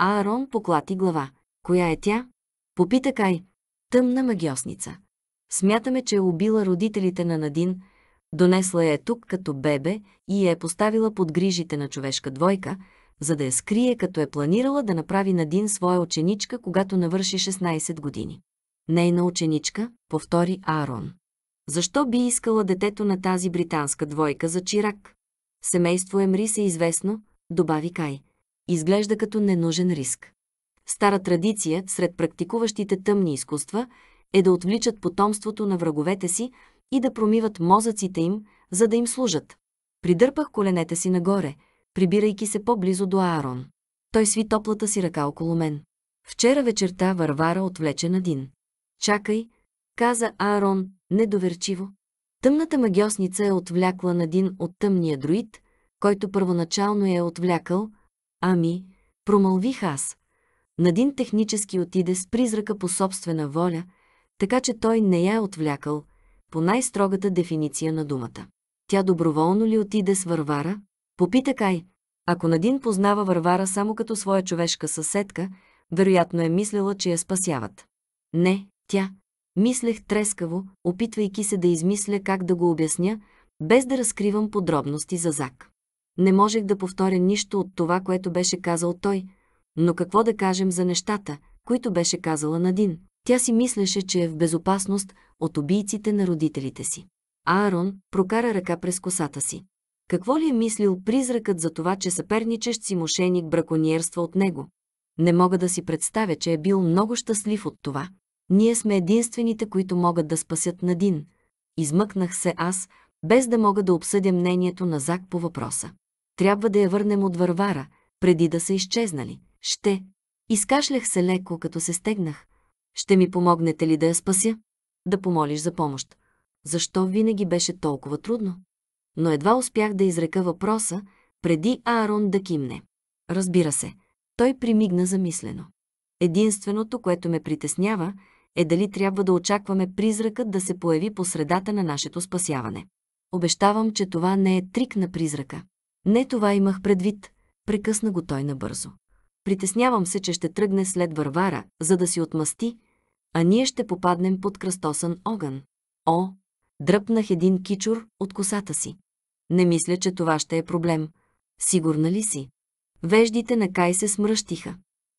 Аарон поклати глава. Коя е тя? Попита Кай. Тъмна магиосница. Смятаме, че е убила родителите на Надин, донесла я е тук като бебе и я е поставила под грижите на човешка двойка, за да я скрие, като е планирала да направи Надин своя ученичка, когато навърши 16 години. Нейна ученичка, повтори Аарон. Защо би искала детето на тази британска двойка за Чирак? Семейство Емри се известно, добави Кай изглежда като ненужен риск. Стара традиция сред практикуващите тъмни изкуства е да отвличат потомството на враговете си и да промиват мозъците им, за да им служат. Придърпах коленете си нагоре, прибирайки се по-близо до Аарон. Той сви топлата си ръка около мен. Вчера вечерта Варвара отвлече на Дин. «Чакай», каза Аарон недоверчиво. Тъмната магиосница е отвлякла на Дин от тъмния друид, който първоначално я е отвлякал, Ами, промълвих аз. Надин технически отиде с призрака по собствена воля, така че той не я е отвлякал, по най-строгата дефиниция на думата. Тя доброволно ли отиде с Варвара? Попита Кай. Ако Надин познава Варвара само като своя човешка съседка, вероятно е мислила, че я спасяват. Не, тя. Мислех трескаво, опитвайки се да измисля как да го обясня, без да разкривам подробности за Зак. Не можех да повторя нищо от това, което беше казал той, но какво да кажем за нещата, които беше казала Надин. Тя си мислеше, че е в безопасност от убийците на родителите си. Аарон прокара ръка през косата си. Какво ли е мислил призракът за това, че съперничещ си мошеник браконьерства от него? Не мога да си представя, че е бил много щастлив от това. Ние сме единствените, които могат да спасят Надин. Измъкнах се аз, без да мога да обсъдя мнението на Зак по въпроса. Трябва да я върнем от варвара, преди да са изчезнали. Ще. Изкашлях се леко, като се стегнах. Ще ми помогнете ли да я спася? Да помолиш за помощ. Защо винаги беше толкова трудно? Но едва успях да изрека въпроса, преди Аарон да кимне. Разбира се, той примигна замислено. Единственото, което ме притеснява, е дали трябва да очакваме призракът да се появи по средата на нашето спасяване. Обещавам, че това не е трик на призрака. Не това имах предвид, прекъсна го той набързо. Притеснявам се, че ще тръгне след Варвара, за да си отмъсти, а ние ще попаднем под кръстосан огън. О, дръпнах един кичур от косата си. Не мисля, че това ще е проблем. Сигурна ли си? Веждите на Кай се смръщиха.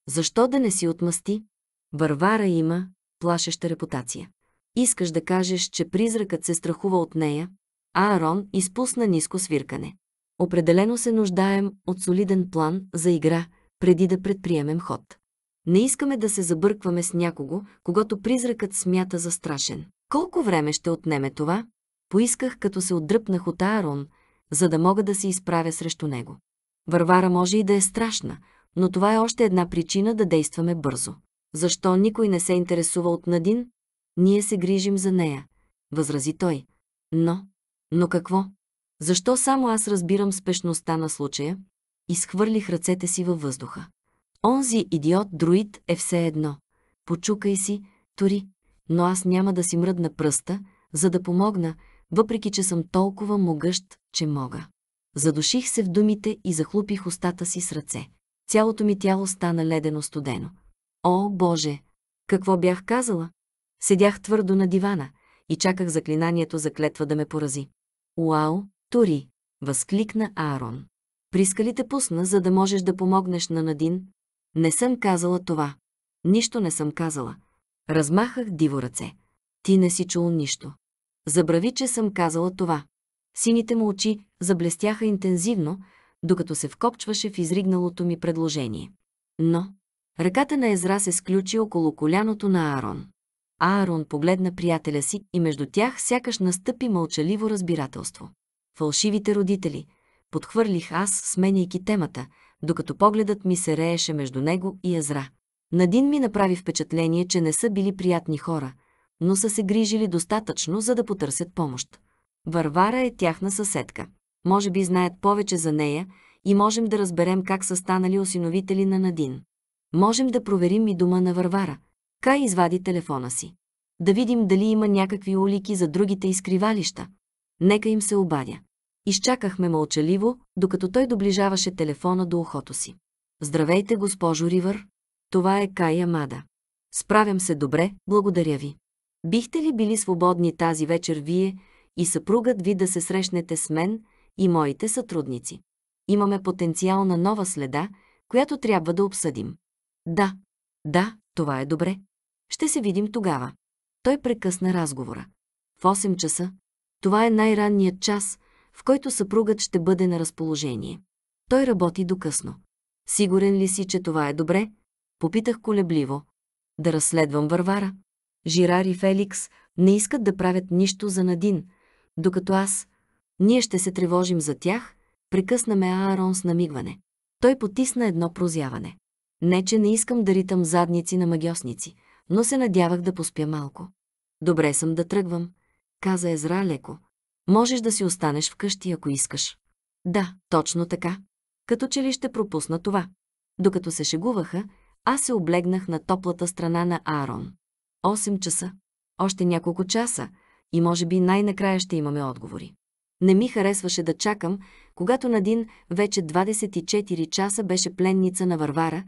Защо да не си отмъсти? Варвара има плашеща репутация. Искаш да кажеш, че призракът се страхува от нея, а Арон изпусна ниско свиркане. Определено се нуждаем от солиден план за игра, преди да предприемем ход. Не искаме да се забъркваме с някого, когато призракът смята за страшен. Колко време ще отнеме това? Поисках, като се отдръпнах от Аарон, за да мога да се изправя срещу него. Варвара може и да е страшна, но това е още една причина да действаме бързо. Защо никой не се интересува от Надин? Ние се грижим за нея, възрази той. Но, но какво? Защо само аз разбирам спешността на случая? Изхвърлих ръцете си във въздуха. Онзи идиот друид е все едно. Почукай си, тори, но аз няма да си мръдна пръста, за да помогна, въпреки че съм толкова могъщ, че мога. Задуших се в думите и захлупих устата си с ръце. Цялото ми тяло стана ледено студено. О, Боже! Какво бях казала? Седях твърдо на дивана и чаках заклинанието за клетва да ме порази. Уау! Тури, възкликна Аарон. Прискалите пусна, за да можеш да помогнеш на Надин. Не съм казала това. Нищо не съм казала. Размахах диво ръце. Ти не си чул нищо. Забрави, че съм казала това. Сините му очи заблестяха интензивно, докато се вкопчваше в изригналото ми предложение. Но ръката на Езра се сключи около коляното на Аарон. Аарон погледна приятеля си и между тях сякаш настъпи мълчаливо разбирателство фалшивите родители, подхвърлих аз, сменяйки темата, докато погледът ми се рееше между него и Язра. Надин ми направи впечатление, че не са били приятни хора, но са се грижили достатъчно, за да потърсят помощ. Варвара е тяхна съседка. Може би знаят повече за нея и можем да разберем как са станали осиновители на Надин. Можем да проверим и дома на Варвара. Кай извади телефона си. Да видим дали има някакви улики за другите изкривалища. Нека им се обадя. Изчакахме мълчаливо, докато той доближаваше телефона до ухото си. Здравейте, госпожо Ривър. Това е Кая Мада. Справям се добре, благодаря ви. Бихте ли били свободни тази вечер вие и съпругът ви да се срещнете с мен и моите сътрудници? Имаме потенциална нова следа, която трябва да обсъдим. Да, да, това е добре. Ще се видим тогава. Той прекъсна разговора. В 8 часа. Това е най-ранният час, в който съпругът ще бъде на разположение. Той работи докъсно. Сигурен ли си, че това е добре? Попитах колебливо. Да разследвам Варвара. Жирар и Феликс не искат да правят нищо за Надин, докато аз... Ние ще се тревожим за тях, прекъснаме Аарон с намигване. Той потисна едно прозяване. Не, че не искам да ритам задници на магиосници, но се надявах да поспя малко. Добре съм да тръгвам, каза Езра леко. Можеш да си останеш вкъщи, ако искаш. Да, точно така. Като че ли ще пропусна това. Докато се шегуваха, аз се облегнах на топлата страна на Аарон. 8 часа. Още няколко часа и може би най-накрая ще имаме отговори. Не ми харесваше да чакам, когато Надин вече 24 часа беше пленница на Варвара,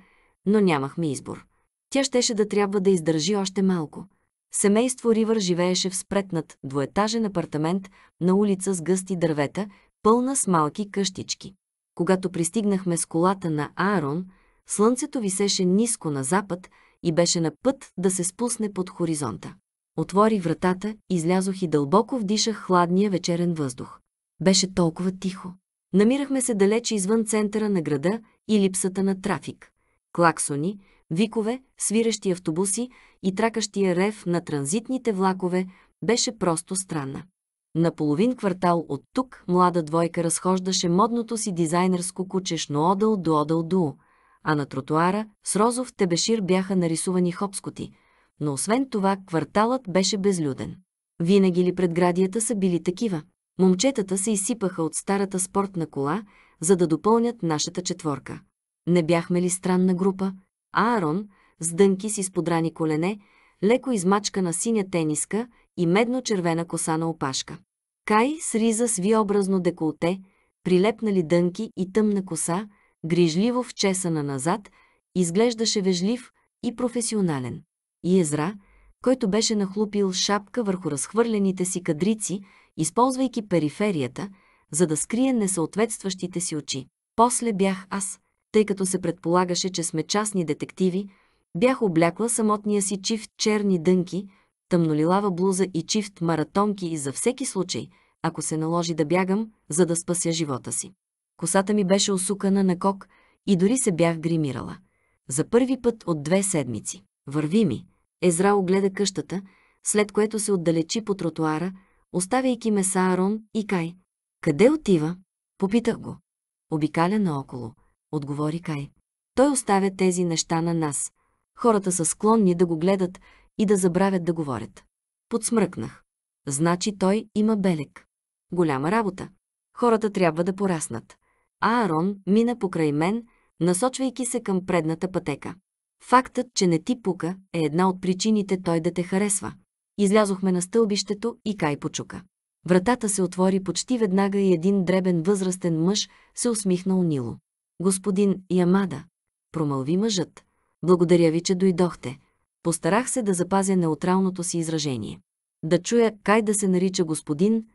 но нямахме избор. Тя щеше да трябва да издържи още малко – Семейство Ривър живееше в спретнат, двоетажен апартамент на улица с гъсти дървета, пълна с малки къщички. Когато пристигнахме с колата на Аарон, слънцето висеше ниско на запад и беше на път да се спусне под хоризонта. Отвори вратата, излязох и дълбоко вдишах хладния вечерен въздух. Беше толкова тихо. Намирахме се далече извън центъра на града и липсата на трафик. Клаксони, Викове, свиращи автобуси и тракащия рев на транзитните влакове беше просто странна. На половин квартал от тук млада двойка разхождаше модното си дизайнерско кучешно одъл до одъл до, а на тротуара с розов тебешир бяха нарисувани хопскоти, но освен това кварталът беше безлюден. Винаги ли предградията са били такива? Момчетата се изсипаха от старата спортна кола, за да допълнят нашата четворка. Не бяхме ли странна група, Аарон, с дънки си с подрани колене, леко измачкана синя тениска и медно-червена коса на опашка. Кай с риза с виобразно деколте, прилепнали дънки и тъмна коса, грижливо вчесана назад, изглеждаше вежлив и професионален. И Езра, който беше нахлупил шапка върху разхвърлените си кадрици, използвайки периферията, за да скрие несъответстващите си очи. После бях аз – тъй като се предполагаше, че сме частни детективи, бях облякла самотния си чифт черни дънки, тъмнолилава блуза и чифт маратонки и за всеки случай, ако се наложи да бягам, за да спася живота си. Косата ми беше осукана на кок и дори се бях гримирала. За първи път от две седмици. Върви ми. Езра огледа къщата, след което се отдалечи по тротуара, оставяйки ме Саарон и Кай. Къде отива? Попитах го. Обикаля наоколо отговори Кай. Той оставя тези неща на нас. Хората са склонни да го гледат и да забравят да говорят. Подсмръкнах. Значи той има белек. Голяма работа. Хората трябва да пораснат. А Аарон мина покрай мен, насочвайки се към предната пътека. Фактът, че не ти пука, е една от причините той да те харесва. Излязохме на стълбището и Кай почука. Вратата се отвори почти веднага и един дребен възрастен мъж се усмихна унило. Господин Ямада, промълви мъжът, благодаря ви, че дойдохте. Постарах се да запазя неутралното си изражение. Да чуя кай да се нарича господин,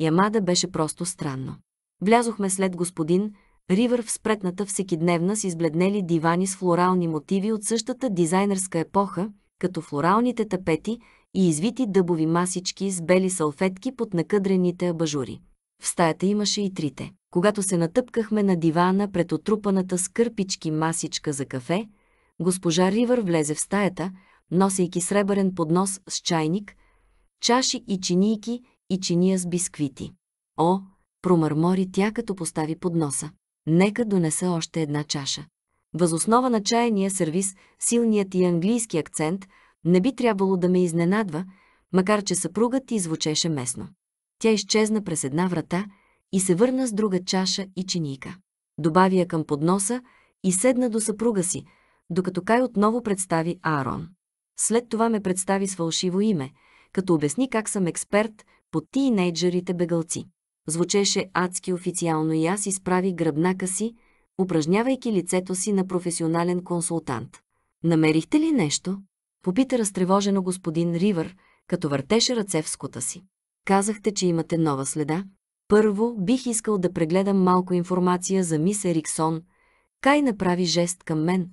Ямада беше просто странно. Влязохме след господин, Ривър в спретната всекидневна с избледнели дивани с флорални мотиви от същата дизайнерска епоха, като флоралните тапети и извити дъбови масички с бели салфетки под накъдрените абажури. В стаята имаше и трите когато се натъпкахме на дивана пред отрупаната с кърпички масичка за кафе, госпожа Ривър влезе в стаята, носейки сребърен поднос с чайник, чаши и чинийки и чиния с бисквити. О, промърмори тя, като постави подноса. Нека донеса още една чаша. Възоснова на чайния сервис, силният и английски акцент не би трябвало да ме изненадва, макар че съпругът ти звучеше местно. Тя изчезна през една врата – и се върна с друга чаша и чинийка. Добави я към подноса и седна до съпруга си, докато Кай отново представи Аарон. След това ме представи с фалшиво име, като обясни как съм експерт по тинейджерите бегалци. Звучеше адски официално и аз изправи гръбнака си, упражнявайки лицето си на професионален консултант. Намерихте ли нещо? Попита разтревожено господин Ривър, като въртеше ръце в скута си. Казахте, че имате нова следа, първо, бих искал да прегледам малко информация за мис Ериксон. Кай направи жест към мен,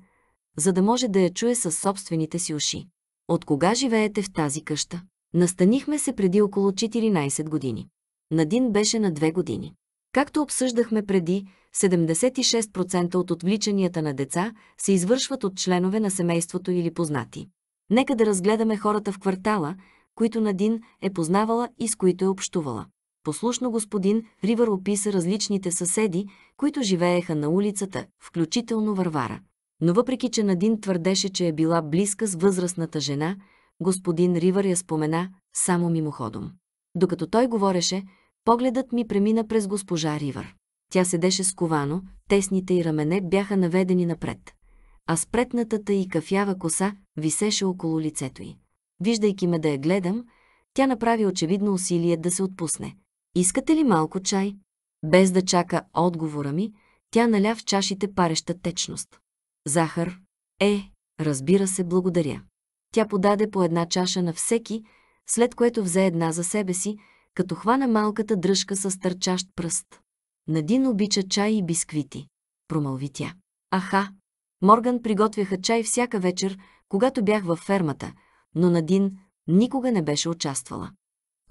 за да може да я чуе със собствените си уши. От кога живеете в тази къща? Настанихме се преди около 14 години. Надин беше на две години. Както обсъждахме преди, 76% от отвличанията на деца се извършват от членове на семейството или познати. Нека да разгледаме хората в квартала, които Надин е познавала и с които е общувала. Послушно господин Ривър описа различните съседи, които живееха на улицата, включително Варвара. Но въпреки, че Надин твърдеше, че е била близка с възрастната жена, господин Ривър я спомена само мимоходом. Докато той говореше, погледът ми премина през госпожа Ривър. Тя седеше сковано, тесните й рамене бяха наведени напред, а спретнатата и кафява коса висеше около лицето й. Виждайки ме да я гледам, тя направи очевидно усилие да се отпусне. Искате ли малко чай? Без да чака отговора ми, тя наля в чашите пареща течност. Захар? Е, разбира се, благодаря. Тя подаде по една чаша на всеки, след което взе една за себе си, като хвана малката дръжка с търчащ пръст. Надин обича чай и бисквити, промълви тя. Аха, Морган приготвяха чай всяка вечер, когато бях във фермата, но Надин никога не беше участвала.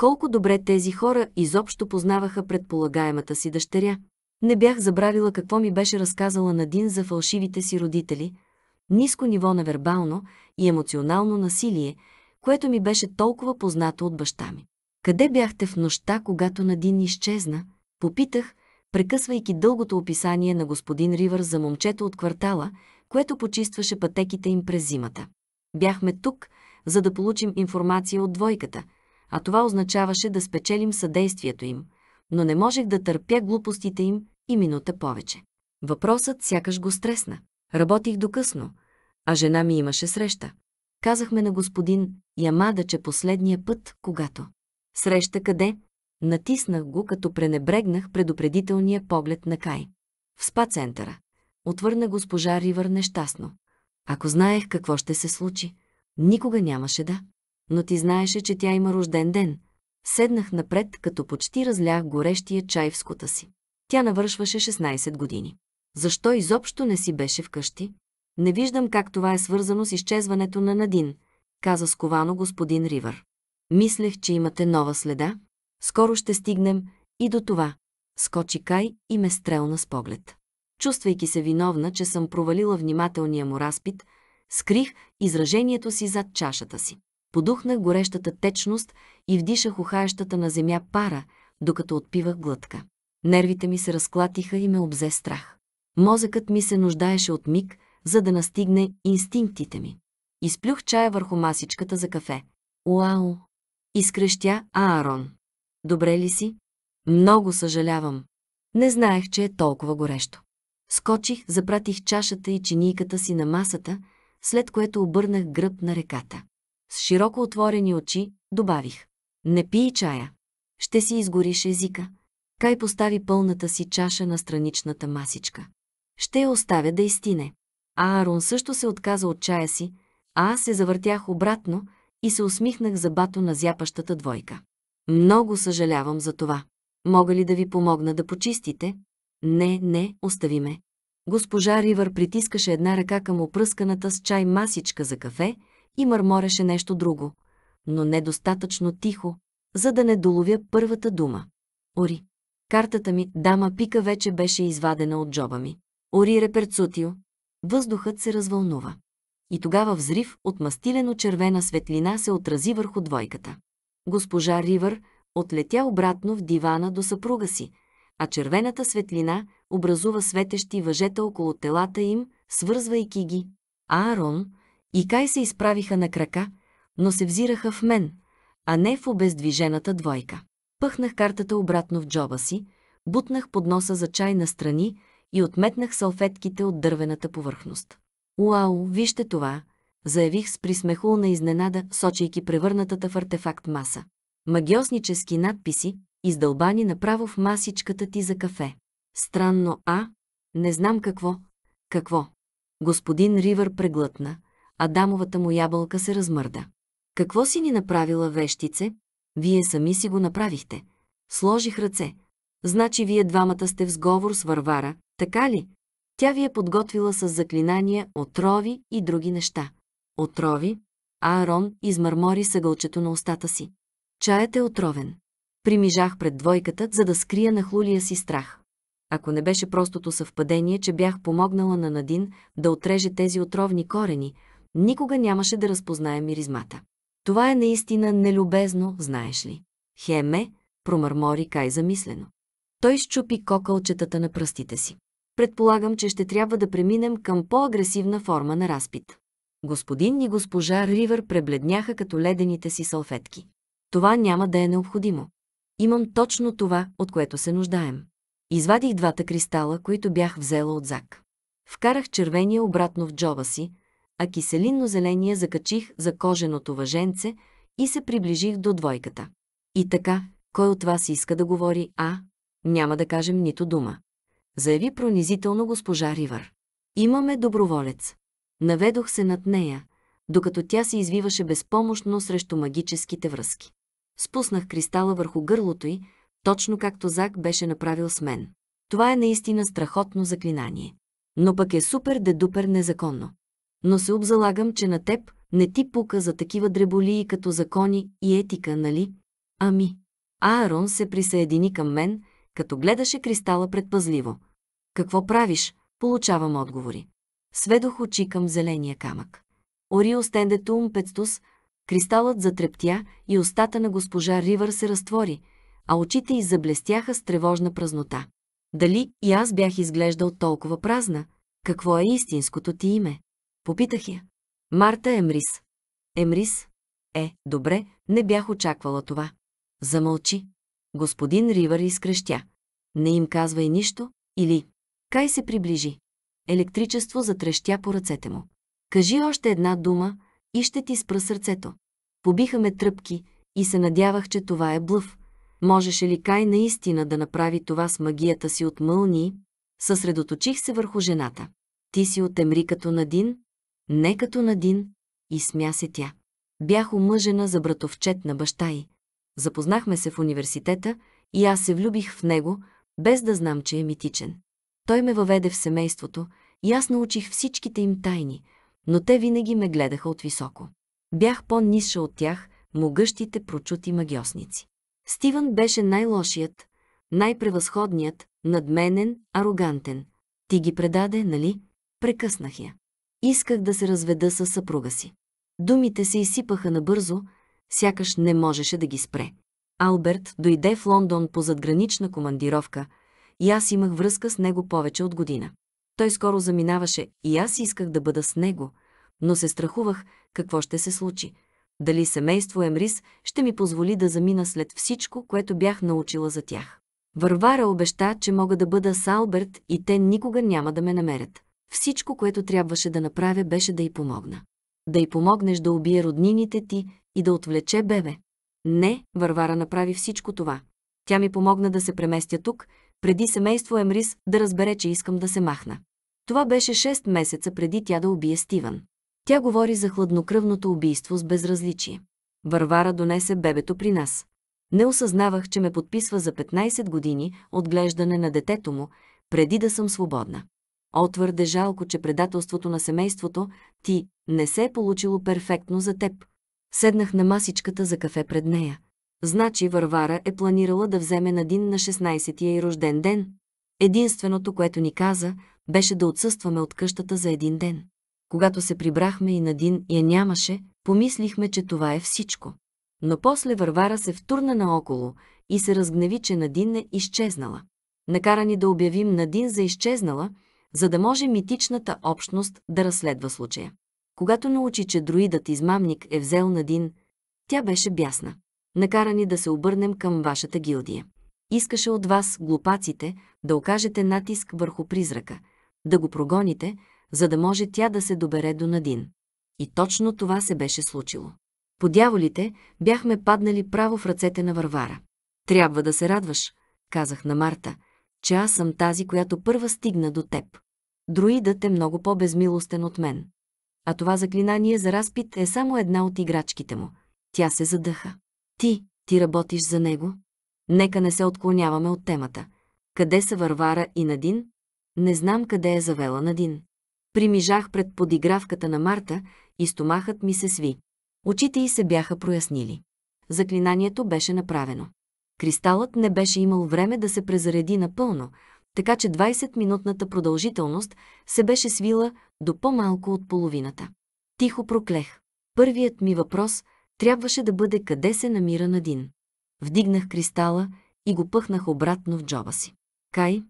Колко добре тези хора изобщо познаваха предполагаемата си дъщеря. Не бях забравила какво ми беше разказала Надин за фалшивите си родители, ниско ниво на вербално и емоционално насилие, което ми беше толкова познато от баща ми. Къде бяхте в нощта, когато Надин изчезна? Попитах, прекъсвайки дългото описание на господин Ривър за момчето от квартала, което почистваше пътеките им през зимата. Бяхме тук, за да получим информация от двойката – а това означаваше да спечелим съдействието им, но не можех да търпя глупостите им и минута повече. Въпросът сякаш го стресна. Работих докъсно, а жена ми имаше среща. Казахме на господин Ямада, че последния път, когато... Среща къде? Натиснах го, като пренебрегнах предупредителния поглед на Кай. В спа-центъра. Отвърна госпожа Ривър нещастно. Ако знаех какво ще се случи, никога нямаше да но ти знаеше, че тя има рожден ден. Седнах напред, като почти разлях горещия чай в скута си. Тя навършваше 16 години. Защо изобщо не си беше вкъщи? Не виждам как това е свързано с изчезването на Надин, каза сковано господин Ривър. Мислех, че имате нова следа. Скоро ще стигнем и до това. Скочи Кай и ме стрелна с поглед. Чувствайки се виновна, че съм провалила внимателния му разпит, скрих изражението си зад чашата си. Подухнах горещата течност и вдишах ухаящата на земя пара, докато отпивах глътка. Нервите ми се разклатиха и ме обзе страх. Мозъкът ми се нуждаеше от миг, за да настигне инстинктите ми. Изплюх чая върху масичката за кафе. Уау! Изкръщя Аарон. Добре ли си? Много съжалявам. Не знаех, че е толкова горещо. Скочих, запратих чашата и чинийката си на масата, след което обърнах гръб на реката с широко отворени очи, добавих. Не пий чая. Ще си изгориш езика. Кай постави пълната си чаша на страничната масичка. Ще я оставя да изтине. А Арон също се отказа от чая си, а аз се завъртях обратно и се усмихнах за бато на зяпащата двойка. Много съжалявам за това. Мога ли да ви помогна да почистите? Не, не, остави ме. Госпожа Ривър притискаше една ръка към опръсканата с чай масичка за кафе, и мърмореше нещо друго, но недостатъчно тихо, за да не доловя първата дума. Ори. Картата ми дама пика вече беше извадена от джоба ми. Ори реперцутио. Въздухът се развълнува. И тогава взрив от мастилено червена светлина се отрази върху двойката. Госпожа Ривър отлетя обратно в дивана до съпруга си, а червената светлина образува светещи въжета около телата им, свързвайки ги. Аарон, и Кай се изправиха на крака, но се взираха в мен, а не в обездвижената двойка. Пъхнах картата обратно в джоба си, бутнах под носа за чай настрани и отметнах салфетките от дървената повърхност. «Уау, вижте това!» заявих с присмехулна изненада, сочейки превърнатата в артефакт маса. Магиоснически надписи, издълбани направо в масичката ти за кафе. Странно, а? Не знам какво. Какво? Господин Ривър преглътна, Адамовата му ябълка се размърда. Какво си ни направила вещице? Вие сами си го направихте. Сложих ръце. Значи вие двамата сте в сговор с Варвара, така ли? Тя ви е подготвила с заклинания, отрови и други неща. Отрови? Аарон измърмори съгълчето на устата си. Чаят е отровен. Примижах пред двойката, за да скрия нахлулия си страх. Ако не беше простото съвпадение, че бях помогнала на Надин да отреже тези отровни корени, никога нямаше да разпознае миризмата. Това е наистина нелюбезно, знаеш ли. Хеме, промърмори Кай замислено. Той щупи кокълчетата на пръстите си. Предполагам, че ще трябва да преминем към по-агресивна форма на разпит. Господин и госпожа Ривър пребледняха като ледените си салфетки. Това няма да е необходимо. Имам точно това, от което се нуждаем. Извадих двата кристала, които бях взела от Зак. Вкарах червения обратно в джоба си, а киселинно-зеления закачих за коженото въженце и се приближих до двойката. И така, кой от вас иска да говори, а? Няма да кажем нито дума. Заяви пронизително госпожа Ривър. Имаме доброволец. Наведох се над нея, докато тя се извиваше безпомощно срещу магическите връзки. Спуснах кристала върху гърлото й, точно както Зак беше направил с мен. Това е наистина страхотно заклинание. Но пък е супер дедупер незаконно но се обзалагам, че на теб не ти пука за такива дреболии като закони и етика, нали? Ами. Аарон се присъедини към мен, като гледаше кристала предпазливо. Какво правиш? Получавам отговори. Сведох очи към зеления камък. Орио стендетум пецтус, кристалът затрептя и устата на госпожа Ривър се разтвори, а очите й заблестяха с тревожна празнота. Дали и аз бях изглеждал толкова празна? Какво е истинското ти име? Попитах я. Марта Емрис. Емрис? Е, добре, не бях очаквала това. Замълчи. Господин Ривър изкрещя. Не им казвай нищо, или... Кай се приближи. Електричество затрещя по ръцете му. Кажи още една дума и ще ти спра сърцето. Побиха ме тръпки и се надявах, че това е блъв. Можеше ли Кай наистина да направи това с магията си от мълнии? Съсредоточих се върху жената. Ти си от Емри като Надин, не като Надин, и смя се тя. Бях омъжена за братовчет на баща й. Запознахме се в университета и аз се влюбих в него, без да знам, че е митичен. Той ме въведе в семейството и аз научих всичките им тайни, но те винаги ме гледаха от високо. Бях по-ниша от тях, могъщите прочути магиосници. Стивън беше най-лошият, най-превъзходният, надменен, арогантен. Ти ги предаде, нали? Прекъснах я. Исках да се разведа със съпруга си. Думите се изсипаха набързо, сякаш не можеше да ги спре. Алберт дойде в Лондон по задгранична командировка и аз имах връзка с него повече от година. Той скоро заминаваше и аз исках да бъда с него, но се страхувах какво ще се случи. Дали семейство Емрис ще ми позволи да замина след всичко, което бях научила за тях. Варвара обеща, че мога да бъда с Алберт и те никога няма да ме намерят. Всичко, което трябваше да направя, беше да й помогна. Да й помогнеш да убие роднините ти и да отвлече бебе. Не, Варвара направи всичко това. Тя ми помогна да се преместя тук, преди семейство Емрис да разбере, че искам да се махна. Това беше 6 месеца преди тя да убие Стиван. Тя говори за хладнокръвното убийство с безразличие. Варвара донесе бебето при нас. Не осъзнавах, че ме подписва за 15 години отглеждане на детето му, преди да съм свободна. О, твърде жалко, че предателството на семейството ти не се е получило перфектно за теб. Седнах на масичката за кафе пред нея. Значи Варвара е планирала да вземе Надин на 16-тия и рожден ден. Единственото, което ни каза, беше да отсъстваме от къщата за един ден. Когато се прибрахме и Надин я нямаше, помислихме, че това е всичко. Но после Варвара се втурна наоколо и се разгневи, че Надин е изчезнала. Накара ни да обявим Надин за изчезнала – за да може митичната общност да разследва случая. Когато научи, че друидът измамник е взел Надин, тя беше бясна. Накарани да се обърнем към вашата гилдия. Искаше от вас, глупаците, да окажете натиск върху призрака, да го прогоните, за да може тя да се добере до Надин. И точно това се беше случило. По дяволите бяхме паднали право в ръцете на Варвара. Трябва да се радваш, казах на Марта – че аз съм тази, която първа стигна до теб. Друидът е много по-безмилостен от мен. А това заклинание за разпит е само една от играчките му. Тя се задъха. Ти, ти работиш за него? Нека не се отклоняваме от темата. Къде са Варвара и Надин? Не знам къде е завела Надин. Примижах пред подигравката на Марта и стомахът ми се сви. Очите й се бяха прояснили. Заклинанието беше направено. Кристалът не беше имал време да се презареди напълно, така че 20-минутната продължителност се беше свила до по-малко от половината. Тихо проклех. Първият ми въпрос трябваше да бъде къде се намира Надин. Вдигнах кристала и го пъхнах обратно в джоба си. Кай,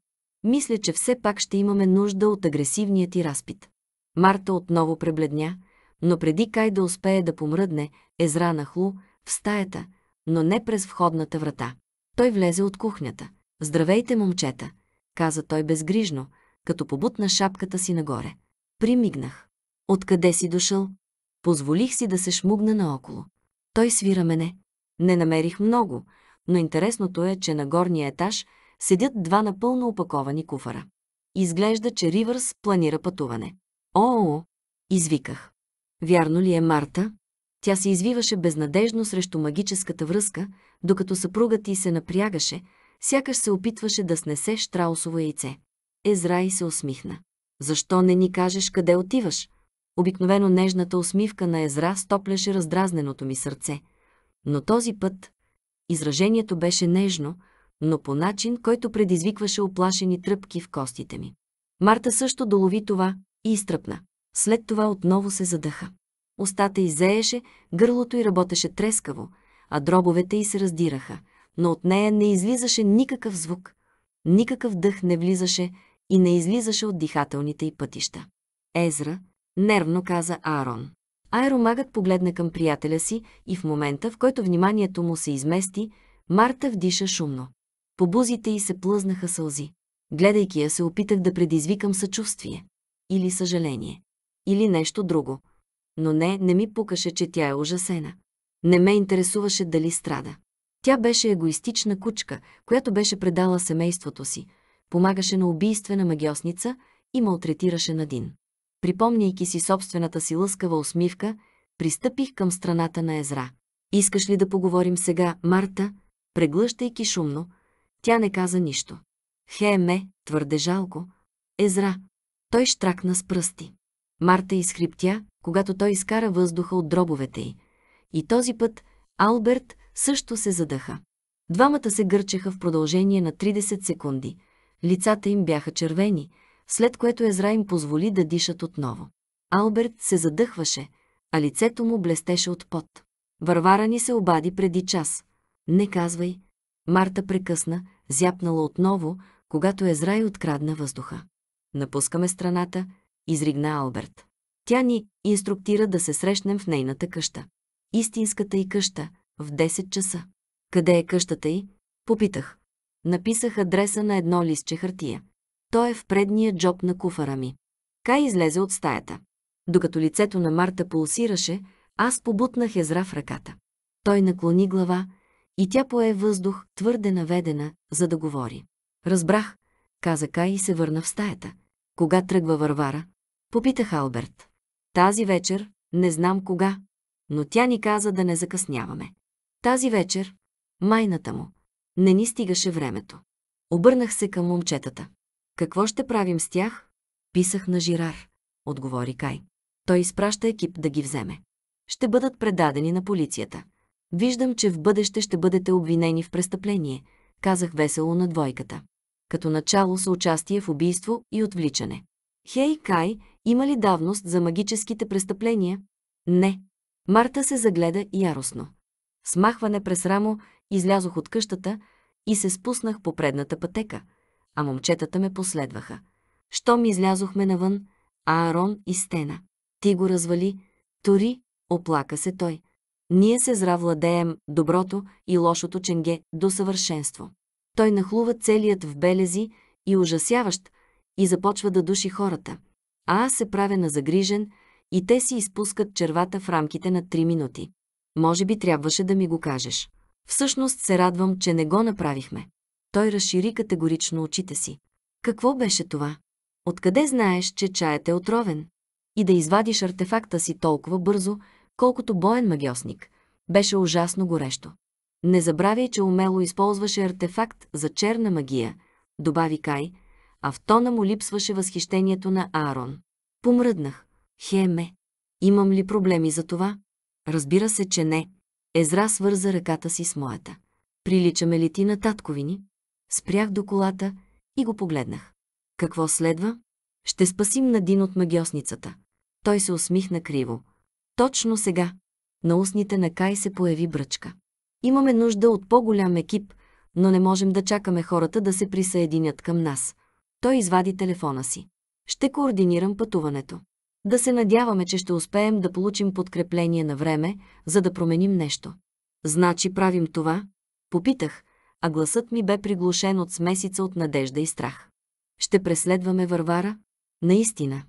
мисля, че все пак ще имаме нужда от агресивния ти разпит. Марта отново пребледня, но преди Кай да успее да помръдне, Езра нахлу в стаята, но не през входната врата. Той влезе от кухнята. Здравейте, момчета, каза той безгрижно, като побутна шапката си нагоре. Примигнах. Откъде си дошъл? Позволих си да се шмугна наоколо. Той свира мене. Не намерих много, но интересното е, че на горния етаж седят два напълно опаковани куфара. Изглежда, че Ривърс планира пътуване. О, извиках. Вярно ли е Марта? Тя се извиваше безнадежно срещу магическата връзка, докато съпругът ти се напрягаше, сякаш се опитваше да снесе Штраусово яйце. Езрай се усмихна. Защо не ни кажеш къде отиваш? Обикновено нежната усмивка на Езра стопляше раздразненото ми сърце. Но този път изражението беше нежно, но по начин, който предизвикваше оплашени тръпки в костите ми. Марта също долови това и изтръпна. След това отново се задъха. Остата изееше, гърлото й работеше трескаво – а дробовете й се раздираха, но от нея не излизаше никакъв звук, никакъв дъх не влизаше и не излизаше от дихателните й пътища. Езра, нервно каза Аарон. Аеромагът погледна към приятеля си и в момента, в който вниманието му се измести, Марта вдиша шумно. По бузите й се плъзнаха сълзи. Гледайки я, се опитах да предизвикам съчувствие. Или съжаление. Или нещо друго. Но не, не ми пукаше, че тя е ужасена. Не ме интересуваше дали страда. Тя беше егоистична кучка, която беше предала семейството си, помагаше на убийствена магиосница и малтретираше Надин. Припомняйки си собствената си лъскава усмивка, пристъпих към страната на Езра. «Искаш ли да поговорим сега, Марта?» Преглъщайки шумно, тя не каза нищо. Хеме, твърде жалко. Езра. Той штракна с пръсти. Марта изхриптя, когато той изкара въздуха от дробовете й. И този път Алберт също се задъха. Двамата се гърчеха в продължение на 30 секунди. Лицата им бяха червени, след което Езра им позволи да дишат отново. Алберт се задъхваше, а лицето му блестеше от пот. Варвара ни се обади преди час. Не казвай. Марта прекъсна, зяпнала отново, когато Езра и открадна въздуха. Напускаме страната, изригна Алберт. Тя ни инструктира да се срещнем в нейната къща истинската й къща, в 10 часа. Къде е къщата й? Попитах. Написах адреса на едно листче хартия. Той е в предния джоб на куфара ми. Кай излезе от стаята. Докато лицето на Марта пулсираше, аз побутнах езра в ръката. Той наклони глава и тя пое въздух, твърде наведена, за да говори. Разбрах, каза Кай и се върна в стаята. Кога тръгва Варвара? Попитах Алберт. Тази вечер, не знам кога, но тя ни каза да не закъсняваме. Тази вечер, майната му, не ни стигаше времето. Обърнах се към момчетата. Какво ще правим с тях? Писах на Жирар, отговори Кай. Той изпраща екип да ги вземе. Ще бъдат предадени на полицията. Виждам, че в бъдеще ще бъдете обвинени в престъпление, казах весело на двойката. Като начало са участие в убийство и отвличане. Хей, Кай, има ли давност за магическите престъпления? Не, Марта се загледа яростно. Смахване през рамо излязох от къщата и се спуснах по предната пътека, а момчетата ме последваха. Щом излязохме навън, Аарон и Стена. Ти го развали, Тори, оплака се той. Ние се зравладеем доброто и лошото ченге до съвършенство. Той нахлува целият в белези и ужасяващ и започва да души хората. А аз се правя на загрижен, и те си изпускат червата в рамките на 3 минути. Може би трябваше да ми го кажеш. Всъщност се радвам, че не го направихме. Той разшири категорично очите си. Какво беше това? Откъде знаеш, че чаят е отровен? И да извадиш артефакта си толкова бързо, колкото боен магиосник. Беше ужасно горещо. Не забравяй, че умело използваше артефакт за черна магия, добави Кай, а в тона му липсваше възхищението на Аарон. Помръднах. Хеме, имам ли проблеми за това? Разбира се, че не. Езра свърза ръката си с моята. Приличаме ли ти на татковини? Спрях до колата и го погледнах. Какво следва? Ще спасим Надин от магиосницата. Той се усмихна криво. Точно сега. На устните на Кай се появи бръчка. Имаме нужда от по-голям екип, но не можем да чакаме хората да се присъединят към нас. Той извади телефона си. Ще координирам пътуването. Да се надяваме, че ще успеем да получим подкрепление на време, за да променим нещо. Значи правим това? Попитах, а гласът ми бе приглушен от смесица от надежда и страх. Ще преследваме Варвара? Наистина.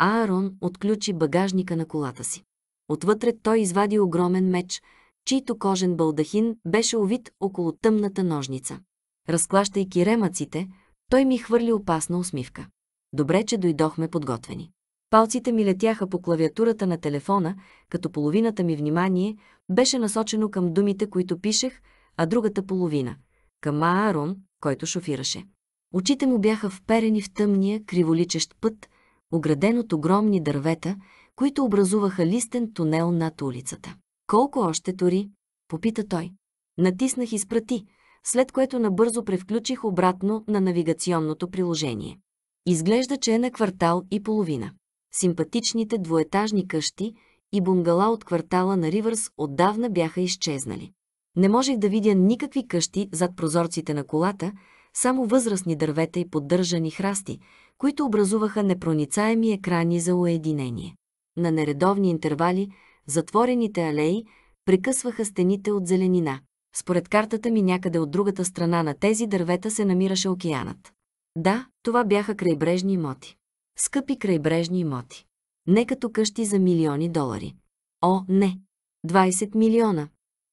Аарон отключи багажника на колата си. Отвътре той извади огромен меч, чийто кожен балдахин беше увит около тъмната ножница. Разклащайки ремъците, той ми хвърли опасна усмивка. Добре, че дойдохме подготвени. Палците ми летяха по клавиатурата на телефона, като половината ми внимание беше насочено към думите, които пишех, а другата половина – към Аарон, който шофираше. Очите му бяха вперени в тъмния, криволичещ път, ограден от огромни дървета, които образуваха листен тунел над улицата. «Колко още тори?» – попита той. Натиснах и спрати, след което набързо превключих обратно на навигационното приложение. Изглежда, че е на квартал и половина симпатичните двоетажни къщи и бунгала от квартала на Ривърс отдавна бяха изчезнали. Не можех да видя никакви къщи зад прозорците на колата, само възрастни дървета и поддържани храсти, които образуваха непроницаеми екрани за уединение. На нередовни интервали затворените алеи прекъсваха стените от зеленина. Според картата ми някъде от другата страна на тези дървета се намираше океанът. Да, това бяха крайбрежни имоти скъпи крайбрежни имоти. Не като къщи за милиони долари. О, не! 20 милиона.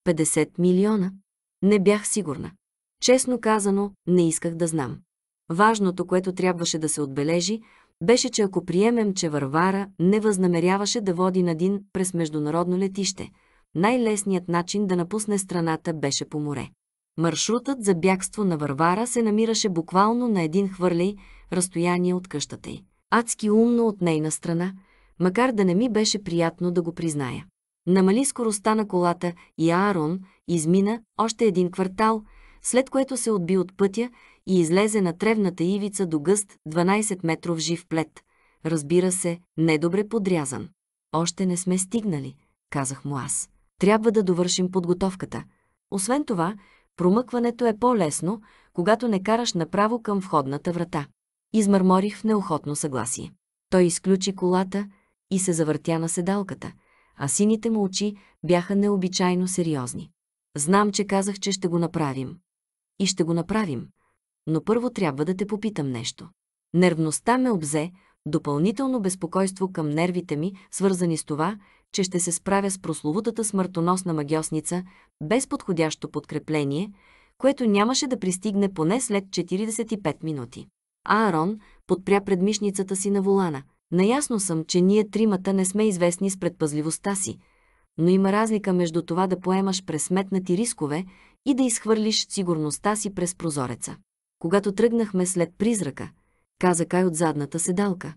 50 милиона. Не бях сигурна. Честно казано, не исках да знам. Важното, което трябваше да се отбележи, беше, че ако приемем, че Варвара не възнамеряваше да води Надин през международно летище, най-лесният начин да напусне страната беше по море. Маршрутът за бягство на Варвара се намираше буквално на един хвърлей разстояние от къщата й адски умно от нейна страна, макар да не ми беше приятно да го призная. Намали скоростта на колата и Аарон измина още един квартал, след което се отби от пътя и излезе на тревната ивица до гъст 12-метров жив плет. Разбира се, недобре подрязан. Още не сме стигнали, казах му аз. Трябва да довършим подготовката. Освен това, промъкването е по-лесно, когато не караш направо към входната врата. Измърморих в неохотно съгласие. Той изключи колата и се завъртя на седалката, а сините му очи бяха необичайно сериозни. Знам, че казах, че ще го направим. И ще го направим, но първо трябва да те попитам нещо. Нервността ме обзе, допълнително безпокойство към нервите ми, свързани с това, че ще се справя с прословутата смъртоносна магиосница без подходящо подкрепление, което нямаше да пристигне поне след 45 минути. Аарон подпря предмишницата си на волана. Наясно съм, че ние тримата не сме известни с предпазливостта си, но има разлика между това да поемаш пресметнати рискове и да изхвърлиш сигурността си през прозореца. Когато тръгнахме след призрака, каза Кай от задната седалка.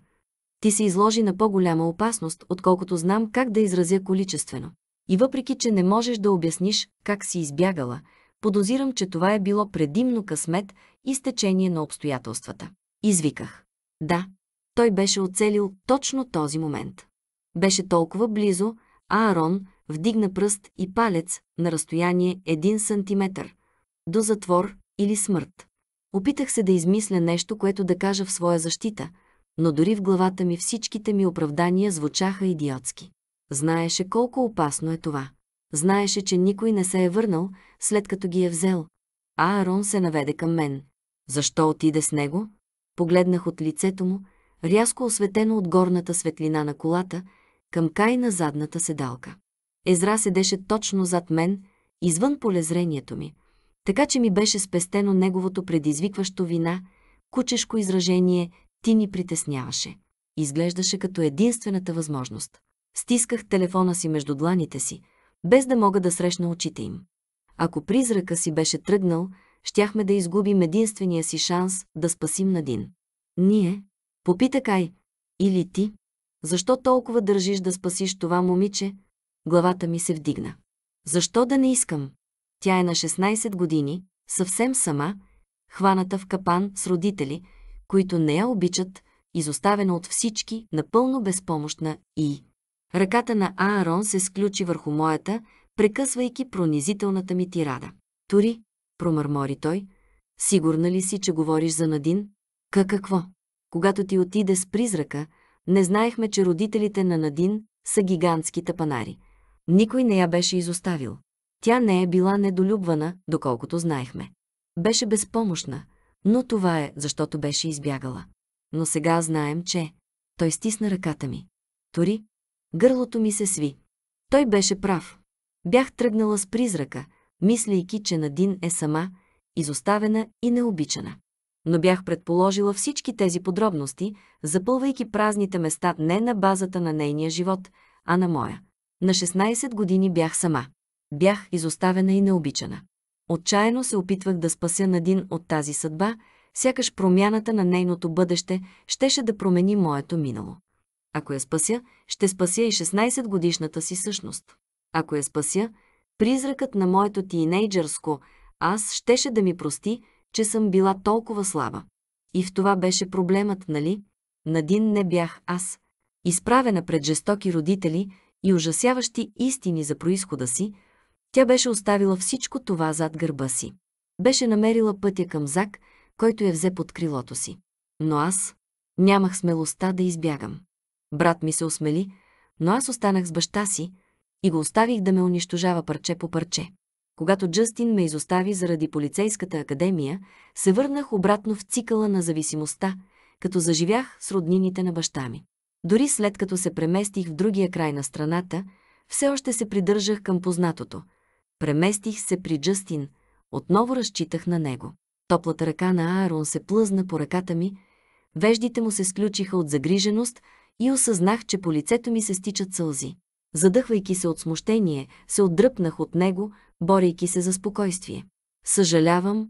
Ти се изложи на по-голяма опасност, отколкото знам как да изразя количествено. И въпреки, че не можеш да обясниш как си избягала, подозирам, че това е било предимно късмет и стечение на обстоятелствата. Извиках. Да, той беше оцелил точно този момент. Беше толкова близо, а Арон вдигна пръст и палец на разстояние 1 сантиметр До затвор или смърт. Опитах се да измисля нещо, което да кажа в своя защита, но дори в главата ми всичките ми оправдания звучаха идиотски. Знаеше колко опасно е това. Знаеше, че никой не се е върнал, след като ги е взел. А Аарон се наведе към мен. Защо отиде с него? Погледнах от лицето му, рязко осветено от горната светлина на колата, към кай на задната седалка. Езра седеше точно зад мен, извън полезрението ми, така че ми беше спестено неговото предизвикващо вина, кучешко изражение «ти ни притесняваше». Изглеждаше като единствената възможност. Стисках телефона си между дланите си, без да мога да срещна очите им. Ако призрака си беше тръгнал, щяхме да изгубим единствения си шанс да спасим Надин. Ние? Попита Кай. Или ти? Защо толкова държиш да спасиш това момиче? Главата ми се вдигна. Защо да не искам? Тя е на 16 години, съвсем сама, хваната в капан с родители, които не я обичат, изоставена от всички, напълно безпомощна и... Ръката на Аарон се сключи върху моята, прекъсвайки пронизителната ми тирада. Тори, промърмори той. Сигурна ли си, че говориш за Надин? Ка какво? Когато ти отиде с призрака, не знаехме, че родителите на Надин са гигантски тапанари. Никой не я беше изоставил. Тя не е била недолюбвана, доколкото знаехме. Беше безпомощна, но това е, защото беше избягала. Но сега знаем, че... Той стисна ръката ми. Тори, гърлото ми се сви. Той беше прав. Бях тръгнала с призрака – мислейки, че Надин е сама, изоставена и необичана. Но бях предположила всички тези подробности, запълвайки празните места не на базата на нейния живот, а на моя. На 16 години бях сама. Бях изоставена и необичана. Отчаяно се опитвах да спася Надин от тази съдба, сякаш промяната на нейното бъдеще щеше да промени моето минало. Ако я спася, ще спася и 16-годишната си същност. Ако я спася, призракът на моето тинейджърско, аз щеше да ми прости, че съм била толкова слаба. И в това беше проблемът, нали? Надин не бях аз. Изправена пред жестоки родители и ужасяващи истини за происхода си, тя беше оставила всичко това зад гърба си. Беше намерила пътя към Зак, който я взе под крилото си. Но аз нямах смелостта да избягам. Брат ми се осмели, но аз останах с баща си, и го оставих да ме унищожава парче по парче. Когато Джастин ме изостави заради полицейската академия, се върнах обратно в цикъла на зависимостта, като заживях с роднините на баща ми. Дори след като се преместих в другия край на страната, все още се придържах към познатото. Преместих се при Джастин, отново разчитах на него. Топлата ръка на Аарон се плъзна по ръката ми, веждите му се сключиха от загриженост и осъзнах, че по лицето ми се стичат сълзи. Задъхвайки се от смущение, се отдръпнах от него, борейки се за спокойствие. Съжалявам,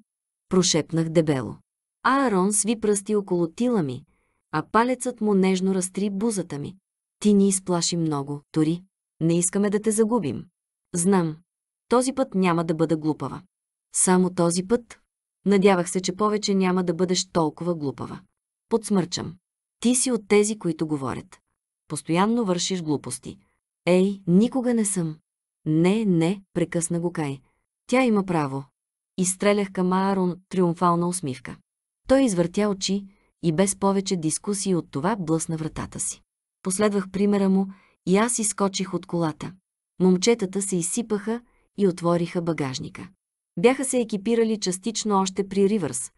прошепнах дебело. Аарон сви пръсти около тила ми, а палецът му нежно разтри бузата ми. Ти ни изплаши много, Тори. Не искаме да те загубим. Знам. Този път няма да бъда глупава. Само този път? Надявах се, че повече няма да бъдеш толкова глупава. Подсмърчам. Ти си от тези, които говорят. Постоянно вършиш глупости. Ей, никога не съм. Не, не, прекъсна го Кай. Тя има право. Изстрелях към Аарон триумфална усмивка. Той извъртя очи и без повече дискусии от това блъсна вратата си. Последвах примера му и аз изскочих от колата. Момчетата се изсипаха и отвориха багажника. Бяха се екипирали частично още при Ривърс,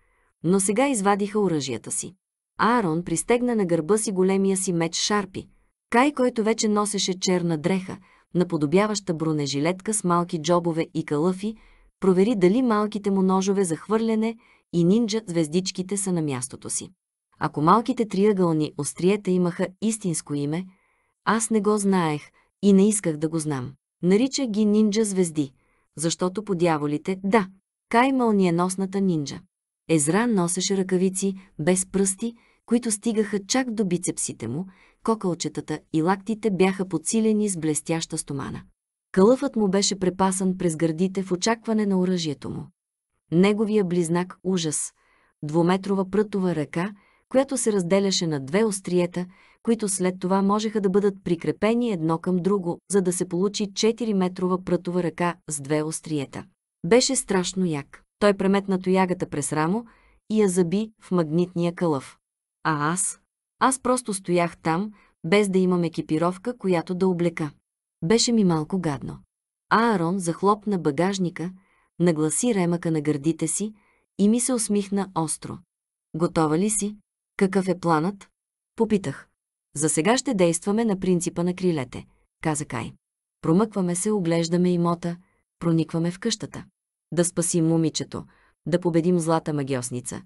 но сега извадиха оръжията си. Аарон пристегна на гърба си големия си меч Шарпи – Кай, който вече носеше черна дреха, наподобяваща бронежилетка с малки джобове и калъфи, провери дали малките му ножове за хвърляне и нинджа звездичките са на мястото си. Ако малките триъгълни остриета имаха истинско име, аз не го знаех и не исках да го знам. Нарича ги нинджа звезди, защото по дяволите, да, Кай мълниеносната нинджа. Езран носеше ръкавици без пръсти които стигаха чак до бицепсите му, кокълчетата и лактите бяха подсилени с блестяща стомана. Кълъфът му беше препасан през гърдите в очакване на оръжието му. Неговия близнак ужас, двуметрова прътова ръка, която се разделяше на две остриета, които след това можеха да бъдат прикрепени едно към друго, за да се получи 4-метрова прътова ръка с две остриета. Беше страшно як. Той преметна тоягата през рамо и я заби в магнитния кълъв. А аз? Аз просто стоях там, без да имам екипировка, която да облека. Беше ми малко гадно. Аарон захлопна багажника, нагласи ремъка на гърдите си и ми се усмихна остро. Готова ли си? Какъв е планът? Попитах. За сега ще действаме на принципа на крилете, каза Кай. Промъкваме се, оглеждаме имота, проникваме в къщата. Да спасим момичето, да победим злата магиосница,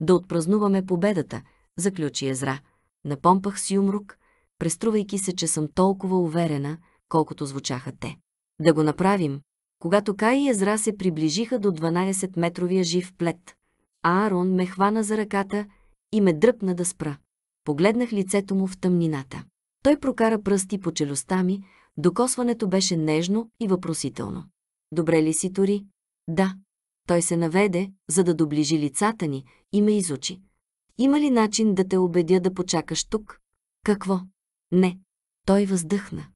да отпразнуваме победата – заключи Езра. Напомпах с юмрук, преструвайки се, че съм толкова уверена, колкото звучаха те. Да го направим. Когато Кай и Езра се приближиха до 12-метровия жив плет, Аарон ме хвана за ръката и ме дръпна да спра. Погледнах лицето му в тъмнината. Той прокара пръсти по челюстта ми, докосването беше нежно и въпросително. Добре ли си, Тори? Да. Той се наведе, за да доближи лицата ни и ме изучи. Има ли начин да те убедя да почакаш тук? Какво? Не. Той въздъхна.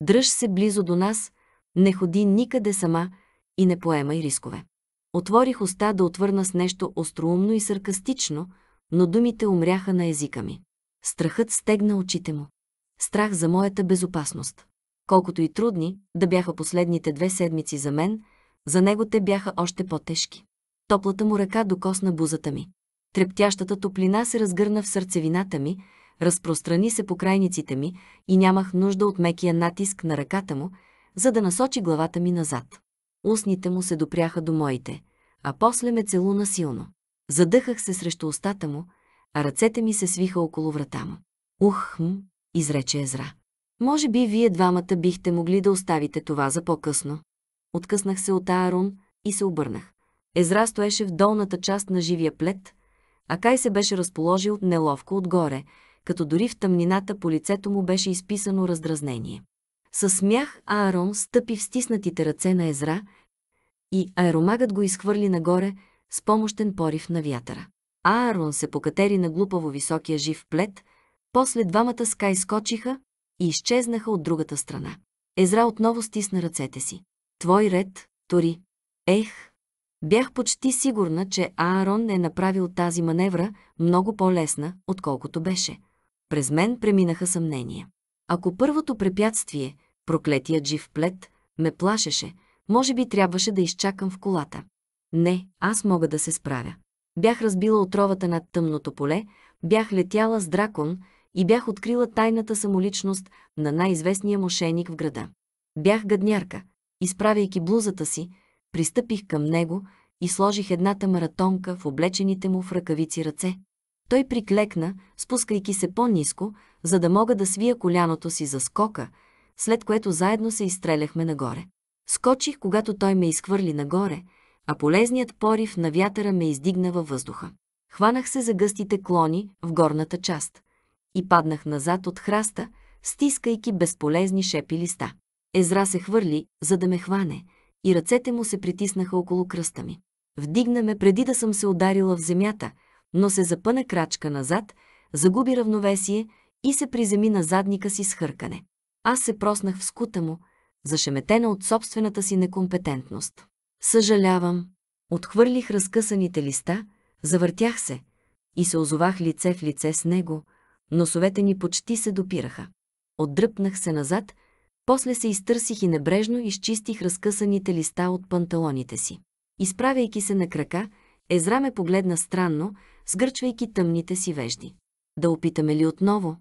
Дръж се близо до нас, не ходи никъде сама и не поемай рискове. Отворих уста да отвърна с нещо остроумно и саркастично, но думите умряха на езика ми. Страхът стегна очите му. Страх за моята безопасност. Колкото и трудни да бяха последните две седмици за мен, за него те бяха още по-тежки. Топлата му ръка докосна бузата ми. Трептящата топлина се разгърна в сърцевината ми, разпространи се по крайниците ми и нямах нужда от мекия натиск на ръката му, за да насочи главата ми назад. Устните му се допряха до моите, а после ме целуна силно. Задъхах се срещу устата му, а ръцете ми се свиха около врата му. Ухм, изрече Езра. Може би вие двамата бихте могли да оставите това за по-късно. Откъснах се от Аарон и се обърнах. Езра стоеше в долната част на живия плед, а Кай се беше разположил неловко отгоре, като дори в тъмнината по лицето му беше изписано раздразнение. Със смях Аарон стъпи в стиснатите ръце на Езра и аеромагът го изхвърли нагоре с помощен порив на вятъра. Аарон се покатери на глупаво високия жив плед, после двамата скай скочиха и изчезнаха от другата страна. Езра отново стисна ръцете си. Твой ред, Тори. Ех, Бях почти сигурна, че Аарон е направил тази маневра много по-лесна, отколкото беше. През мен преминаха съмнения. Ако първото препятствие, проклетият жив плет, ме плашеше, може би трябваше да изчакам в колата. Не, аз мога да се справя. Бях разбила отровата над тъмното поле, бях летяла с дракон и бях открила тайната самоличност на най-известния мошеник в града. Бях гаднярка, изправяйки блузата си, Пристъпих към него и сложих едната маратонка в облечените му в ръкавици ръце. Той приклекна, спускайки се по-низко, за да мога да свия коляното си за скока, след което заедно се изстреляхме нагоре. Скочих, когато той ме изхвърли нагоре, а полезният порив на вятъра ме издигна във въздуха. Хванах се за гъстите клони в горната част и паднах назад от храста, стискайки безполезни шепи листа. Езра се хвърли, за да ме хване – и ръцете му се притиснаха около кръста ми. Вдигна ме преди да съм се ударила в земята, но се запъна крачка назад, загуби равновесие и се приземи на задника си с хъркане. Аз се проснах в скута му, зашеметена от собствената си некомпетентност. Съжалявам. Отхвърлих разкъсаните листа, завъртях се и се озовах лице в лице с него, носовете ни почти се допираха. Отдръпнах се назад – после се изтърсих и небрежно изчистих разкъсаните листа от панталоните си. Изправяйки се на крака, Езра ме погледна странно, сгърчвайки тъмните си вежди. Да опитаме ли отново?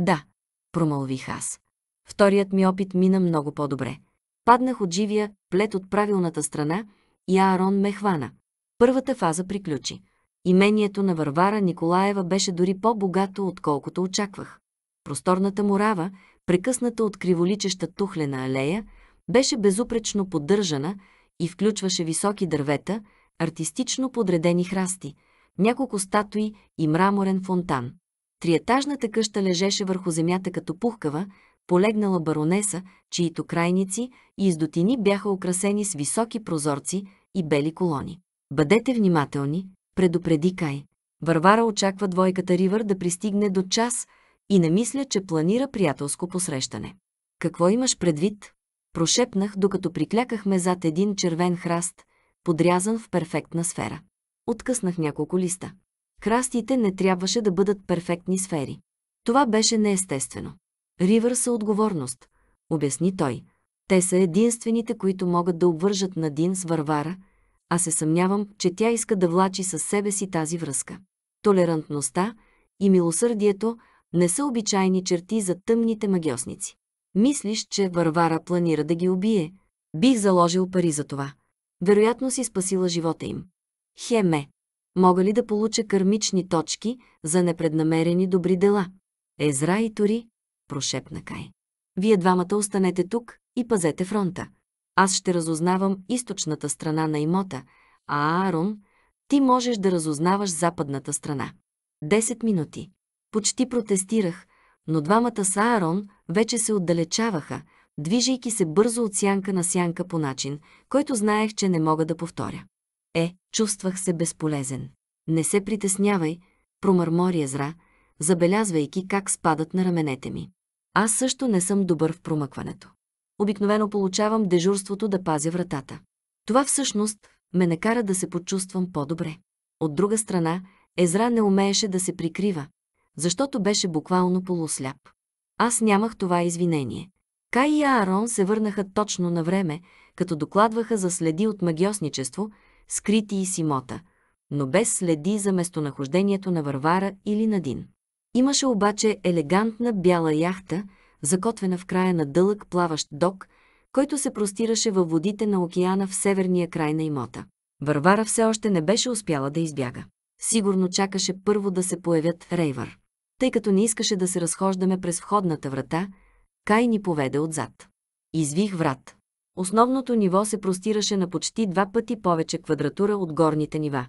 Да, промълвих аз. Вторият ми опит мина много по-добре. Паднах от живия, плет от правилната страна и Аарон ме хвана. Първата фаза приключи. Имението на Варвара Николаева беше дори по-богато, отколкото очаквах. Просторната мурава, прекъсната от криволичеща тухлена алея, беше безупречно поддържана и включваше високи дървета, артистично подредени храсти, няколко статуи и мраморен фонтан. Триетажната къща лежеше върху земята като пухкава, полегнала баронеса, чието крайници и издотини бяха украсени с високи прозорци и бели колони. Бъдете внимателни, предупреди Кай. Варвара очаква двойката Ривър да пристигне до час – и не мисля, че планира приятелско посрещане. Какво имаш предвид? Прошепнах, докато приклякахме зад един червен храст, подрязан в перфектна сфера. Откъснах няколко листа. Храстите не трябваше да бъдат перфектни сфери. Това беше неестествено. Ривър са отговорност, обясни той. Те са единствените, които могат да обвържат Надин с Варвара, а се съмнявам, че тя иска да влачи със себе си тази връзка. Толерантността и милосърдието не са обичайни черти за тъмните магиосници. Мислиш, че Варвара планира да ги убие? Бих заложил пари за това. Вероятно си спасила живота им. Хеме. Мога ли да получа кърмични точки за непреднамерени добри дела? Езра и Тори, прошепна Кай. Вие двамата останете тук и пазете фронта. Аз ще разузнавам източната страна на имота, а Аарон, ти можеш да разузнаваш западната страна. 10 минути. Почти протестирах, но двамата с Аарон вече се отдалечаваха, движейки се бързо от сянка на сянка по начин, който знаех, че не мога да повторя. Е, чувствах се безполезен. Не се притеснявай, промърмори Езра, забелязвайки как спадат на раменете ми. Аз също не съм добър в промъкването. Обикновено получавам дежурството да пазя вратата. Това всъщност ме накара да се почувствам по-добре. От друга страна, Езра не умееше да се прикрива, защото беше буквално полусляп. Аз нямах това извинение. Кай и Аарон се върнаха точно на време, като докладваха за следи от магиосничество, скрити и симота, но без следи за местонахождението на Варвара или Надин. Имаше обаче елегантна бяла яхта, закотвена в края на дълъг плаващ док, който се простираше във водите на океана в северния край на имота. Варвара все още не беше успяла да избяга. Сигурно чакаше първо да се появят рейвар тъй като не искаше да се разхождаме през входната врата, Кай ни поведе отзад. Извих врат. Основното ниво се простираше на почти два пъти повече квадратура от горните нива,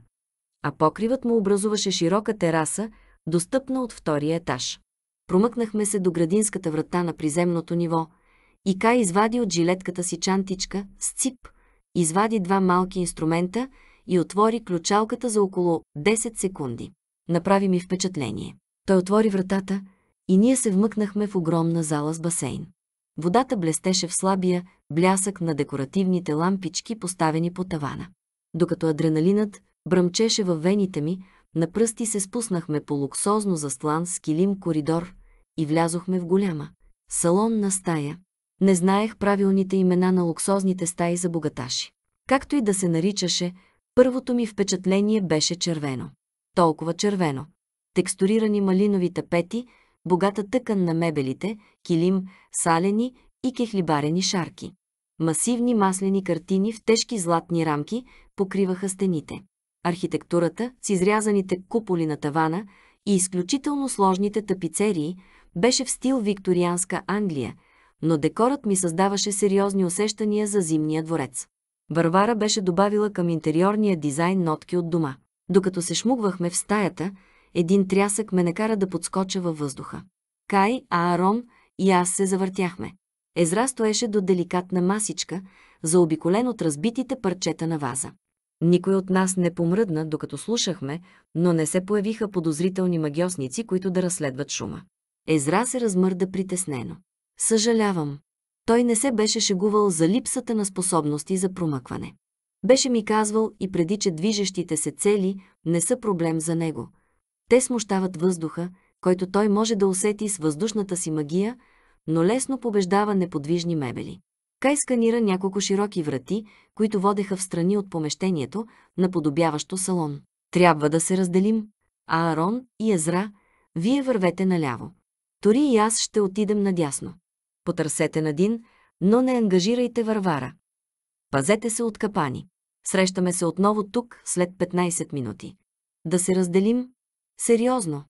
а покривът му образуваше широка тераса, достъпна от втория етаж. Промъкнахме се до градинската врата на приземното ниво и Кай извади от жилетката си чантичка с цип, извади два малки инструмента и отвори ключалката за около 10 секунди. Направи ми впечатление. Той отвори вратата и ние се вмъкнахме в огромна зала с басейн. Водата блестеше в слабия блясък на декоративните лампички, поставени по тавана. Докато адреналинът бръмчеше във вените ми, на пръсти се спуснахме по луксозно застлан с килим коридор и влязохме в голяма, салонна стая. Не знаех правилните имена на луксозните стаи за богаташи. Както и да се наричаше, първото ми впечатление беше червено. Толкова червено, текстурирани малинови тапети, богата тъкан на мебелите, килим, салени и кехлибарени шарки. Масивни маслени картини в тежки златни рамки покриваха стените. Архитектурата с изрязаните куполи на тавана и изключително сложните тапицерии беше в стил викторианска Англия, но декорът ми създаваше сериозни усещания за зимния дворец. Варвара беше добавила към интериорния дизайн нотки от дома. Докато се шмугвахме в стаята, един трясък ме накара да подскоча във въздуха. Кай, Аарон и аз се завъртяхме. Езра стоеше до деликатна масичка, заобиколен от разбитите парчета на ваза. Никой от нас не помръдна, докато слушахме, но не се появиха подозрителни магиосници, които да разследват шума. Езра се размърда притеснено. Съжалявам. Той не се беше шегувал за липсата на способности за промъкване. Беше ми казвал и преди, че движещите се цели не са проблем за него – те смущават въздуха, който той може да усети с въздушната си магия, но лесно побеждава неподвижни мебели. Кай сканира няколко широки врати, които водеха в страни от помещението, наподобяващо салон. Трябва да се разделим. Аарон и Езра, вие вървете наляво. Тори и аз ще отидем надясно. Потърсете Надин, но не ангажирайте Варвара. Пазете се от капани. Срещаме се отново тук след 15 минути. Да се разделим, Сериозно.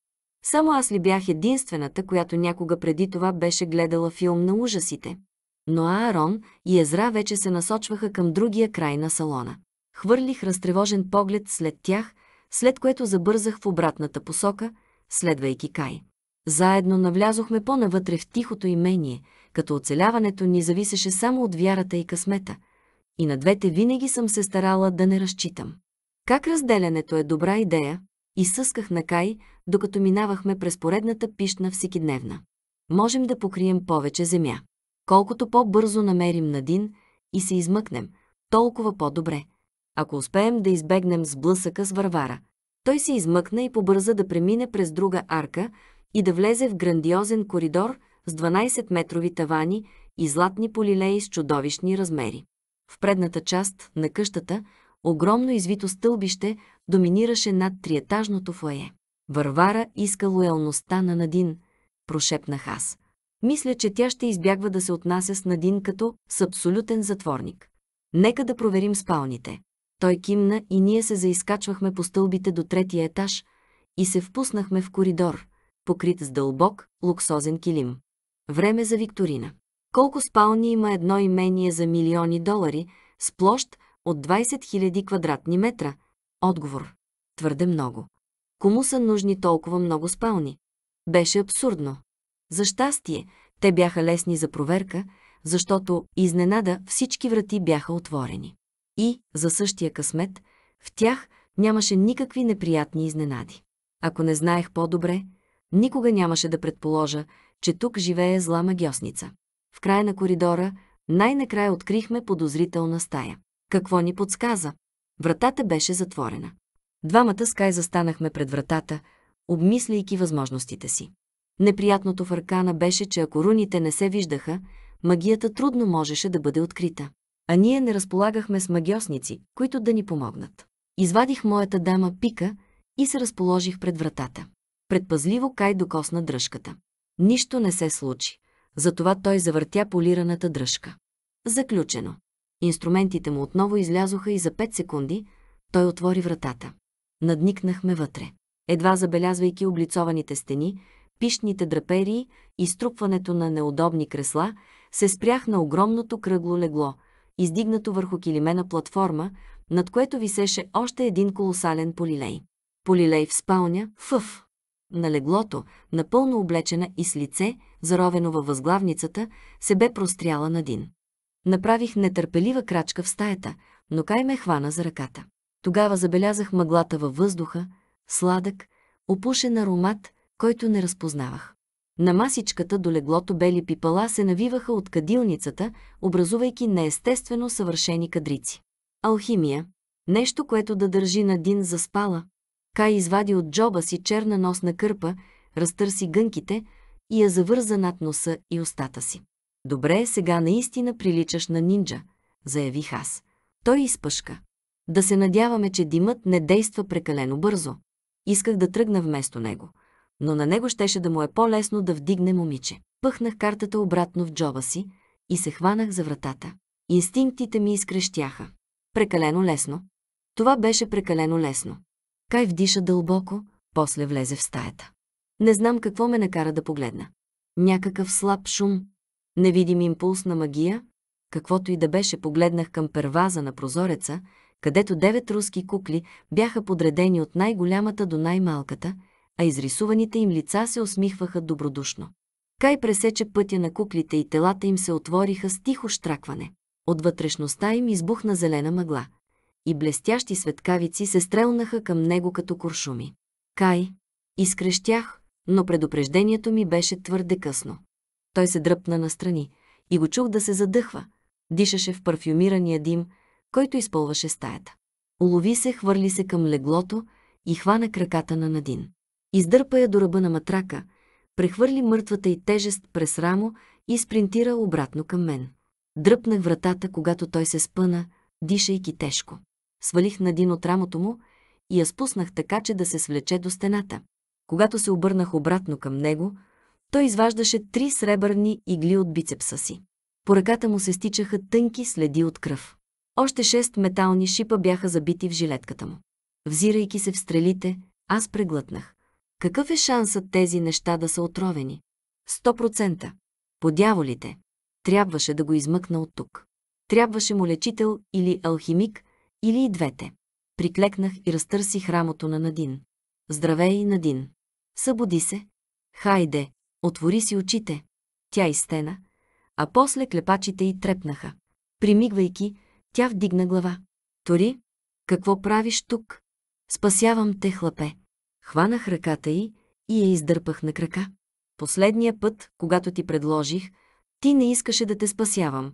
Само аз ли бях единствената, която някога преди това беше гледала филм на ужасите? Но Аарон и Езра вече се насочваха към другия край на салона. Хвърлих разтревожен поглед след тях, след което забързах в обратната посока, следвайки Кай. Заедно навлязохме по-навътре в тихото имение, като оцеляването ни зависеше само от вярата и късмета. И на двете винаги съм се старала да не разчитам. Как разделянето е добра идея, и съсках на Кай, докато минавахме през поредната пищна всекидневна. Можем да покрием повече земя. Колкото по-бързо намерим Надин и се измъкнем, толкова по-добре. Ако успеем да избегнем сблъсъка с Варвара. Той се измъкна и побърза да премине през друга арка и да влезе в грандиозен коридор с 12-метрови тавани и златни полилеи с чудовищни размери. В предната част на къщата – огромно извито стълбище доминираше над триетажното фойе. Варвара иска лоялността на Надин, прошепнах аз. Мисля, че тя ще избягва да се отнася с Надин като с абсолютен затворник. Нека да проверим спалните. Той кимна и ние се заискачвахме по стълбите до третия етаж и се впуснахме в коридор, покрит с дълбок, луксозен килим. Време за викторина. Колко спални има едно имение за милиони долари, с площ от 20 000 квадратни метра? Отговор. Твърде много. Кому са нужни толкова много спални? Беше абсурдно. За щастие, те бяха лесни за проверка, защото изненада всички врати бяха отворени. И, за същия късмет, в тях нямаше никакви неприятни изненади. Ако не знаех по-добре, никога нямаше да предположа, че тук живее зла магиосница. В края на коридора най-накрая открихме подозрителна стая. Какво ни подсказа? Вратата беше затворена. Двамата Скай застанахме пред вратата, обмисляйки възможностите си. Неприятното в Аркана беше, че ако руните не се виждаха, магията трудно можеше да бъде открита. А ние не разполагахме с магиосници, които да ни помогнат. Извадих моята дама пика и се разположих пред вратата. Предпазливо Кай докосна дръжката. Нищо не се случи. Затова той завъртя полираната дръжка. Заключено. Инструментите му отново излязоха и за 5 секунди той отвори вратата. Надникнахме вътре. Едва забелязвайки облицованите стени, пишните драперии и струпването на неудобни кресла, се спрях на огромното кръгло легло, издигнато върху килимена платформа, над което висеше още един колосален полилей. Полилей в спалня, фъв. На леглото, напълно облечена и с лице, заровено във възглавницата, се бе простряла на Дин. Направих нетърпелива крачка в стаята, но Кай ме хвана за ръката. Тогава забелязах мъглата във въздуха, сладък, опушен аромат, който не разпознавах. На масичката до леглото бели пипала се навиваха от кадилницата, образувайки неестествено съвършени кадрици. Алхимия – нещо, което да държи на Дин заспала. Кай извади от джоба си черна носна кърпа, разтърси гънките и я завърза над носа и устата си. Добре, сега наистина приличаш на нинджа, заявих аз. Той изпъшка. Да се надяваме, че димът не действа прекалено бързо. Исках да тръгна вместо него, но на него щеше да му е по-лесно да вдигне момиче. Пъхнах картата обратно в джоба си и се хванах за вратата. Инстинктите ми изкрещяха. Прекалено лесно. Това беше прекалено лесно. Кай вдиша дълбоко, после влезе в стаята. Не знам какво ме накара да погледна. Някакъв слаб шум, Невидим импулс на магия, каквото и да беше, погледнах към перваза на прозореца, където девет руски кукли бяха подредени от най-голямата до най-малката, а изрисуваните им лица се усмихваха добродушно. Кай пресече пътя на куклите и телата им се отвориха с тихо штракване. От вътрешността им избухна зелена мъгла и блестящи светкавици се стрелнаха към него като куршуми. Кай, изкрещях, но предупреждението ми беше твърде късно. Той се дръпна настрани и го чух да се задъхва. Дишаше в парфюмирания дим, който изпълваше стаята. Улови се, хвърли се към леглото и хвана краката на Надин. Издърпа я до ръба на матрака, прехвърли мъртвата и тежест през рамо и спринтира обратно към мен. Дръпнах вратата, когато той се спъна, дишайки тежко. Свалих Надин от рамото му и я спуснах така, че да се свлече до стената. Когато се обърнах обратно към него, той изваждаше три сребърни игли от бицепса си. По ръката му се стичаха тънки следи от кръв. Още шест метални шипа бяха забити в жилетката му. Взирайки се в стрелите, аз преглътнах. Какъв е шансът тези неща да са отровени? Сто По дяволите. Трябваше да го измъкна от тук. Трябваше му лечител или алхимик, или и двете. Приклекнах и разтърсих рамото на Надин. Здравей, Надин. Събуди се. Хайде, Отвори си очите. Тя изстена, а после клепачите й трепнаха. Примигвайки, тя вдигна глава. Тори, какво правиш тук? Спасявам те, хлапе. Хванах ръката й и я издърпах на крака. Последния път, когато ти предложих, ти не искаше да те спасявам,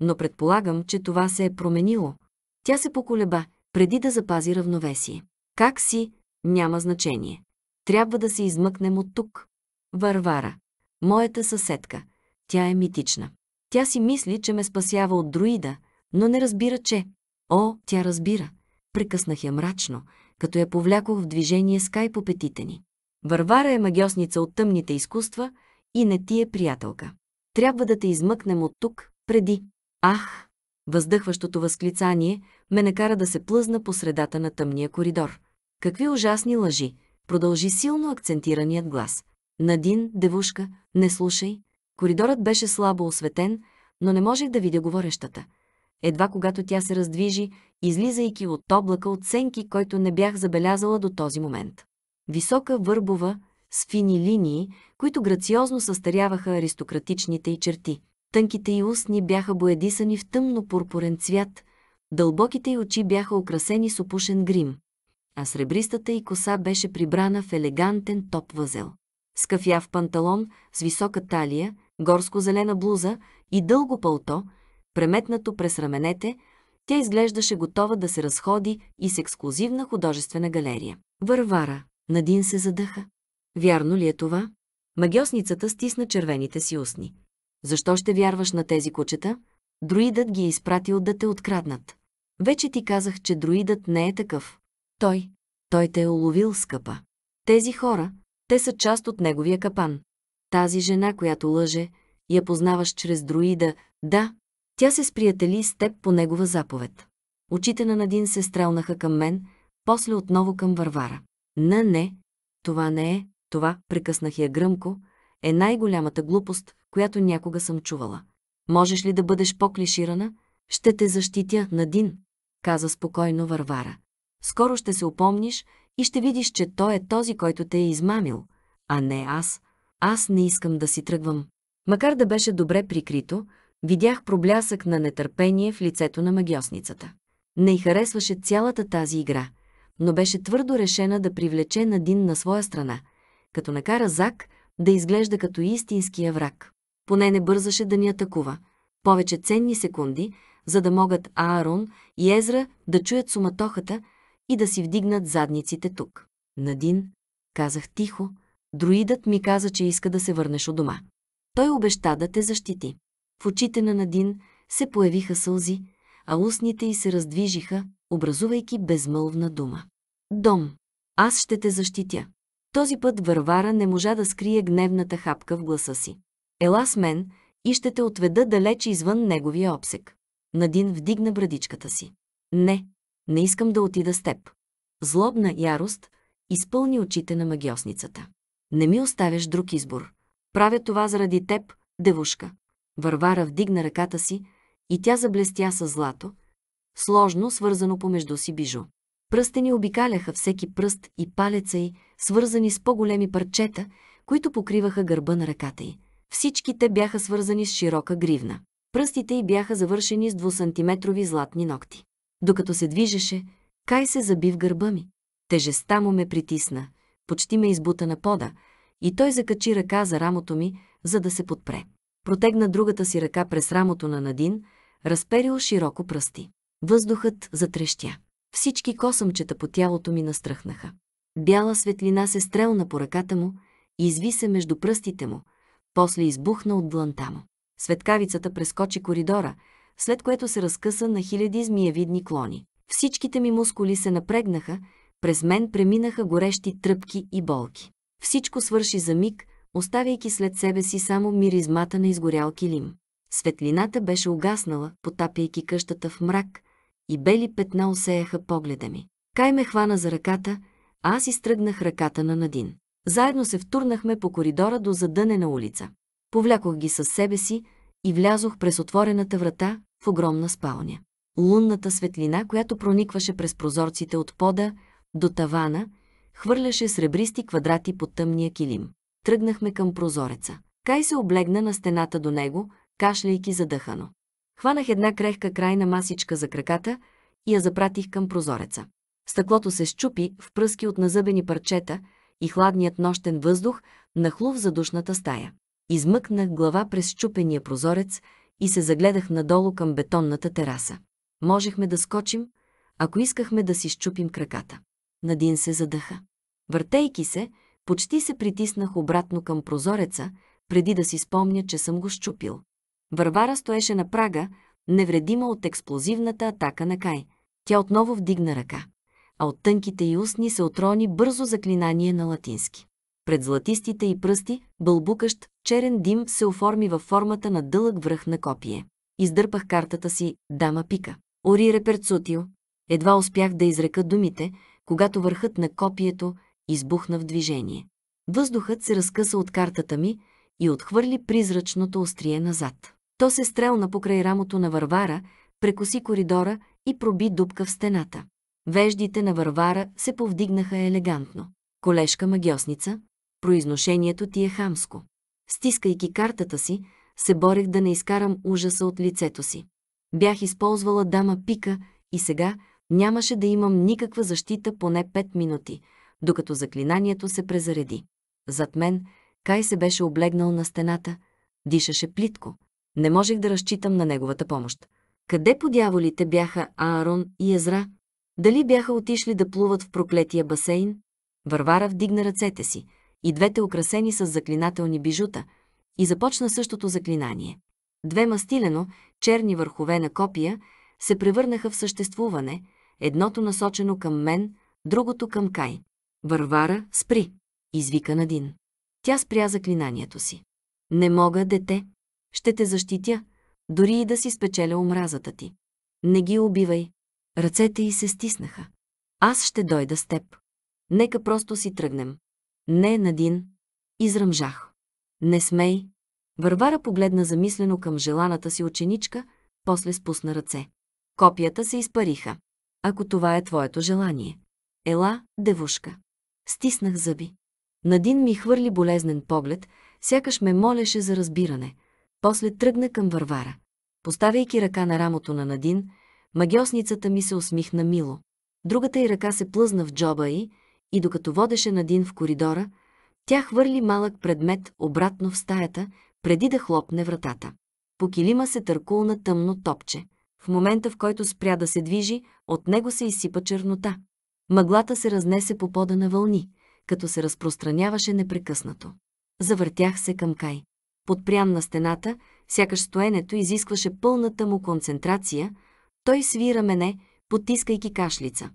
но предполагам, че това се е променило. Тя се поколеба, преди да запази равновесие. Как си, няма значение. Трябва да се измъкнем от тук. Варвара. Моята съседка. Тя е митична. Тя си мисли, че ме спасява от друида, но не разбира, че... О, тя разбира. Прекъснах я мрачно, като я повлякох в движение скай по петите ни. Варвара е магиосница от тъмните изкуства и не ти е приятелка. Трябва да те измъкнем от тук, преди. Ах! Въздъхващото възклицание ме накара да се плъзна по средата на тъмния коридор. Какви ужасни лъжи! Продължи силно акцентираният глас. Надин, девушка, не слушай. Коридорът беше слабо осветен, но не можех да видя говорещата. Едва когато тя се раздвижи, излизайки от облака от сенки, който не бях забелязала до този момент. Висока върбова, с фини линии, които грациозно състаряваха аристократичните й черти. Тънките й устни бяха боядисани в тъмно-пурпурен цвят, дълбоките й очи бяха украсени с опушен грим, а сребристата й коса беше прибрана в елегантен топ възел с кафяв панталон, с висока талия, горско-зелена блуза и дълго пълто, преметнато през раменете, тя изглеждаше готова да се разходи и с ексклюзивна художествена галерия. Варвара, Надин се задъха. Вярно ли е това? Магиосницата стисна червените си устни. Защо ще вярваш на тези кучета? Друидът ги е изпратил да те откраднат. Вече ти казах, че друидът не е такъв. Той, той те е уловил, скъпа. Тези хора, те са част от неговия капан. Тази жена, която лъже, я познаваш чрез друида, да, тя се сприятели с теб по негова заповед. Очите на Надин се стрелнаха към мен, после отново към Варвара. На не, това не е, това, прекъснах я гръмко, е най-голямата глупост, която някога съм чувала. Можеш ли да бъдеш по-клиширана? Ще те защитя, Надин, каза спокойно Варвара. Скоро ще се упомниш и ще видиш, че той е този, който те е измамил, а не аз. Аз не искам да си тръгвам. Макар да беше добре прикрито, видях проблясък на нетърпение в лицето на магиосницата. Не й харесваше цялата тази игра, но беше твърдо решена да привлече Надин на своя страна, като накара Зак да изглежда като истинския враг. Поне не бързаше да ни атакува. Повече ценни секунди, за да могат Аарон и Езра да чуят суматохата, и да си вдигнат задниците тук. Надин, казах тихо, друидът ми каза, че иска да се върнеш у дома. Той обеща да те защити. В очите на Надин се появиха сълзи, а устните й се раздвижиха, образувайки безмълвна дума. Дом, аз ще те защитя. Този път Варвара не можа да скрие гневната хапка в гласа си. Ела с мен и ще те отведа далеч извън неговия обсек. Надин вдигна брадичката си. Не, не искам да отида с теб. Злобна ярост изпълни очите на магиосницата. Не ми оставяш друг избор. Правя това заради теб, девушка. Варвара вдигна ръката си и тя заблестя с злато, сложно свързано помежду си бижу. Пръстени обикаляха всеки пръст и палеца й, свързани с по-големи парчета, които покриваха гърба на ръката й. Всички те бяха свързани с широка гривна. Пръстите й бяха завършени с двусантиметрови златни ногти. Докато се движеше, Кай се заби в гърба ми. Тежестта му ме притисна, почти ме избута на пода, и той закачи ръка за рамото ми, за да се подпре. Протегна другата си ръка през рамото на Надин, разперил широко пръсти. Въздухът затрещя. Всички косъмчета по тялото ми настръхнаха. Бяла светлина се стрелна по ръката му, изви се между пръстите му, после избухна от дланта му. Светкавицата прескочи коридора, след което се разкъса на хиляди змиевидни клони. Всичките ми мускули се напрегнаха, през мен преминаха горещи тръпки и болки. Всичко свърши за миг, оставяйки след себе си само миризмата на изгорял килим. Светлината беше угаснала, потапяйки къщата в мрак, и бели петна осеяха погледа ми. Кай ме хвана за ръката, а аз изтръгнах ръката на Надин. Заедно се втурнахме по коридора до задънена улица. Повлякох ги със себе си и влязох през отворената врата, в огромна спалня. Лунната светлина, която проникваше през прозорците от пода до тавана, хвърляше сребристи квадрати под тъмния килим. Тръгнахме към прозореца. Кай се облегна на стената до него, кашляйки задъхано. Хванах една крехка крайна масичка за краката и я запратих към прозореца. Стъклото се щупи в пръски от назъбени парчета и хладният нощен въздух нахлу в задушната стая. Измъкнах глава през щупения прозорец и се загледах надолу към бетонната тераса. Можехме да скочим, ако искахме да си щупим краката. Надин се задъха. Въртейки се, почти се притиснах обратно към прозореца, преди да си спомня, че съм го щупил. Варвара стоеше на прага, невредима от експлозивната атака на Кай. Тя отново вдигна ръка, а от тънките й устни се отрони бързо заклинание на латински пред златистите и пръсти, бълбукащ, черен дим се оформи във формата на дълъг връх на копие. Издърпах картата си «Дама пика». Ори реперцутио. Едва успях да изрека думите, когато върхът на копието избухна в движение. Въздухът се разкъса от картата ми и отхвърли призрачното острие назад. То се стрелна покрай рамото на Варвара, прекоси коридора и проби дупка в стената. Веждите на Варвара се повдигнаха елегантно. Колешка магиосница, Произношението ти е хамско. Стискайки картата си, се борех да не изкарам ужаса от лицето си. Бях използвала дама пика и сега нямаше да имам никаква защита поне 5 минути, докато заклинанието се презареди. Зад мен Кай се беше облегнал на стената, дишаше плитко. Не можех да разчитам на неговата помощ. Къде по дяволите бяха Аарон и Езра? Дали бяха отишли да плуват в проклетия басейн? Варвара вдигна ръцете си – и двете украсени с заклинателни бижута, и започна същото заклинание. Две мастилено, черни върхове на копия се превърнаха в съществуване, едното насочено към мен, другото към Кай. Варвара, спри! извика Надин. Тя спря заклинанието си. Не мога, дете. Ще те защитя, дори и да си спечеля омразата ти. Не ги убивай. Ръцете й се стиснаха. Аз ще дойда с теб. Нека просто си тръгнем. Не, Надин. Изръмжах. Не смей. Варвара погледна замислено към желаната си ученичка, после спусна ръце. Копията се изпариха. Ако това е твоето желание. Ела, девушка. Стиснах зъби. Надин ми хвърли болезнен поглед, сякаш ме молеше за разбиране. После тръгна към Варвара. Поставяйки ръка на рамото на Надин, магиосницата ми се усмихна мило. Другата й ръка се плъзна в джоба и и докато водеше Надин в коридора, тя хвърли малък предмет обратно в стаята, преди да хлопне вратата. По килима се търкулна тъмно топче. В момента, в който спря да се движи, от него се изсипа чернота. Мъглата се разнесе по пода на вълни, като се разпространяваше непрекъснато. Завъртях се към Кай. Подпрян на стената, сякаш стоенето изискваше пълната му концентрация, той свира мене, потискайки кашлица.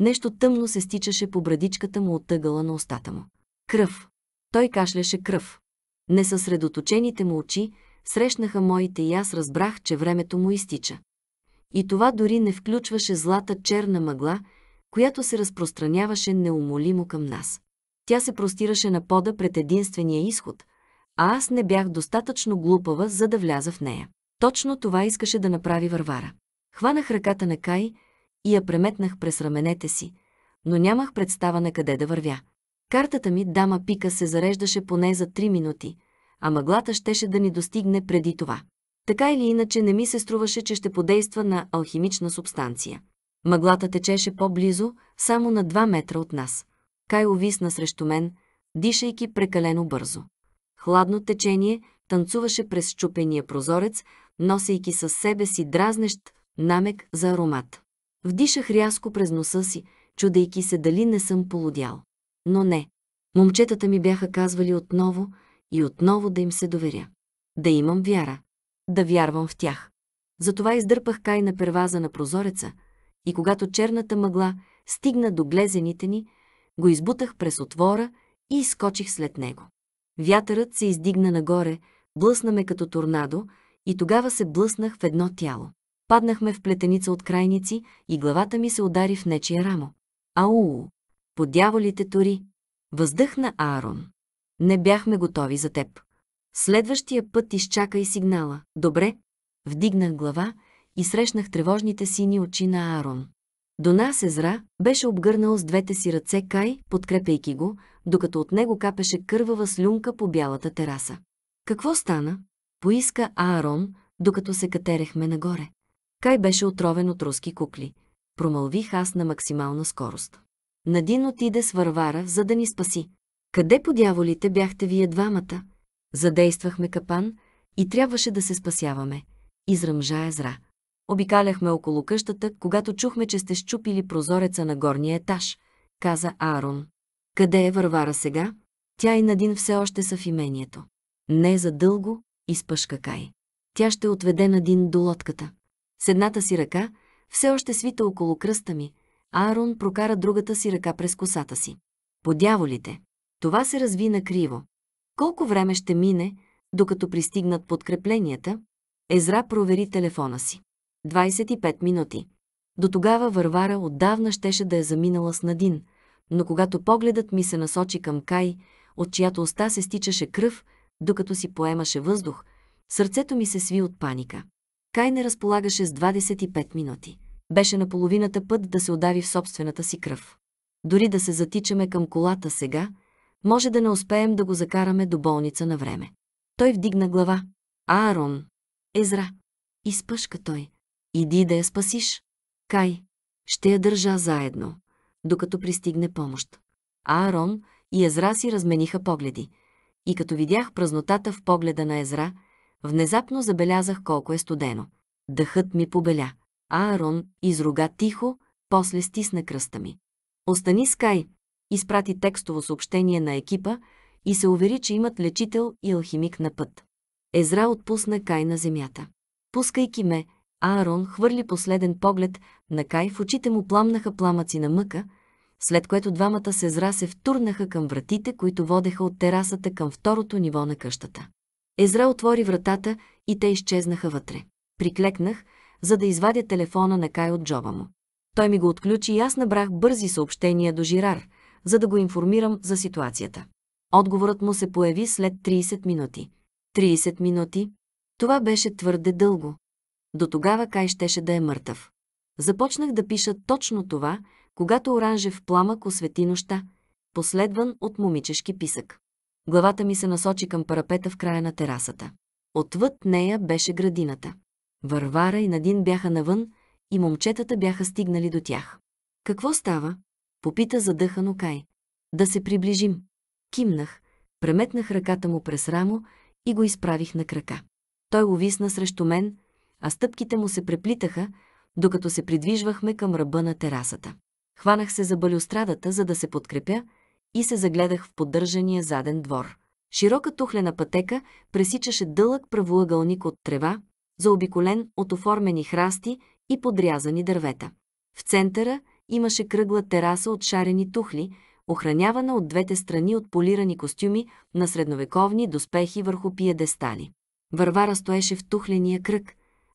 Нещо тъмно се стичаше по брадичката му от тъгъла на устата му. Кръв. Той кашляше кръв. Несъсредоточените му очи срещнаха моите и аз разбрах, че времето му изтича. И това дори не включваше злата черна мъгла, която се разпространяваше неумолимо към нас. Тя се простираше на пода пред единствения изход, а аз не бях достатъчно глупава, за да вляза в нея. Точно това искаше да направи Варвара. Хванах ръката на Кай, и я преметнах през раменете си, но нямах представа на къде да вървя. Картата ми дама пика се зареждаше поне за три минути, а мъглата щеше да ни достигне преди това. Така или иначе не ми се струваше, че ще подейства на алхимична субстанция. Мъглата течеше по-близо, само на 2 метра от нас. Кай увисна срещу мен, дишайки прекалено бързо. Хладно течение танцуваше през щупения прозорец, носейки със себе си дразнещ намек за аромат. Вдишах рязко през носа си, чудейки се дали не съм полудял. Но не. Момчетата ми бяха казвали отново и отново да им се доверя. Да имам вяра. Да вярвам в тях. Затова издърпах кай на перваза на прозореца и когато черната мъгла стигна до глезените ни, го избутах през отвора и изкочих след него. Вятърът се издигна нагоре, блъсна ме като торнадо и тогава се блъснах в едно тяло. Паднахме в плетеница от крайници и главата ми се удари в нечия рамо. Ау! По дяволите тори! Въздъхна Аарон. Не бяхме готови за теб. Следващия път изчакай сигнала. Добре. Вдигнах глава и срещнах тревожните сини очи на Аарон. До нас Езра беше обгърнал с двете си ръце Кай, подкрепяйки го, докато от него капеше кървава слюнка по бялата тераса. Какво стана? Поиска Аарон, докато се катерехме нагоре. Кай беше отровен от руски кукли. Промълвих аз на максимална скорост. Надин отиде с Варвара, за да ни спаси. Къде по дяволите бяхте вие двамата? Задействахме капан и трябваше да се спасяваме. Изръмжа езра. Обикаляхме около къщата, когато чухме, че сте щупили прозореца на горния етаж, каза Аарон. Къде е Варвара сега? Тя и Надин все още са в имението. Не за дълго, изпъшка Кай. Тя ще отведе Надин до лодката. С едната си ръка, все още свита около кръста ми, а Аарон прокара другата си ръка през косата си. Подяволите! Това се разви накриво. Колко време ще мине, докато пристигнат подкрепленията, Езра провери телефона си. 25 минути. До тогава Варвара отдавна щеше да е заминала с Надин, но когато погледът ми се насочи към Кай, от чиято уста се стичаше кръв, докато си поемаше въздух, сърцето ми се сви от паника. Кай не разполагаше с 25 минути. Беше на половината път да се удави в собствената си кръв. Дори да се затичаме към колата сега, може да не успеем да го закараме до болница на време. Той вдигна глава. Аарон. Езра. Изпъшка той. Иди да я спасиш. Кай. Ще я държа заедно, докато пристигне помощ. Аарон и Езра си размениха погледи. И като видях празнотата в погледа на Езра – Внезапно забелязах колко е студено. Дъхът ми побеля. Аарон изруга тихо, после стисна кръста ми. Остани Скай, изпрати текстово съобщение на екипа и се увери, че имат лечител и алхимик на път. Езра отпусна Кай на земята. Пускайки ме, Аарон хвърли последен поглед на Кай, в очите му пламнаха пламъци на мъка, след което двамата сезра се втурнаха към вратите, които водеха от терасата към второто ниво на къщата. Езра отвори вратата и те изчезнаха вътре. Приклекнах, за да извадя телефона на Кай от джоба му. Той ми го отключи и аз набрах бързи съобщения до Жирар, за да го информирам за ситуацията. Отговорът му се появи след 30 минути. 30 минути? Това беше твърде дълго. До тогава Кай щеше да е мъртъв. Започнах да пиша точно това, когато оранжев пламък освети нощта, последван от момичешки писък главата ми се насочи към парапета в края на терасата. Отвъд нея беше градината. Варвара и Надин бяха навън и момчетата бяха стигнали до тях. Какво става? Попита задъхано Кай. Да се приближим. Кимнах, преметнах ръката му през рамо и го изправих на крака. Той увисна срещу мен, а стъпките му се преплитаха, докато се придвижвахме към ръба на терасата. Хванах се за балюстрадата, за да се подкрепя, и се загледах в поддържания заден двор. Широка тухлена пътека пресичаше дълъг правоъгълник от трева, заобиколен от оформени храсти и подрязани дървета. В центъра имаше кръгла тераса от шарени тухли, охранявана от двете страни от полирани костюми на средновековни доспехи върху пиедестали. Варвара стоеше в тухления кръг,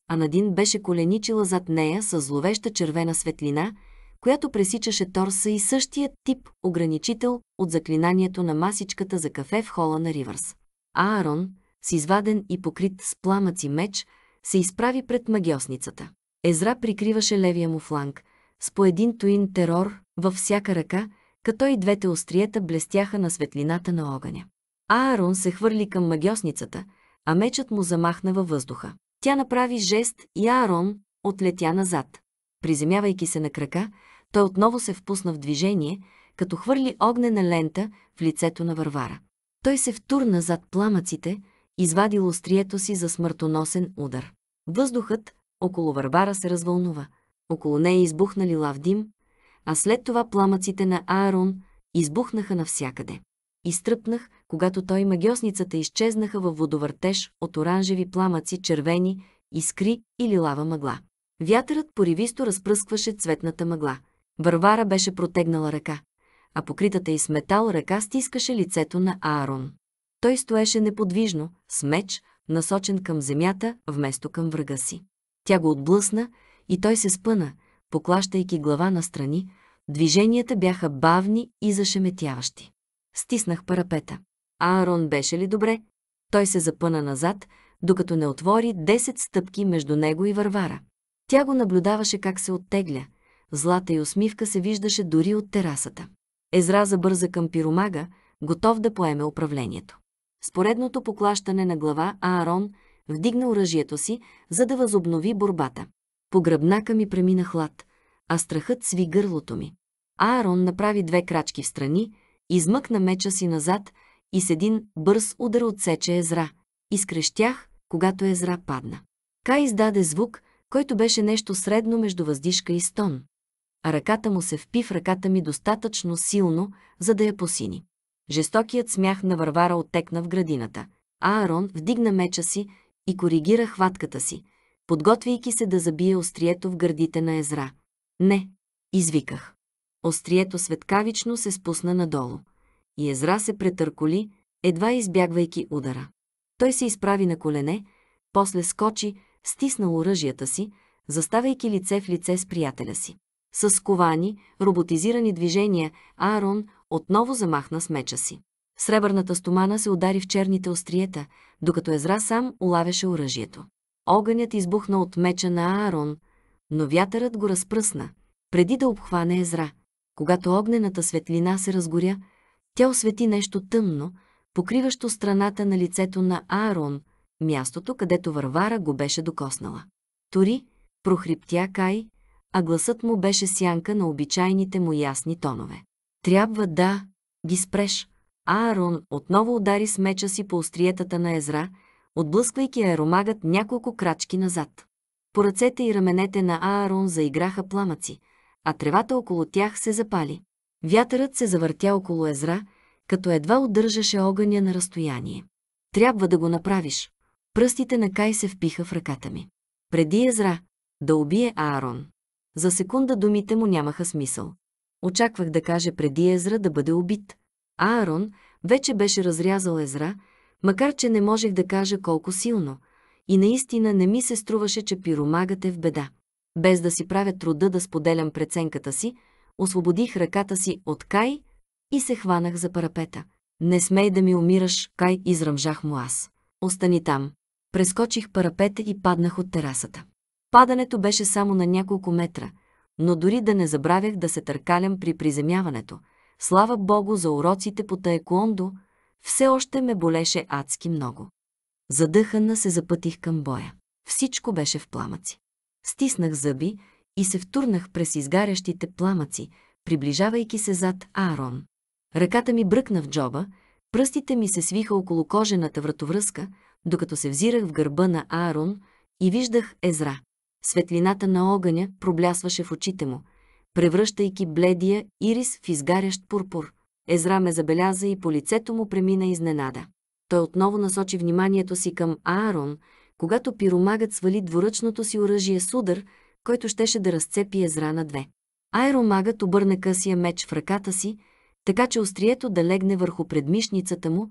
а Надин беше коленичила зад нея с зловеща червена светлина – която пресичаше торса и същия тип ограничител от заклинанието на масичката за кафе в хола на Ривърс. Аарон, с изваден и покрит с пламъци меч, се изправи пред магиосницата. Езра прикриваше левия му фланг, с по един туин терор във всяка ръка, като и двете остриета блестяха на светлината на огъня. Аарон се хвърли към магиосницата, а мечът му замахна във въздуха. Тя направи жест и Аарон отлетя назад. Приземявайки се на крака, той отново се впусна в движение, като хвърли огнена лента в лицето на Варвара. Той се втурна зад пламъците, извадил острието си за смъртоносен удар. Въздухът около Варвара се развълнува. Около нея избухнали лав дим, а след това пламъците на Аарон избухнаха навсякъде. Изтръпнах, когато той и магиосницата изчезнаха във водовъртеж от оранжеви пламъци, червени, искри или лава мъгла. Вятърът поривисто разпръскваше цветната мъгла – Варвара беше протегнала ръка, а покритата и с метал ръка стискаше лицето на Аарон. Той стоеше неподвижно, с меч, насочен към земята, вместо към врага си. Тя го отблъсна и той се спъна, поклащайки глава настрани, движенията бяха бавни и зашеметяващи. Стиснах парапета. Аарон беше ли добре? Той се запъна назад, докато не отвори 10 стъпки между него и Варвара. Тя го наблюдаваше как се оттегля – злата и усмивка се виждаше дори от терасата. Езра забърза към пиромага, готов да поеме управлението. Споредното поклащане на глава Аарон вдигна оръжието си, за да възобнови борбата. По гръбнака ми премина хлад, а страхът сви гърлото ми. Аарон направи две крачки в страни, измъкна меча си назад и с един бърз удар отсече Езра. Изкрещях, когато Езра падна. Кай издаде звук, който беше нещо средно между въздишка и стон а ръката му се впи в ръката ми достатъчно силно, за да я посини. Жестокият смях на Варвара оттекна в градината. Аарон вдигна меча си и коригира хватката си, подготвяйки се да забие острието в гърдите на Езра. Не, извиках. Острието светкавично се спусна надолу. И Езра се претърколи, едва избягвайки удара. Той се изправи на колене, после скочи, стиснал оръжията си, заставайки лице в лице с приятеля си. С ковани, роботизирани движения, Аарон отново замахна с меча си. Сребърната стомана се удари в черните остриета, докато Езра сам улавяше оръжието. Огънят избухна от меча на Аарон, но вятърът го разпръсна, преди да обхване Езра. Когато огнената светлина се разгоря, тя освети нещо тъмно, покриващо страната на лицето на Аарон, мястото, където вървара го беше докоснала. Тори, прохриптя Кай, а гласът му беше сянка на обичайните му ясни тонове. Трябва да ги спреш. Аарон отново удари с меча си по остриетата на Езра, отблъсквайки аеромагът няколко крачки назад. По ръцете и раменете на Аарон заиграха пламъци, а тревата около тях се запали. Вятърът се завъртя около Езра, като едва удържаше огъня на разстояние. Трябва да го направиш. Пръстите на Кай се впиха в ръката ми. Преди Езра да убие Аарон. За секунда думите му нямаха смисъл. Очаквах да каже преди Езра да бъде убит. А Аарон вече беше разрязал Езра, макар че не можех да кажа колко силно. И наистина не ми се струваше, че пиромагът е в беда. Без да си правя труда да споделям преценката си, освободих ръката си от Кай и се хванах за парапета. Не смей да ми умираш, Кай, изръмжах му аз. Остани там. Прескочих парапета и паднах от терасата. Падането беше само на няколко метра, но дори да не забравях да се търкалям при приземяването. Слава Богу за уроците по таекуондо, все още ме болеше адски много. Задъхана се запътих към боя. Всичко беше в пламъци. Стиснах зъби и се втурнах през изгарящите пламъци, приближавайки се зад Аарон. Ръката ми бръкна в джоба, пръстите ми се свиха около кожената вратовръзка, докато се взирах в гърба на Аарон и виждах Езра. Светлината на огъня проблясваше в очите му, превръщайки бледия ирис в изгарящ пурпур. Езра ме забеляза и по лицето му премина изненада. Той отново насочи вниманието си към Аарон, когато пиромагът свали двуръчното си оръжие с удар, който щеше да разцепи Езра на две. Аеромагът обърна късия меч в ръката си, така че острието да легне върху предмишницата му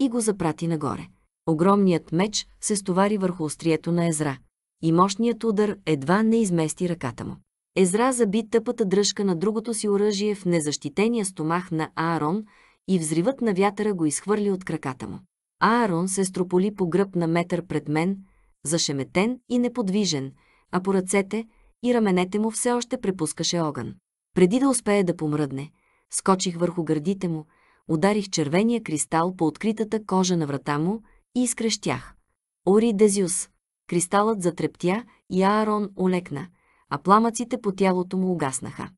и го запрати нагоре. Огромният меч се стовари върху острието на Езра и мощният удар едва не измести ръката му. Езра заби тъпата дръжка на другото си оръжие в незащитения стомах на Аарон и взривът на вятъра го изхвърли от краката му. Аарон се строполи по гръб на метър пред мен, зашеметен и неподвижен, а по ръцете и раменете му все още препускаше огън. Преди да успее да помръдне, скочих върху гърдите му, ударих червения кристал по откритата кожа на врата му и изкрещях. Ори Дезиус! кристалът затрептя и Аарон олекна, а пламъците по тялото му угаснаха.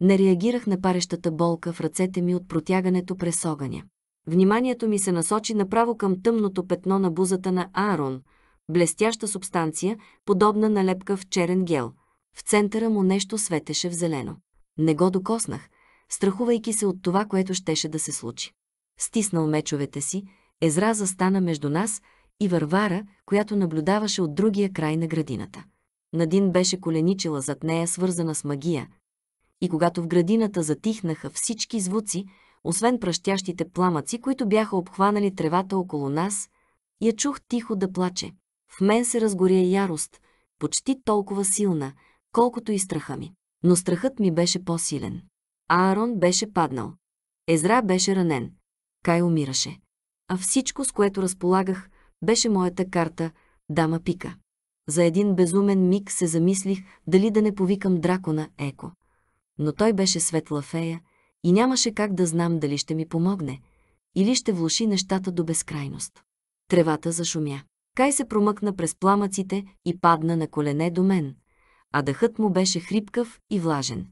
Не реагирах на парещата болка в ръцете ми от протягането през огъня. Вниманието ми се насочи направо към тъмното петно на бузата на Аарон, блестяща субстанция, подобна на лепка в черен гел. В центъра му нещо светеше в зелено. Не го докоснах, страхувайки се от това, което щеше да се случи. Стиснал мечовете си, Езра застана между нас – и Варвара, която наблюдаваше от другия край на градината. Надин беше коленичила зад нея, свързана с магия. И когато в градината затихнаха всички звуци, освен пръщящите пламъци, които бяха обхванали тревата около нас, я чух тихо да плаче. В мен се разгоря ярост, почти толкова силна, колкото и страха ми. Но страхът ми беше по-силен. Аарон беше паднал. Езра беше ранен. Кай умираше. А всичко, с което разполагах, беше моята карта «Дама пика». За един безумен миг се замислих дали да не повикам дракона Еко. Но той беше светла фея и нямаше как да знам дали ще ми помогне или ще влуши нещата до безкрайност. Тревата зашумя. Кай се промъкна през пламъците и падна на колене до мен, а дъхът му беше хрипкав и влажен.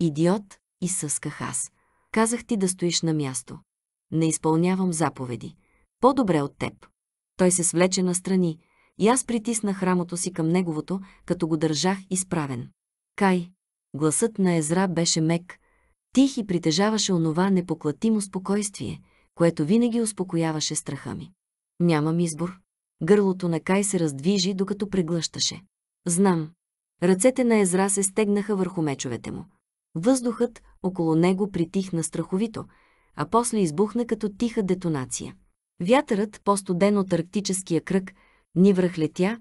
Идиот, съсках аз. Казах ти да стоиш на място. Не изпълнявам заповеди. По-добре от теб. Той се свлече настрани и аз притиснах рамото си към неговото, като го държах изправен. Кай! Гласът на Езра беше мек, тих и притежаваше онова непоклатимо спокойствие, което винаги успокояваше страха ми. Нямам избор. Гърлото на Кай се раздвижи, докато преглъщаше. Знам. Ръцете на Езра се стегнаха върху мечовете му. Въздухът около него притихна страховито, а после избухна като тиха детонация. Вятърът, по-студен от арктическия кръг, ни връхлетя,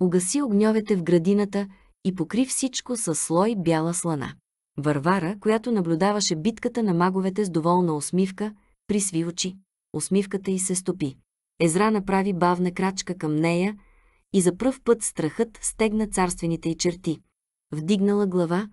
угаси огньовете в градината и покри всичко със слой бяла слана. Варвара, която наблюдаваше битката на маговете с доволна усмивка, присви очи. Усмивката й се стопи. Езра направи бавна крачка към нея и за пръв път страхът стегна царствените й черти. Вдигнала глава,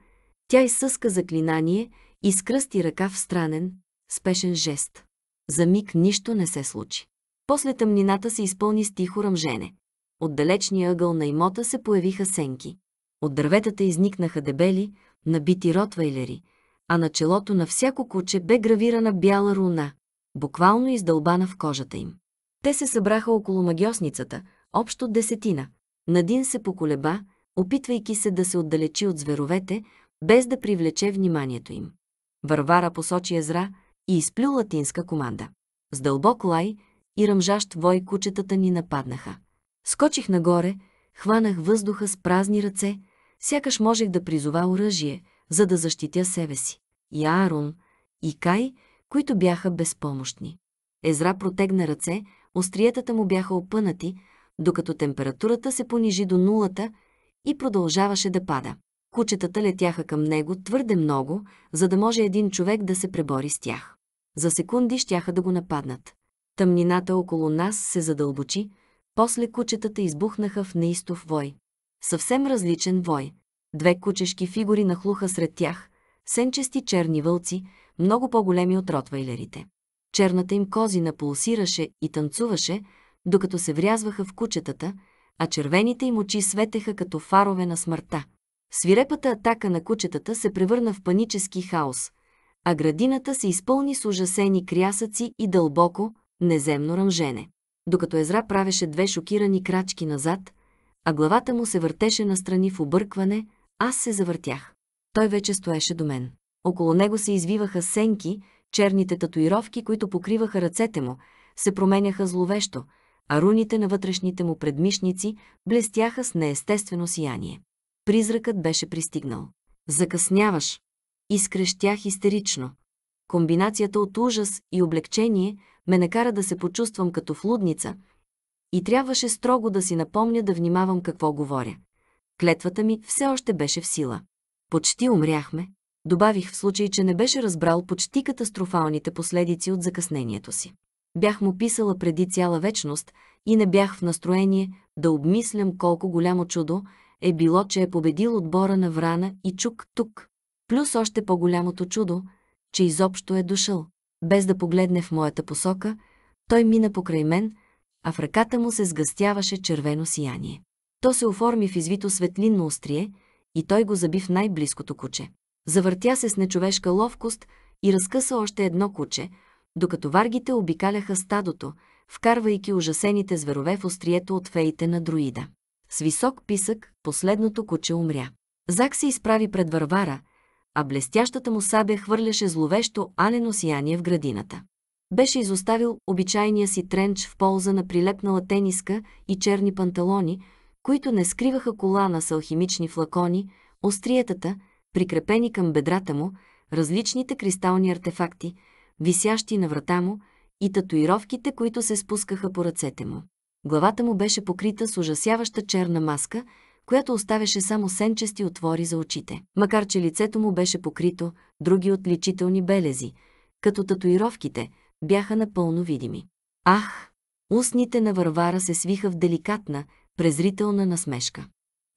тя изсъска заклинание и скръсти ръка в странен, спешен жест. За миг нищо не се случи. После тъмнината се изпълни с тихо ръмжене. От далечния ъгъл на имота се появиха сенки. От дърветата изникнаха дебели, набити ротвайлери, а на челото на всяко куче бе гравирана бяла руна, буквално издълбана в кожата им. Те се събраха около магиосницата, общо десетина. Надин се поколеба, опитвайки се да се отдалечи от зверовете, без да привлече вниманието им. Варвара посочи езра и изплю латинска команда. С дълбок лай и ръмжащ вой кучетата ни нападнаха. Скочих нагоре, хванах въздуха с празни ръце, сякаш можех да призова оръжие, за да защитя себе си. И Аарон, и Кай, които бяха безпомощни. Езра протегна ръце, остриетата му бяха опънати, докато температурата се понижи до нулата и продължаваше да пада. Кучетата летяха към него твърде много, за да може един човек да се пребори с тях. За секунди щяха да го нападнат. Тъмнината около нас се задълбочи, после кучетата избухнаха в неистов вой. Съвсем различен вой. Две кучешки фигури нахлуха сред тях, сенчести черни вълци, много по-големи от ротвейлерите. Черната им козина пулсираше и танцуваше, докато се врязваха в кучетата, а червените им очи светеха като фарове на смъртта. Свирепата атака на кучетата се превърна в панически хаос, а градината се изпълни с ужасени крясъци и дълбоко, неземно ръмжене. Докато Езра правеше две шокирани крачки назад, а главата му се въртеше настрани в объркване, аз се завъртях. Той вече стоеше до мен. Около него се извиваха сенки, черните татуировки, които покриваха ръцете му, се променяха зловещо, а руните на вътрешните му предмишници блестяха с неестествено сияние. Призракът беше пристигнал. Закъсняваш. Изкрещях истерично. Комбинацията от ужас и облегчение ме накара да се почувствам като в лудница и трябваше строго да си напомня да внимавам какво говоря. Клетвата ми все още беше в сила. Почти умряхме, добавих в случай, че не беше разбрал почти катастрофалните последици от закъснението си. Бях му писала преди цяла вечност и не бях в настроение да обмислям колко голямо чудо е било, че е победил отбора на Врана и Чук тук. Плюс още по-голямото чудо, че изобщо е дошъл. Без да погледне в моята посока, той мина покрай мен, а в ръката му се сгъстяваше червено сияние. То се оформи в извито светлинно острие и той го заби в най-близкото куче. Завъртя се с нечовешка ловкост и разкъса още едно куче, докато варгите обикаляха стадото, вкарвайки ужасените зверове в острието от феите на друида. С висок писък последното куче умря. Зак се изправи пред варвара а блестящата му сабя хвърляше зловещо алено сияние в градината. Беше изоставил обичайния си тренч в полза на прилепнала тениска и черни панталони, които не скриваха колана с алхимични флакони, остриетата, прикрепени към бедрата му, различните кристални артефакти, висящи на врата му, и татуировките, които се спускаха по ръцете му. Главата му беше покрита с ужасяваща черна маска, която оставяше само сенчести отвори за очите. Макар, че лицето му беше покрито, други отличителни белези, като татуировките, бяха напълно видими. Ах! Устните на Варвара се свиха в деликатна, презрителна насмешка.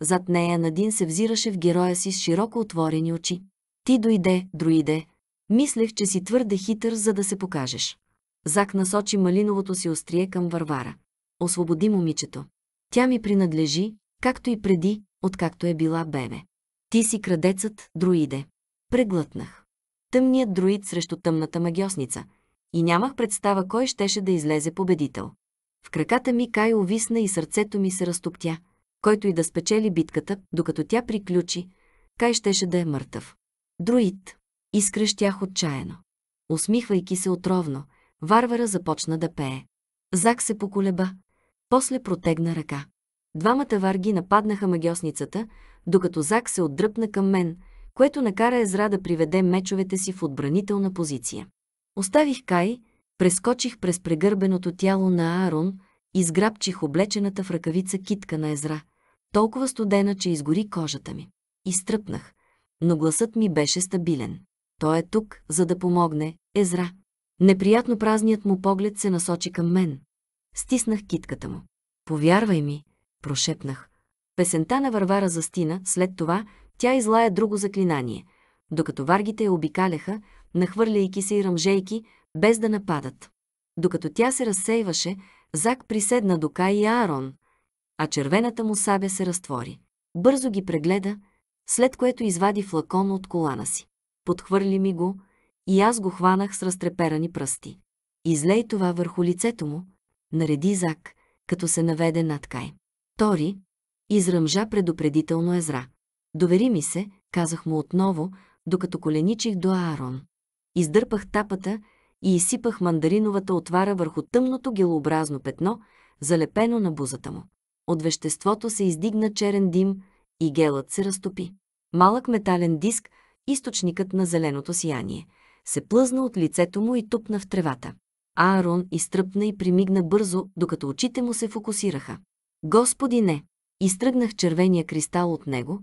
Зад нея Надин се взираше в героя си с широко отворени очи. Ти дойде, друиде. Мислех, че си твърде хитър, за да се покажеш. Зак насочи малиновото си острие към Варвара. Освободи момичето. Тя ми принадлежи, както и преди, откакто е била бебе. Ти си крадецът, друиде. Преглътнах. Тъмният друид срещу тъмната магиосница. И нямах представа кой щеше да излезе победител. В краката ми Кай увисна и сърцето ми се разтоптя. Който и да спечели битката, докато тя приключи, Кай щеше да е мъртъв. Друид. Изкръщях отчаяно. Усмихвайки се отровно, варвара започна да пее. Зак се поколеба. После протегна ръка. Двамата варги нападнаха магиосницата, докато Зак се отдръпна към мен, което накара Езра да приведе мечовете си в отбранителна позиция. Оставих Кай, прескочих през прегърбеното тяло на Аарон и сграбчих облечената в ръкавица китка на Езра, толкова студена, че изгори кожата ми. Изтръпнах, но гласът ми беше стабилен. Той е тук, за да помогне, Езра. Неприятно празният му поглед се насочи към мен. Стиснах китката му. Повярвай ми, прошепнах. Песента на Варвара застина, след това тя излая друго заклинание. Докато варгите я обикаляха, нахвърляйки се и ръмжейки, без да нападат. Докато тя се разсейваше, Зак приседна до Кай и Аарон, а червената му сабя се разтвори. Бързо ги прегледа, след което извади флакон от колана си. Подхвърли ми го и аз го хванах с разтреперани пръсти. Излей това върху лицето му, нареди Зак, като се наведе над Кай. Тори, изръмжа предупредително Езра. Довери ми се, казах му отново, докато коленичих до Аарон. Издърпах тапата и изсипах мандариновата отвара върху тъмното гелообразно петно, залепено на бузата му. От веществото се издигна черен дим и гелът се разтопи. Малък метален диск, източникът на зеленото сияние, се плъзна от лицето му и тупна в тревата. Аарон изтръпна и примигна бързо, докато очите му се фокусираха. Господи не! Изтръгнах червения кристал от него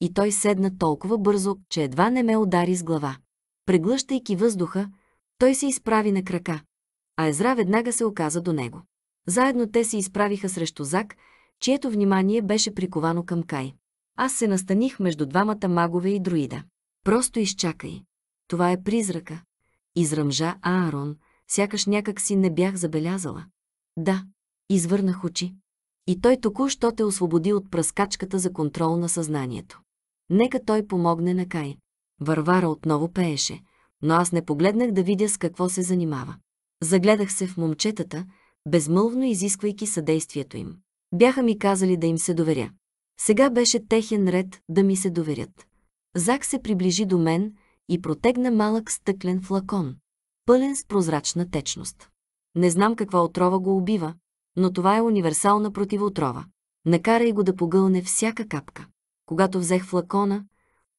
и той седна толкова бързо, че едва не ме удари с глава. Преглъщайки въздуха, той се изправи на крака, а Езра веднага се оказа до него. Заедно те се изправиха срещу Зак, чието внимание беше приковано към Кай. Аз се настаних между двамата магове и друида. Просто изчакай. Това е призрака. Изръмжа Аарон, сякаш някак си не бях забелязала. Да, извърнах очи. И той току-що те освободи от пръскачката за контрол на съзнанието. Нека той помогне на Кай. Варвара отново пееше, но аз не погледнах да видя с какво се занимава. Загледах се в момчетата, безмълвно изисквайки съдействието им. Бяха ми казали да им се доверя. Сега беше техен ред да ми се доверят. Зак се приближи до мен и протегна малък стъклен флакон, пълен с прозрачна течност. Не знам каква отрова го убива, но това е универсална противоотрова. Накарай го да погълне всяка капка. Когато взех флакона,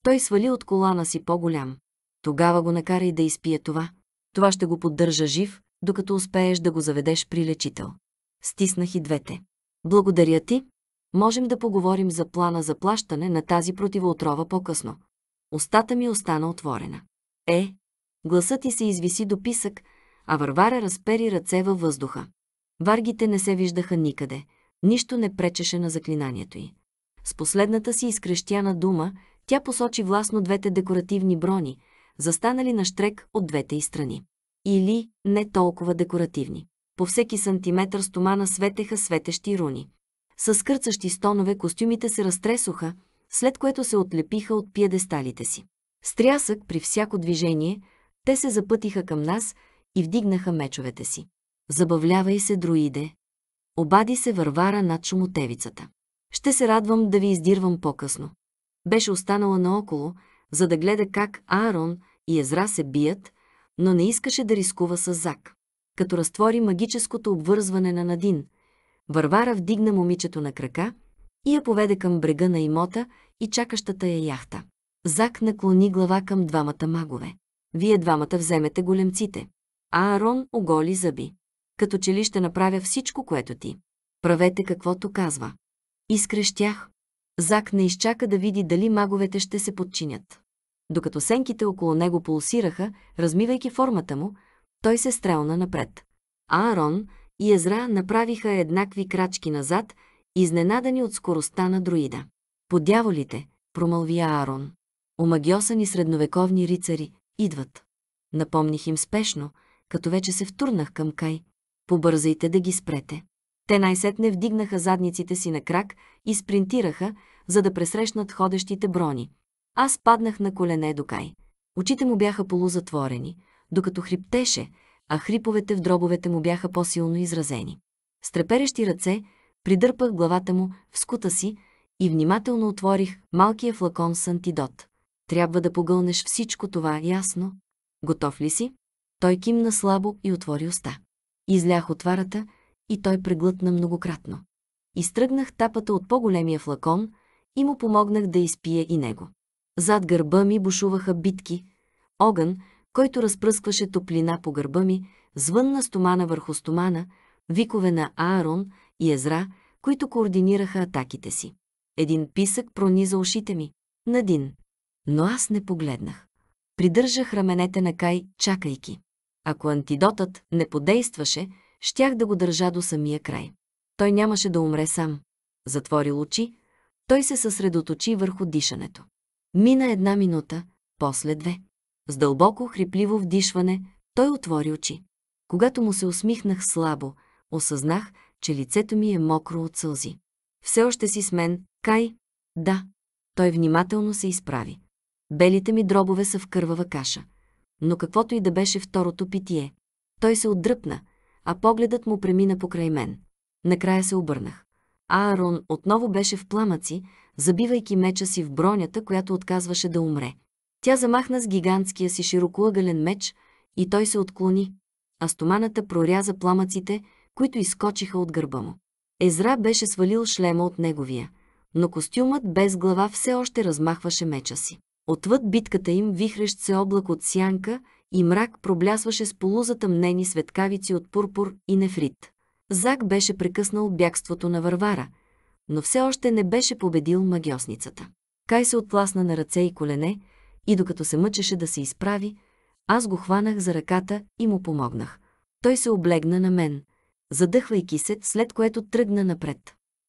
той свали от колана си по-голям. Тогава го накарай да изпие това. Това ще го поддържа жив, докато успееш да го заведеш при лечител. Стиснах и двете. Благодаря ти. Можем да поговорим за плана за плащане на тази противоотрова по-късно. Остата ми остана отворена. Е, гласът ти се извиси до писък, а Варвара разпери ръце във въздуха. Варгите не се виждаха никъде. Нищо не пречеше на заклинанието й. С последната си изкрещяна дума, тя посочи властно двете декоративни брони, застанали на штрек от двете й страни. Или не толкова декоративни. По всеки сантиметър стомана светеха светещи руни. С кърцащи стонове костюмите се разтресоха, след което се отлепиха от пиедесталите си. Стрясък при всяко движение, те се запътиха към нас и вдигнаха мечовете си. Забавлявай се, друиде. Обади се Варвара над шумотевицата. Ще се радвам да ви издирвам по-късно. Беше останала наоколо, за да гледа как Аарон и Езра се бият, но не искаше да рискува с Зак. Като разтвори магическото обвързване на Надин, Варвара вдигна момичето на крака и я поведе към брега на имота и чакащата я яхта. Зак наклони глава към двамата магове. Вие двамата вземете големците. Аарон оголи зъби като че ли ще направя всичко, което ти. Правете каквото казва. Изкрещях. Зак не изчака да види дали маговете ще се подчинят. Докато сенките около него пулсираха, размивайки формата му, той се стрелна напред. Аарон и Езра направиха еднакви крачки назад, изненадани от скоростта на друида. Подяволите, промълви Аарон. Омагиосани средновековни рицари идват. Напомних им спешно, като вече се втурнах към Кай, Побързайте да ги спрете. Те най-сетне вдигнаха задниците си на крак и спринтираха, за да пресрещнат ходещите брони. Аз паднах на колене до кай. Очите му бяха полузатворени, докато хриптеше, а хриповете в дробовете му бяха по-силно изразени. С треперещи ръце придърпах главата му в скута си и внимателно отворих малкия флакон с антидот. Трябва да погълнеш всичко това, ясно. Готов ли си? Той кимна слабо и отвори уста. Излях отварата и той преглътна многократно. Изтръгнах тапата от по-големия флакон и му помогнах да изпия и него. Зад гърба ми бушуваха битки, огън, който разпръскваше топлина по гърба ми, звънна стомана върху стомана, викове на Аарон и Езра, които координираха атаките си. Един писък прониза ушите ми. Надин. Но аз не погледнах. Придържах раменете на Кай, чакайки. Ако антидотът не подействаше, щях да го държа до самия край. Той нямаше да умре сам. Затворил очи, той се съсредоточи върху дишането. Мина една минута, после две. С дълбоко хрипливо вдишване той отвори очи. Когато му се усмихнах слабо, осъзнах, че лицето ми е мокро от сълзи. Все още си с мен, Кай? Да. Той внимателно се изправи. Белите ми дробове са в кървава каша но каквото и да беше второто питие. Той се отдръпна, а погледът му премина покрай мен. Накрая се обърнах. Аарон отново беше в пламъци, забивайки меча си в бронята, която отказваше да умре. Тя замахна с гигантския си широкоъгълен меч и той се отклони, а стоманата проряза пламъците, които изкочиха от гърба му. Езра беше свалил шлема от неговия, но костюмът без глава все още размахваше меча си. Отвъд битката им вихрещ се облак от сянка и мрак проблясваше с полузатъмнени светкавици от пурпур и нефрит. Зак беше прекъснал бягството на Варвара, но все още не беше победил магиосницата. Кай се отпласна на ръце и колене и докато се мъчеше да се изправи, аз го хванах за ръката и му помогнах. Той се облегна на мен, задъхвайки се, след което тръгна напред.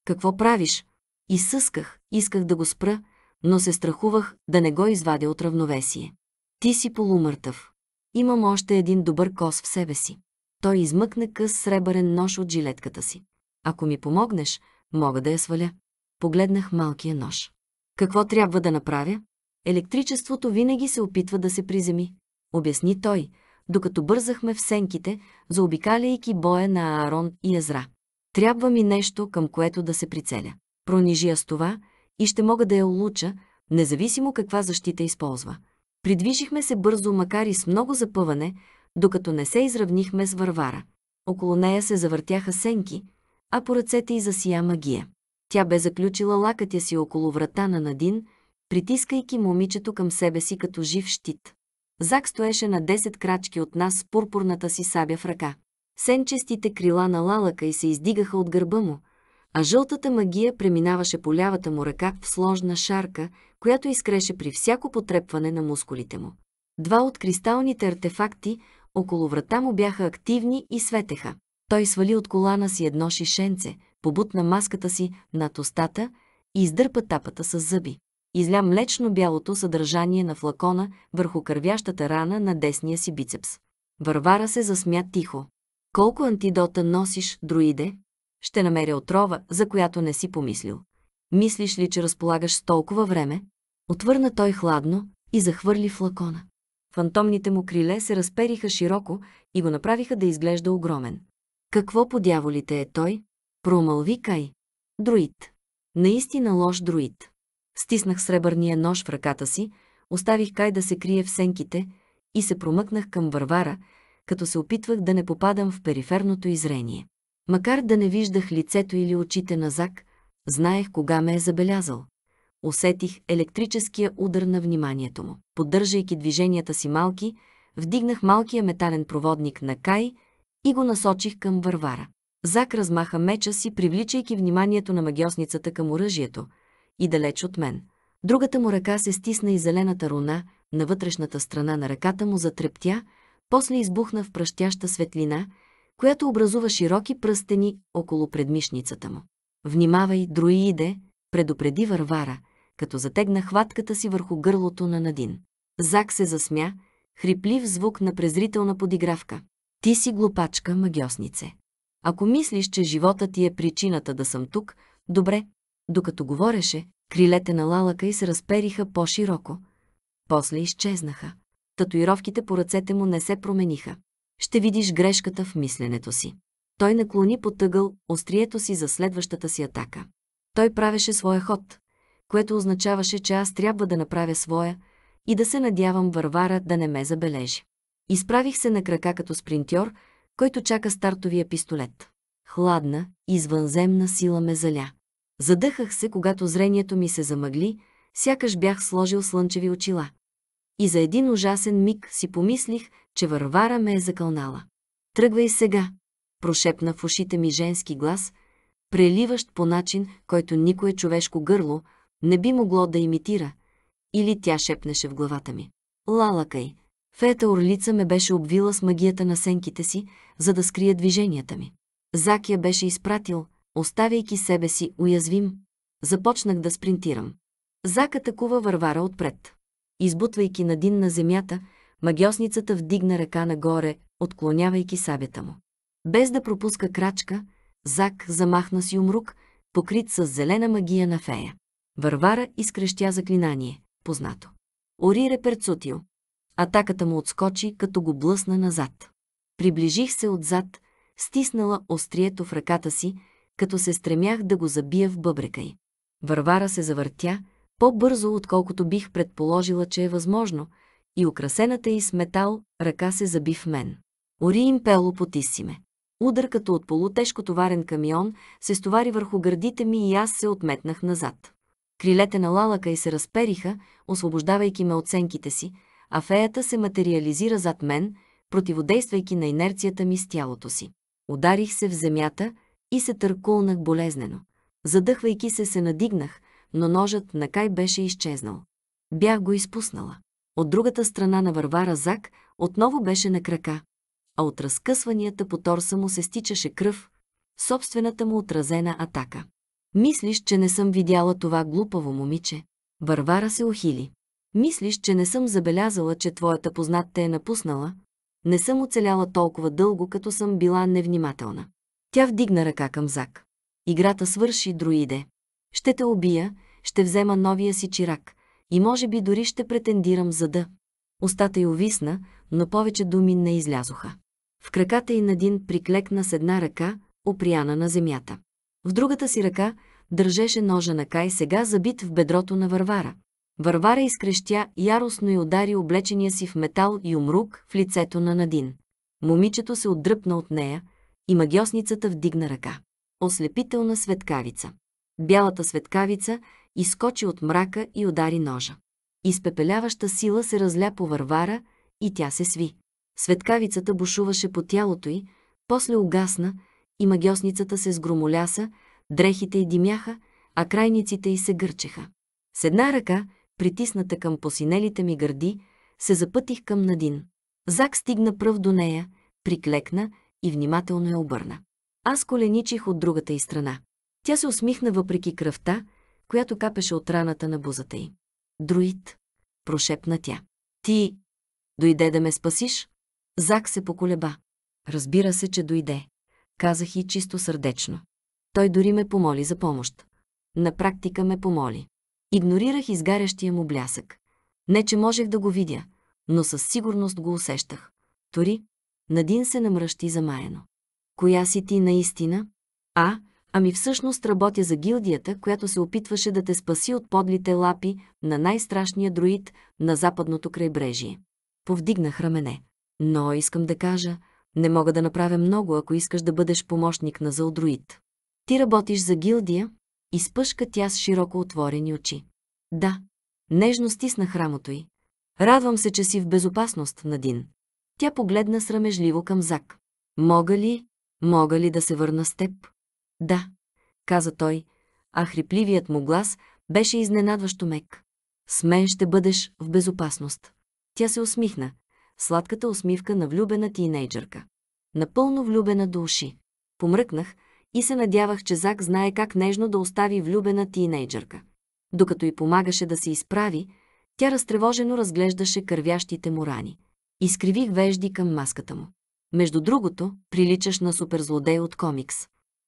Какво правиш? Изсъсках, исках да го спра, но се страхувах да не го извадя от равновесие. Ти си полумъртъв. Имам още един добър кос в себе си. Той измъкна къс сребърен нож от жилетката си. Ако ми помогнеш, мога да я сваля. Погледнах малкия нож. Какво трябва да направя? Електричеството винаги се опитва да се приземи. Обясни той, докато бързахме в сенките, заобикаляйки боя на Аарон и Езра. Трябва ми нещо, към което да се прицеля. Пронижи с това, и ще мога да я улуча, независимо каква защита използва. Придвижихме се бързо, макар и с много запъване, докато не се изравнихме с варвара. Около нея се завъртяха сенки, а по ръцете й засия магия. Тя бе заключила лакътя си около врата на Надин, притискайки момичето към себе си като жив щит. Зак стоеше на 10 крачки от нас с пурпурната си сабя в ръка. Сенчестите крила на лалъка и се издигаха от гърба му – а жълтата магия преминаваше по лявата му ръка в сложна шарка, която изкреше при всяко потрепване на мускулите му. Два от кристалните артефакти около врата му бяха активни и светеха. Той свали от колана си едно шишенце, побутна маската си над устата и издърпа тапата с зъби. Изля млечно-бялото съдържание на флакона върху кървящата рана на десния си бицепс. Варвара се засмя тихо. Колко антидота носиш, друиде? ще намеря отрова, за която не си помислил. Мислиш ли, че разполагаш с толкова време? Отвърна той хладно и захвърли флакона. Фантомните му криле се разпериха широко и го направиха да изглежда огромен. Какво по дяволите е той? Промълви Кай. Друид. Наистина лош друид. Стиснах сребърния нож в ръката си, оставих Кай да се крие в сенките и се промъкнах към Варвара, като се опитвах да не попадам в периферното изрение. Макар да не виждах лицето или очите на Зак, знаех кога ме е забелязал. Усетих електрическия удар на вниманието му. Поддържайки движенията си малки, вдигнах малкия метален проводник на Кай и го насочих към варвара. Зак размаха меча си, привличайки вниманието на магиосницата към оръжието и далеч от мен. Другата му ръка се стисна и зелената руна на вътрешната страна на ръката му затрептя, после избухна в пръщяща светлина – която образува широки пръстени около предмишницата му. Внимавай, друиде, предупреди Варвара, като затегна хватката си върху гърлото на Надин. Зак се засмя, хриплив звук на презрителна подигравка. Ти си глупачка, магиоснице. Ако мислиш, че живота ти е причината да съм тук, добре. Докато говореше, крилете на лалъка и се разпериха по-широко. После изчезнаха. Татуировките по ръцете му не се промениха ще видиш грешката в мисленето си. Той наклони потъгъл острието си за следващата си атака. Той правеше своя ход, което означаваше, че аз трябва да направя своя и да се надявам вървара да не ме забележи. Изправих се на крака като спринтьор, който чака стартовия пистолет. Хладна, извънземна сила ме заля. Задъхах се, когато зрението ми се замъгли, сякаш бях сложил слънчеви очила. И за един ужасен миг си помислих, че вървара ме е закълнала. Тръгвай сега, прошепна в ушите ми женски глас, преливащ по начин, който никое човешко гърло не би могло да имитира, или тя шепнеше в главата ми. Лалакай, фета орлица ме беше обвила с магията на сенките си, за да скрие движенията ми. Закия беше изпратил, оставяйки себе си уязвим. Започнах да спринтирам. Зак атакува вървара отпред. Избутвайки Надин на земята, Магиосницата вдигна ръка нагоре, отклонявайки сабята му. Без да пропуска крачка, Зак замахна с юмрук, покрит с зелена магия на фея. Варвара изкрещя заклинание, познато. Ори реперцутил. Атаката му отскочи, като го блъсна назад. Приближих се отзад, стиснала острието в ръката си, като се стремях да го забия в бъбрека й. Варвара се завъртя, по-бързо, отколкото бих предположила, че е възможно – и украсената й с метал ръка се заби в мен. Ори им пело потисиме. Удар като от товарен камион се стовари върху гърдите ми и аз се отметнах назад. Крилете на лалъка и се разпериха, освобождавайки ме оценките си, а феята се материализира зад мен, противодействайки на инерцията ми с тялото си. Ударих се в земята и се търкулнах болезнено. Задъхвайки се, се надигнах, но ножът на Кай беше изчезнал. Бях го изпуснала. От другата страна на Варвара Зак отново беше на крака, а от разкъсванията по торса му се стичаше кръв, собствената му отразена атака. Мислиш, че не съм видяла това глупаво момиче. Варвара се ухили. Мислиш, че не съм забелязала, че твоята познат те е напуснала. Не съм оцеляла толкова дълго, като съм била невнимателна. Тя вдигна ръка към Зак. Играта свърши, друиде. Ще те убия, ще взема новия си чирак, и може би дори ще претендирам за да. Остата й увисна, но повече думи не излязоха. В краката й Надин приклекна с една ръка, опряна на земята. В другата си ръка държеше ножа на Кай сега забит в бедрото на Варвара. Варвара изкрещя яростно и удари облечения си в метал и умрук в лицето на Надин. Момичето се отдръпна от нея и магиосницата вдигна ръка. Ослепителна светкавица. Бялата светкавица изкочи от мрака и удари ножа. Изпепеляваща сила се разля по варвара и тя се сви. Светкавицата бушуваше по тялото й, после угасна и магиосницата се сгромоляса, дрехите й димяха, а крайниците й се гърчеха. С една ръка, притисната към посинелите ми гърди, се запътих към Надин. Зак стигна пръв до нея, приклекна и внимателно я обърна. Аз коленичих от другата й страна. Тя се усмихна въпреки кръвта, която капеше от раната на бузата й. Друид, прошепна тя. Ти дойде да ме спасиш? Зак се поколеба. Разбира се, че дойде. Казах и чисто сърдечно. Той дори ме помоли за помощ. На практика ме помоли. Игнорирах изгарящия му блясък. Не, че можех да го видя, но със сигурност го усещах. Тори, Надин се намръщи замаяно. Коя си ти наистина? А, Ами всъщност работя за гилдията, която се опитваше да те спаси от подлите лапи на най-страшния друид на западното крайбрежие. Повдигнах рамене. Но искам да кажа, не мога да направя много, ако искаш да бъдеш помощник на зълдруид. Ти работиш за гилдия? Изпъшка тя с широко отворени очи. Да. Нежно стисна храмото й. Радвам се, че си в безопасност, Надин. Тя погледна срамежливо към Зак. Мога ли, мога ли да се върна с теб? Да, каза той, а хрипливият му глас беше изненадващо мек. С мен ще бъдеш в безопасност. Тя се усмихна, сладката усмивка на влюбена тинейджърка. Напълно влюбена до уши. Помръкнах и се надявах, че Зак знае как нежно да остави влюбена тинейджърка. Докато й помагаше да се изправи, тя разтревожено разглеждаше кървящите му рани. Изкривих вежди към маската му. Между другото, приличаш на суперзлодей от комикс.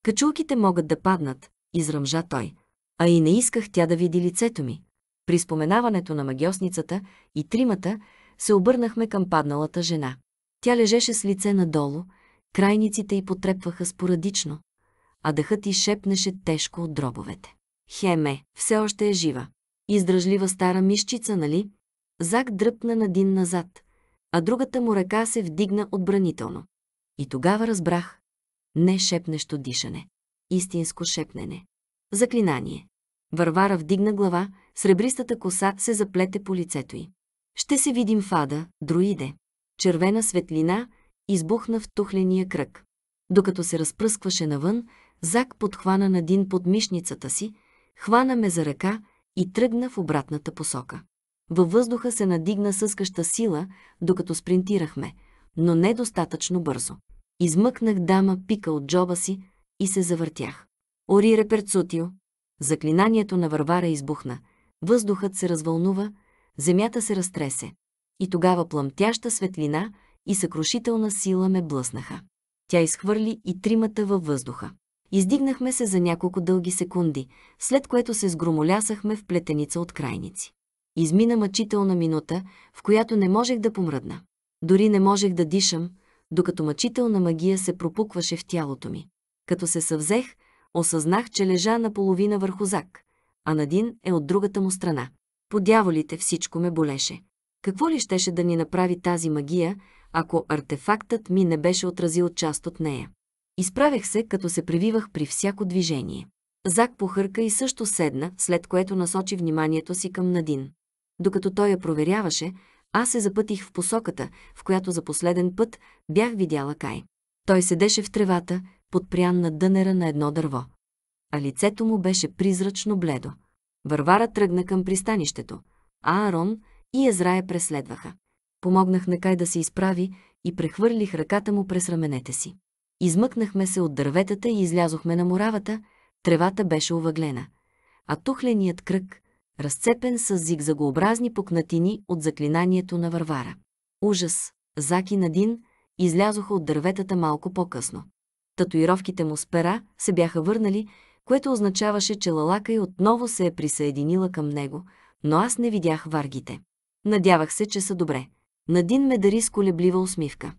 Качулките могат да паднат, изръмжа той. А и не исках тя да види лицето ми. При споменаването на магиосницата и тримата се обърнахме към падналата жена. Тя лежеше с лице надолу, крайниците й потрепваха спорадично, а дъхът й шепнеше тежко от дробовете. Хеме, все още е жива. Издръжлива стара мишчица, нали? Зак дръпна на Дин назад, а другата му ръка се вдигна отбранително. И тогава разбрах, не шепнещо дишане. Истинско шепнене. Заклинание. Варвара вдигна глава, сребристата коса се заплете по лицето й. Ще се видим в ада, друиде. Червена светлина избухна в тухления кръг. Докато се разпръскваше навън, Зак подхвана на Дин под мишницата си, хвана ме за ръка и тръгна в обратната посока. Във въздуха се надигна съскаща сила, докато спринтирахме, но недостатъчно бързо. Измъкнах дама пика от джоба си и се завъртях. Ори реперцутио! Заклинанието на Варвара избухна. Въздухът се развълнува, земята се разтресе. И тогава пламтяща светлина и съкрушителна сила ме блъснаха. Тя изхвърли и тримата във въздуха. Издигнахме се за няколко дълги секунди, след което се сгромолясахме в плетеница от крайници. Измина мъчителна минута, в която не можех да помръдна. Дори не можех да дишам, докато мъчителна магия се пропукваше в тялото ми. Като се съвзех, осъзнах, че лежа наполовина върху зак, а Надин е от другата му страна. По дяволите всичко ме болеше. Какво ли щеше да ни направи тази магия, ако артефактът ми не беше отразил част от нея? Изправях се, като се прививах при всяко движение. Зак похърка и също седна, след което насочи вниманието си към Надин. Докато той я проверяваше, аз се запътих в посоката, в която за последен път бях видяла Кай. Той седеше в тревата, подпрян на дънера на едно дърво. А лицето му беше призрачно бледо. Варвара тръгна към пристанището, а Аарон и Езрая преследваха. Помогнах на Кай да се изправи и прехвърлих ръката му през раменете си. Измъкнахме се от дърветата и излязохме на муравата, тревата беше овъглена, а тухленият кръг, разцепен с зигзагообразни пукнатини от заклинанието на Варвара. Ужас! Зак и Надин излязоха от дърветата малко по-късно. Татуировките му с пера се бяха върнали, което означаваше, че Лалака и отново се е присъединила към него, но аз не видях варгите. Надявах се, че са добре. Надин ме дари с колеблива усмивка.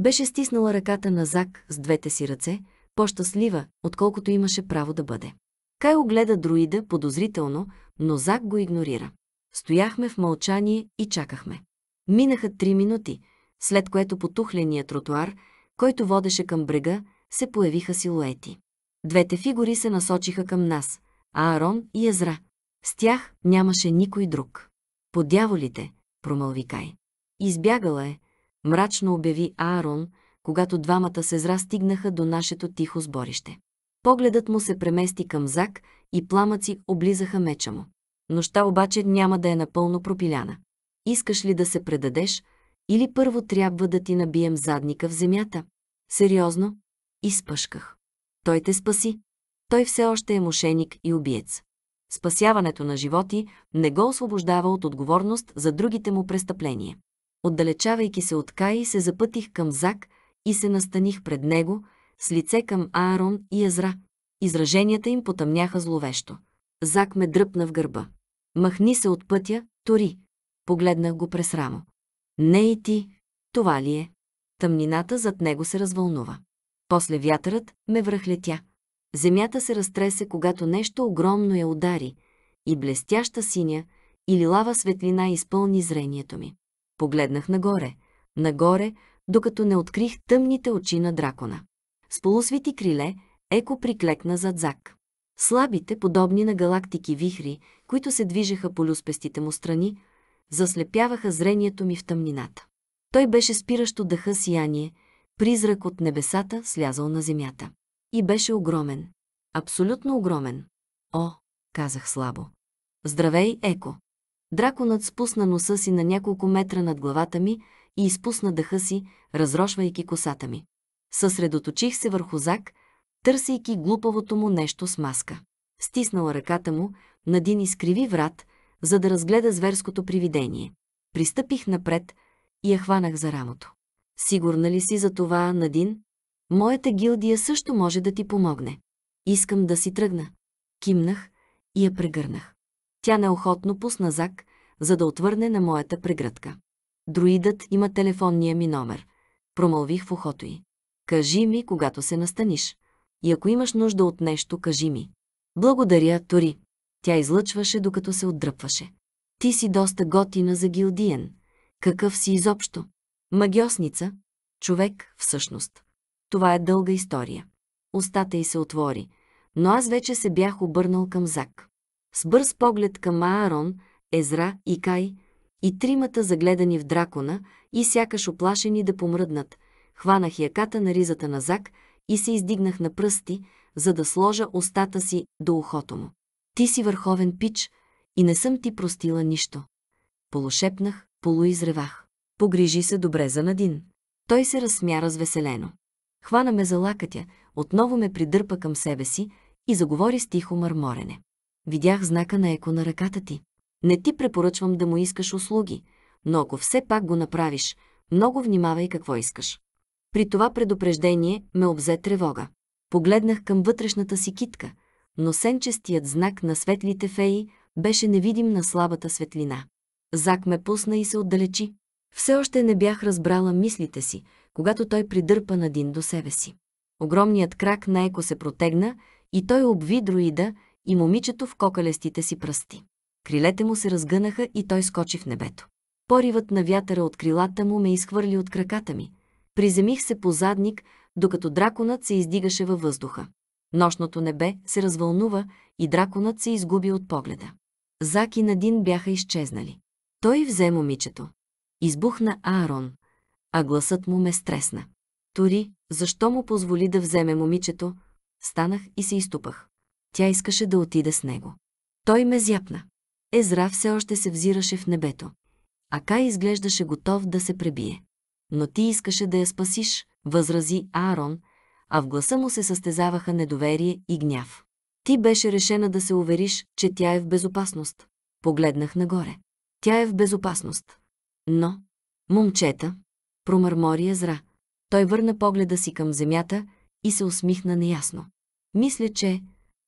Беше стиснала ръката на Зак с двете си ръце, по-щастлива, отколкото имаше право да бъде. Кай огледа друида подозрително, но Зак го игнорира. Стояхме в мълчание и чакахме. Минаха три минути, след което потухления тротуар, който водеше към брега, се появиха силуети. Двете фигури се насочиха към нас – Аарон и Езра. С тях нямаше никой друг. По дяволите, промълви Кай. Избягала е, мрачно обяви Аарон, когато двамата с Езра стигнаха до нашето тихо сборище. Погледът му се премести към Зак и пламъци облизаха меча му. Нощта обаче няма да е напълно пропиляна. Искаш ли да се предадеш, или първо трябва да ти набием задника в земята? Сериозно? Изпъшках. Той те спаси. Той все още е мошеник и убиец. Спасяването на животи не го освобождава от отговорност за другите му престъпления. Отдалечавайки се от Кай, се запътих към Зак и се настаних пред него – с лице към Аарон и Езра. Израженията им потъмняха зловещо. Зак ме дръпна в гърба. Махни се от пътя, Тори. Погледнах го през рамо. Не и ти. Това ли е? Тъмнината зад него се развълнува. После вятърът ме връхлетя. Земята се разтресе, когато нещо огромно я удари и блестяща синя или лава светлина изпълни зрението ми. Погледнах нагоре, нагоре, докато не открих тъмните очи на дракона с полусвети криле, Еко приклекна зад Зак. Слабите, подобни на галактики вихри, които се движеха по люспестите му страни, заслепяваха зрението ми в тъмнината. Той беше спиращо дъха сияние, призрак от небесата, слязал на земята. И беше огромен. Абсолютно огромен. О, казах слабо. Здравей, Еко. Драконът спусна носа си на няколко метра над главата ми и изпусна дъха си, разрошвайки косата ми. Съсредоточих се върху Зак, търсейки глупавото му нещо с маска. Стиснала ръката му, Надин изкриви врат, за да разгледа зверското привидение. Пристъпих напред и я хванах за рамото. Сигурна ли си за това, Надин? Моята гилдия също може да ти помогне. Искам да си тръгна. Кимнах и я прегърнах. Тя неохотно пусна зак, за да отвърне на моята прегръдка. Друидът има телефонния ми номер. Промълвих в ухото й. Кажи ми, когато се настаниш. И ако имаш нужда от нещо, кажи ми. Благодаря, Тори. Тя излъчваше, докато се отдръпваше. Ти си доста готина за гилдиен. Какъв си изобщо? Магиосница? Човек, всъщност. Това е дълга история. Остата й се отвори, но аз вече се бях обърнал към Зак. С бърз поглед към Аарон, Езра и Кай, и тримата загледани в дракона и сякаш оплашени да помръднат – Хванах яката на ризата на Зак и се издигнах на пръсти, за да сложа устата си до ухото му. Ти си върховен пич и не съм ти простила нищо. Полошепнах, полуизревах. Погрижи се добре за Надин. Той се разсмя развеселено. Хвана ме за лакътя, отново ме придърпа към себе си и заговори с тихо мърморене. Видях знака на еко на ръката ти. Не ти препоръчвам да му искаш услуги, но ако все пак го направиш, много внимавай какво искаш. При това предупреждение ме обзе тревога. Погледнах към вътрешната си китка, но сенчестият знак на светлите феи беше невидим на слабата светлина. Зак ме пусна и се отдалечи. Все още не бях разбрала мислите си, когато той придърпа Надин до себе си. Огромният крак на Еко се протегна и той обви друида и момичето в кокалестите си пръсти. Крилете му се разгънаха и той скочи в небето. Поривът на вятъра от крилата му ме изхвърли от краката ми, Приземих се по задник, докато драконът се издигаше във въздуха. Нощното небе се развълнува и драконът се изгуби от погледа. Зак и Надин бяха изчезнали. Той взе момичето. Избухна Аарон, а гласът му ме стресна. Тори, защо му позволи да вземе момичето? Станах и се изтупах. Тя искаше да отида с него. Той ме зяпна. Езра все още се взираше в небето. Ака изглеждаше готов да се пребие но ти искаше да я спасиш, възрази Аарон, а в гласа му се състезаваха недоверие и гняв. Ти беше решена да се увериш, че тя е в безопасност. Погледнах нагоре. Тя е в безопасност. Но, момчета, промърмори Езра. Той върна погледа си към земята и се усмихна неясно. Мисля, че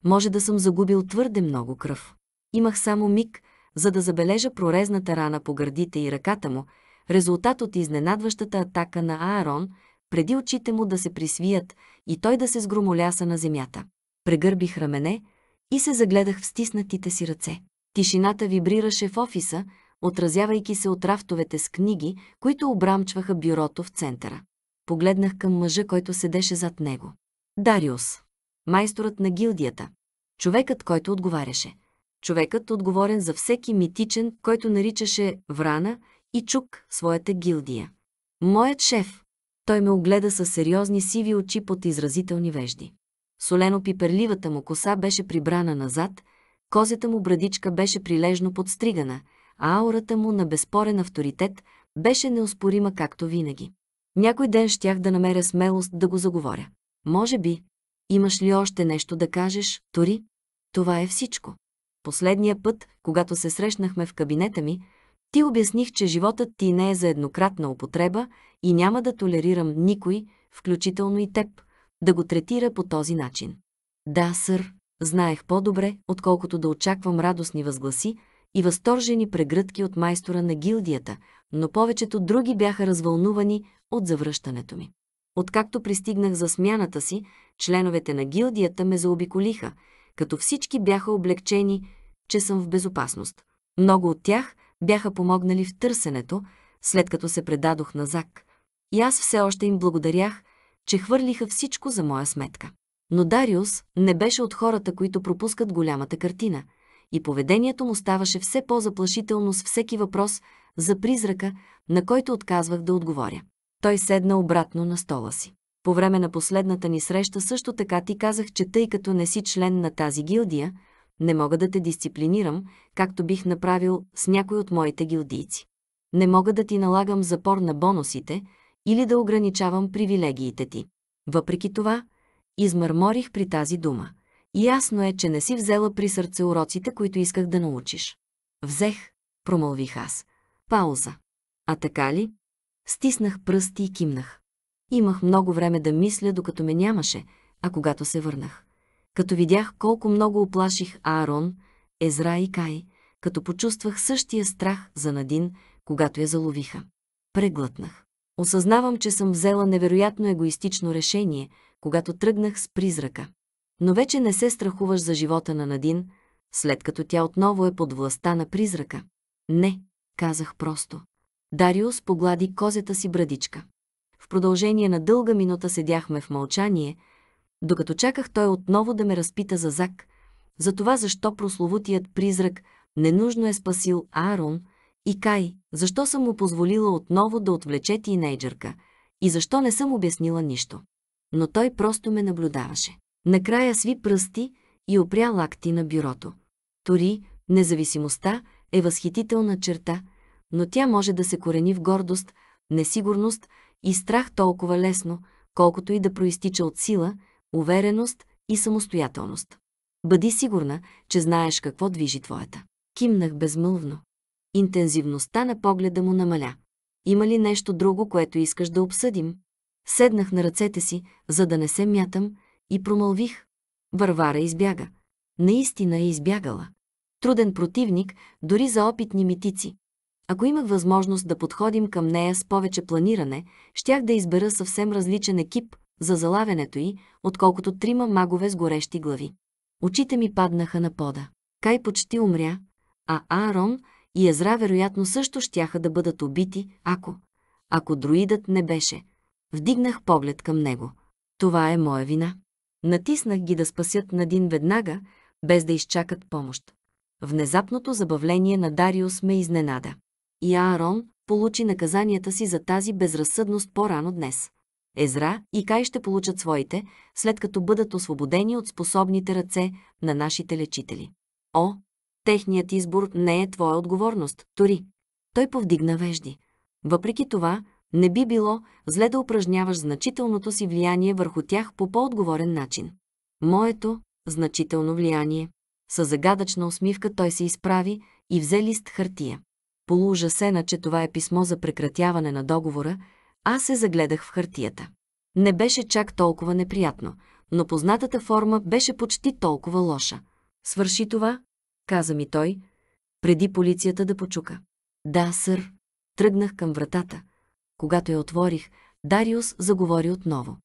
може да съм загубил твърде много кръв. Имах само миг, за да забележа прорезната рана по гърдите и ръката му, резултат от изненадващата атака на Аарон, преди очите му да се присвият и той да се сгромоляса на земята. Прегърбих рамене и се загледах в стиснатите си ръце. Тишината вибрираше в офиса, отразявайки се от рафтовете с книги, които обрамчваха бюрото в центъра. Погледнах към мъжа, който седеше зад него. Дариус. Майсторът на гилдията. Човекът, който отговаряше. Човекът, отговорен за всеки митичен, който наричаше Врана и чук своята гилдия. Моят шеф. Той ме огледа със сериозни сиви очи под изразителни вежди. Солено пиперливата му коса беше прибрана назад, козята му брадичка беше прилежно подстригана, а аурата му на безспорен авторитет беше неоспорима както винаги. Някой ден щях да намеря смелост да го заговоря. Може би. Имаш ли още нещо да кажеш, Тори? Това е всичко. Последния път, когато се срещнахме в кабинета ми, ти обясних, че животът ти не е за еднократна употреба и няма да толерирам никой, включително и теб, да го третира по този начин. Да, сър, знаех по-добре, отколкото да очаквам радостни възгласи и възторжени прегръдки от майстора на гилдията, но повечето други бяха развълнувани от завръщането ми. Откакто пристигнах за смяната си, членовете на гилдията ме заобиколиха, като всички бяха облегчени, че съм в безопасност. Много от тях – бяха помогнали в търсенето, след като се предадох на Зак. И аз все още им благодарях, че хвърлиха всичко за моя сметка. Но Дариус не беше от хората, които пропускат голямата картина, и поведението му ставаше все по-заплашително с всеки въпрос за призрака, на който отказвах да отговоря. Той седна обратно на стола си. По време на последната ни среща също така ти казах, че тъй като не си член на тази гилдия, не мога да те дисциплинирам, както бих направил с някой от моите гилдийци. Не мога да ти налагам запор на бонусите или да ограничавам привилегиите ти. Въпреки това, измърморих при тази дума. И ясно е, че не си взела при сърце уроците, които исках да научиш. Взех, промълвих аз. Пауза. А така ли? Стиснах пръсти и кимнах. Имах много време да мисля, докато ме нямаше, а когато се върнах. Като видях колко много оплаших Аарон, Езра и Кай, като почувствах същия страх за Надин, когато я заловиха. Преглътнах. Осъзнавам, че съм взела невероятно егоистично решение, когато тръгнах с призрака. Но вече не се страхуваш за живота на Надин, след като тя отново е под властта на призрака. Не, казах просто. Дариус поглади козета си брадичка. В продължение на дълга минута седяхме в мълчание – докато чаках той отново да ме разпита за Зак, за това защо прословутият призрак ненужно е спасил Аарон и Кай, защо съм му позволила отново да отвлече тинейджърка и защо не съм обяснила нищо. Но той просто ме наблюдаваше. Накрая сви пръсти и опря лакти на бюрото. Тори, независимостта е възхитителна черта, но тя може да се корени в гордост, несигурност и страх толкова лесно, колкото и да проистича от сила – увереност и самостоятелност. Бъди сигурна, че знаеш какво движи твоята. Кимнах безмълвно. Интензивността на погледа му намаля. Има ли нещо друго, което искаш да обсъдим? Седнах на ръцете си, за да не се мятам, и промълвих. Варвара избяга. Наистина е избягала. Труден противник, дори за опитни митици. Ако имах възможност да подходим към нея с повече планиране, щях да избера съвсем различен екип, за залавянето й, отколкото трима магове с горещи глави. Очите ми паднаха на пода. Кай почти умря, а Аарон и Езра вероятно също щяха да бъдат убити, ако... Ако друидът не беше. Вдигнах поглед към него. Това е моя вина. Натиснах ги да спасят Надин веднага, без да изчакат помощ. Внезапното забавление на Дариус ме изненада. И Аарон получи наказанията си за тази безразсъдност по-рано днес. Езра и Кай ще получат своите, след като бъдат освободени от способните ръце на нашите лечители. О, техният избор не е твоя отговорност, Тори. Той повдигна вежди. Въпреки това, не би било зле да упражняваш значителното си влияние върху тях по по-отговорен начин. Моето значително влияние. Със загадъчна усмивка той се изправи и взе лист хартия. Полужасена, че това е писмо за прекратяване на договора, аз се загледах в хартията. Не беше чак толкова неприятно, но познатата форма беше почти толкова лоша. Свърши това, каза ми той, преди полицията да почука. Да, сър. Тръгнах към вратата. Когато я отворих, Дариус заговори отново.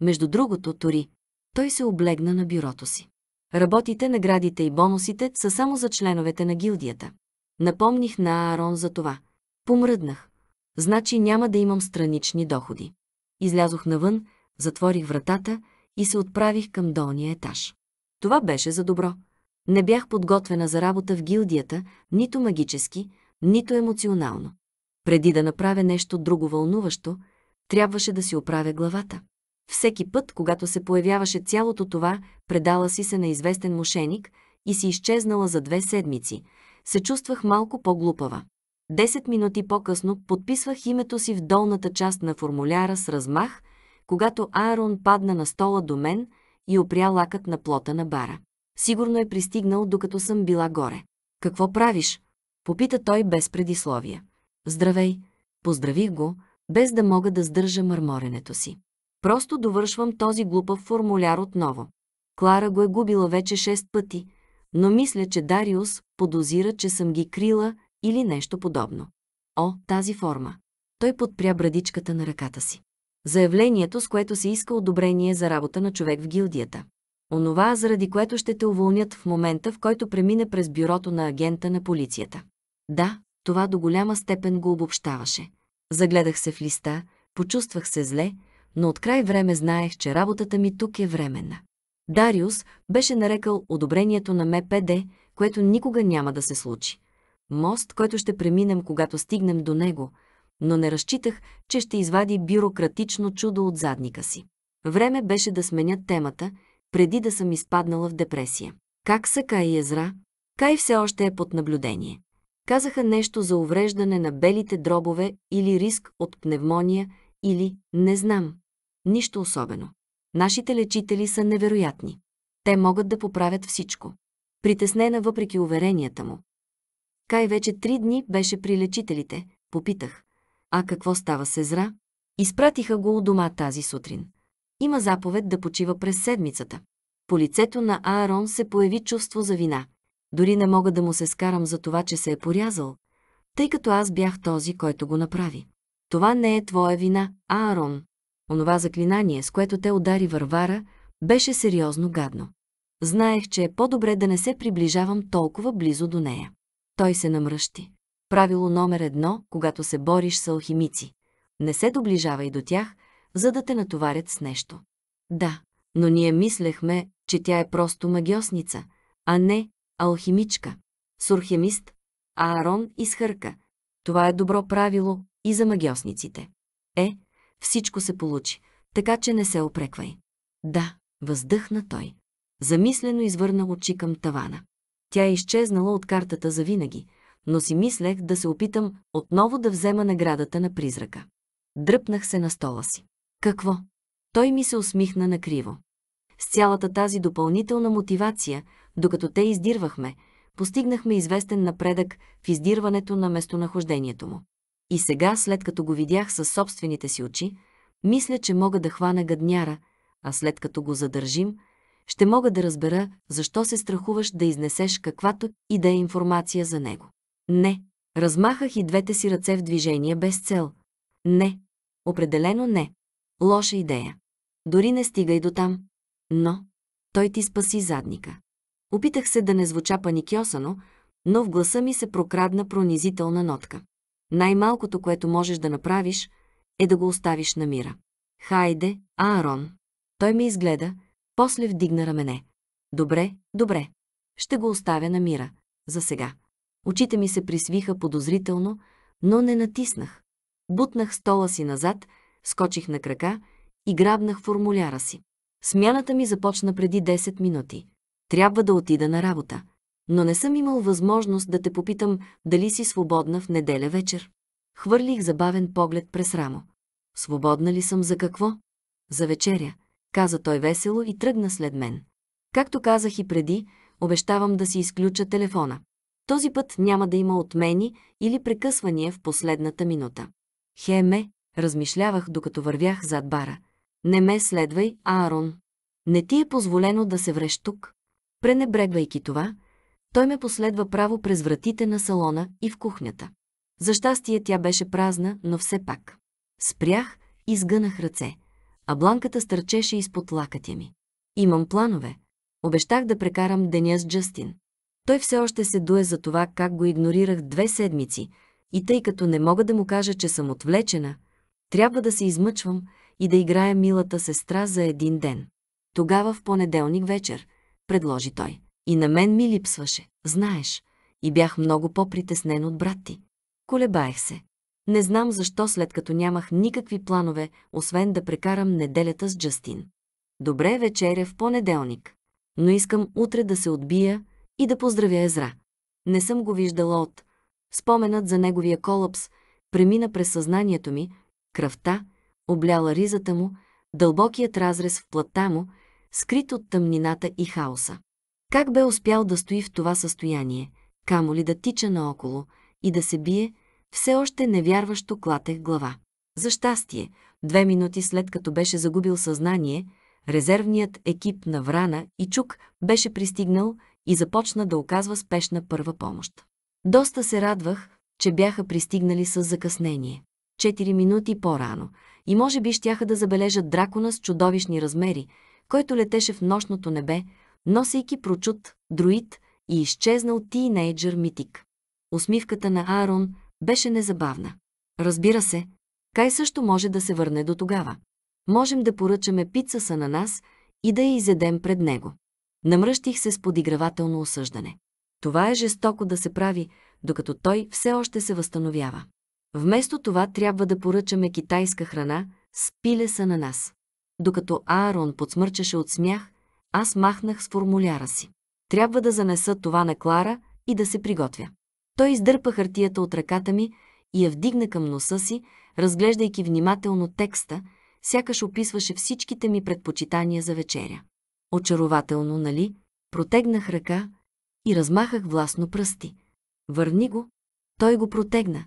Между другото, Тори, той се облегна на бюрото си. Работите, наградите и бонусите са само за членовете на гилдията. Напомних на Аарон за това. Помръднах значи няма да имам странични доходи. Излязох навън, затворих вратата и се отправих към долния етаж. Това беше за добро. Не бях подготвена за работа в гилдията, нито магически, нито емоционално. Преди да направя нещо друго вълнуващо, трябваше да си оправя главата. Всеки път, когато се появяваше цялото това, предала си се на известен мошеник и си изчезнала за две седмици, се чувствах малко по-глупава. Десет минути по-късно подписвах името си в долната част на формуляра с размах, когато Аарон падна на стола до мен и опря лакът на плота на бара. Сигурно е пристигнал, докато съм била горе. «Какво правиш?» – попита той без предисловия. «Здравей!» – поздравих го, без да мога да сдържа мърморенето си. Просто довършвам този глупав формуляр отново. Клара го е губила вече шест пъти, но мисля, че Дариус подозира, че съм ги крила или нещо подобно. О, тази форма! Той подпря брадичката на ръката си. Заявлението, с което се иска одобрение за работа на човек в гилдията. Онова, заради което ще те уволнят в момента, в който премине през бюрото на агента на полицията. Да, това до голяма степен го обобщаваше. Загледах се в листа, почувствах се зле, но от край време знаех, че работата ми тук е временна. Дариус беше нарекал одобрението на МПД, което никога няма да се случи мост, който ще преминем, когато стигнем до него, но не разчитах, че ще извади бюрократично чудо от задника си. Време беше да сменя темата, преди да съм изпаднала в депресия. Как са Кай и Езра? Кай все още е под наблюдение. Казаха нещо за увреждане на белите дробове или риск от пневмония или не знам. Нищо особено. Нашите лечители са невероятни. Те могат да поправят всичко. Притеснена въпреки уверенията му, Кай вече три дни беше при лечителите. Попитах. А какво става с Езра? Изпратиха го у дома тази сутрин. Има заповед да почива през седмицата. По лицето на Аарон се появи чувство за вина. Дори не мога да му се скарам за това, че се е порязал, тъй като аз бях този, който го направи. Това не е твоя вина, Аарон. Онова заклинание, с което те удари Варвара, беше сериозно гадно. Знаех, че е по-добре да не се приближавам толкова близо до нея. Той се намръщи. Правило номер едно, когато се бориш с алхимици. Не се доближавай до тях, за да те натоварят с нещо. Да, но ние мислехме, че тя е просто магиосница, а не алхимичка. Сурхемист, Аарон изхърка. Това е добро правило и за магиосниците. Е, всичко се получи, така че не се опреквай. Да, въздъхна той. Замислено извърна очи към тавана. Тя е изчезнала от картата за винаги, но си мислех да се опитам отново да взема наградата на призрака. Дръпнах се на стола си. Какво? Той ми се усмихна накриво. С цялата тази допълнителна мотивация, докато те издирвахме, постигнахме известен напредък в издирването на местонахождението му. И сега, след като го видях със собствените си очи, мисля, че мога да хвана гадняра, а след като го задържим – ще мога да разбера защо се страхуваш да изнесеш каквато и да е информация за него. Не. Размахах и двете си ръце в движение без цел. Не. Определено не. Лоша идея. Дори не стигай до там. Но. Той ти спаси задника. Опитах се да не звуча паникьосано, но в гласа ми се прокрадна пронизителна нотка. Най-малкото, което можеш да направиш, е да го оставиш на мира. Хайде, Аарон. Той ме изгледа, после вдигна рамене. Добре, добре. Ще го оставя на мира. За сега. Очите ми се присвиха подозрително, но не натиснах. Бутнах стола си назад, скочих на крака и грабнах формуляра си. Смяната ми започна преди 10 минути. Трябва да отида на работа. Но не съм имал възможност да те попитам дали си свободна в неделя вечер. Хвърлих забавен поглед през рамо. Свободна ли съм за какво? За вечеря каза той весело и тръгна след мен. Както казах и преди, обещавам да си изключа телефона. Този път няма да има отмени или прекъсвания в последната минута. Хеме, размишлявах докато вървях зад бара. Не ме следвай, Аарон. Не ти е позволено да се вреш тук. Пренебрегвайки това, той ме последва право през вратите на салона и в кухнята. За щастие тя беше празна, но все пак. Спрях и сгънах ръце а бланката стърчеше изпод лакътя ми. Имам планове. Обещах да прекарам деня с Джастин. Той все още се дуе за това как го игнорирах две седмици и тъй като не мога да му кажа, че съм отвлечена, трябва да се измъчвам и да играя милата сестра за един ден. Тогава в понеделник вечер, предложи той. И на мен ми липсваше, знаеш, и бях много по-притеснен от брат ти. Колебаех се. Не знам защо след като нямах никакви планове, освен да прекарам неделята с Джастин. Добре вечеря в понеделник, но искам утре да се отбия и да поздравя Езра. Не съм го виждала от. Споменът за неговия колапс премина през съзнанието ми, кръвта, обляла ризата му, дълбокият разрез в плътта му, скрит от тъмнината и хаоса. Как бе успял да стои в това състояние, камо ли да тича наоколо и да се бие, все още невярващо клатех глава. За щастие, две минути след като беше загубил съзнание, резервният екип на Врана и Чук беше пристигнал и започна да оказва спешна първа помощ. Доста се радвах, че бяха пристигнали с закъснение. Четири минути по-рано и може би щяха да забележат дракона с чудовищни размери, който летеше в нощното небе, носейки прочут, друид и изчезнал тинейджър митик. Усмивката на Аарон беше незабавна. Разбира се, Кай също може да се върне до тогава. Можем да поръчаме пица с на нас и да я изедем пред него. Намръщих се с подигравателно осъждане. Това е жестоко да се прави, докато той все още се възстановява. Вместо това трябва да поръчаме китайска храна с пилеса на нас. Докато Аарон подсмърчаше от смях, аз махнах с формуляра си. Трябва да занеса това на Клара и да се приготвя. Той издърпа хартията от ръката ми и я вдигна към носа си, разглеждайки внимателно текста, сякаш описваше всичките ми предпочитания за вечеря. Очарователно, нали? Протегнах ръка и размахах властно пръсти. Върни го. Той го протегна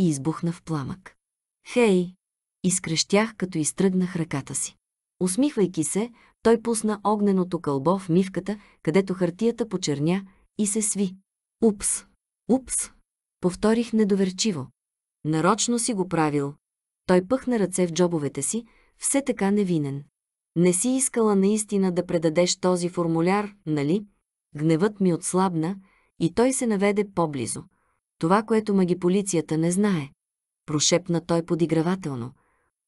и избухна в пламък. Хей! Изкрещях, като изтръгнах ръката си. Усмихвайки се, той пусна огненото кълбо в мивката, където хартията почерня и се сви. Упс! Упс! Повторих недоверчиво. Нарочно си го правил. Той пъхна ръце в джобовете си, все така невинен. Не си искала наистина да предадеш този формуляр, нали? Гневът ми отслабна и той се наведе по-близо. Това, което маги полицията не знае. Прошепна той подигравателно.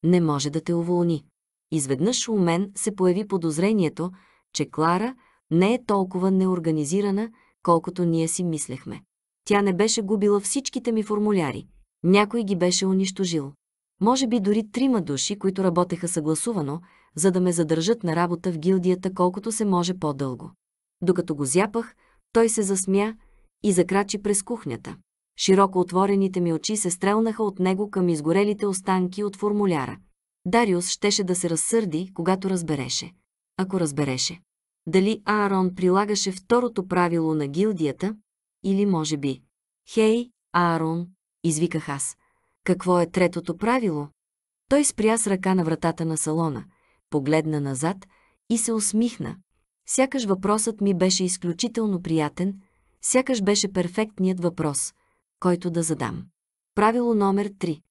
Не може да те уволни. Изведнъж у мен се появи подозрението, че Клара не е толкова неорганизирана, колкото ние си мислехме. Тя не беше губила всичките ми формуляри. Някой ги беше унищожил. Може би дори трима души, които работеха съгласувано, за да ме задържат на работа в гилдията колкото се може по-дълго. Докато го зяпах, той се засмя и закрачи през кухнята. Широко отворените ми очи се стрелнаха от него към изгорелите останки от формуляра. Дариус щеше да се разсърди, когато разбереше. Ако разбереше. Дали Аарон прилагаше второто правило на гилдията, или може би. Хей, Аарон, извиках аз. Какво е третото правило? Той спря с ръка на вратата на салона, погледна назад и се усмихна. Сякаш въпросът ми беше изключително приятен, сякаш беше перфектният въпрос, който да задам. Правило номер 3.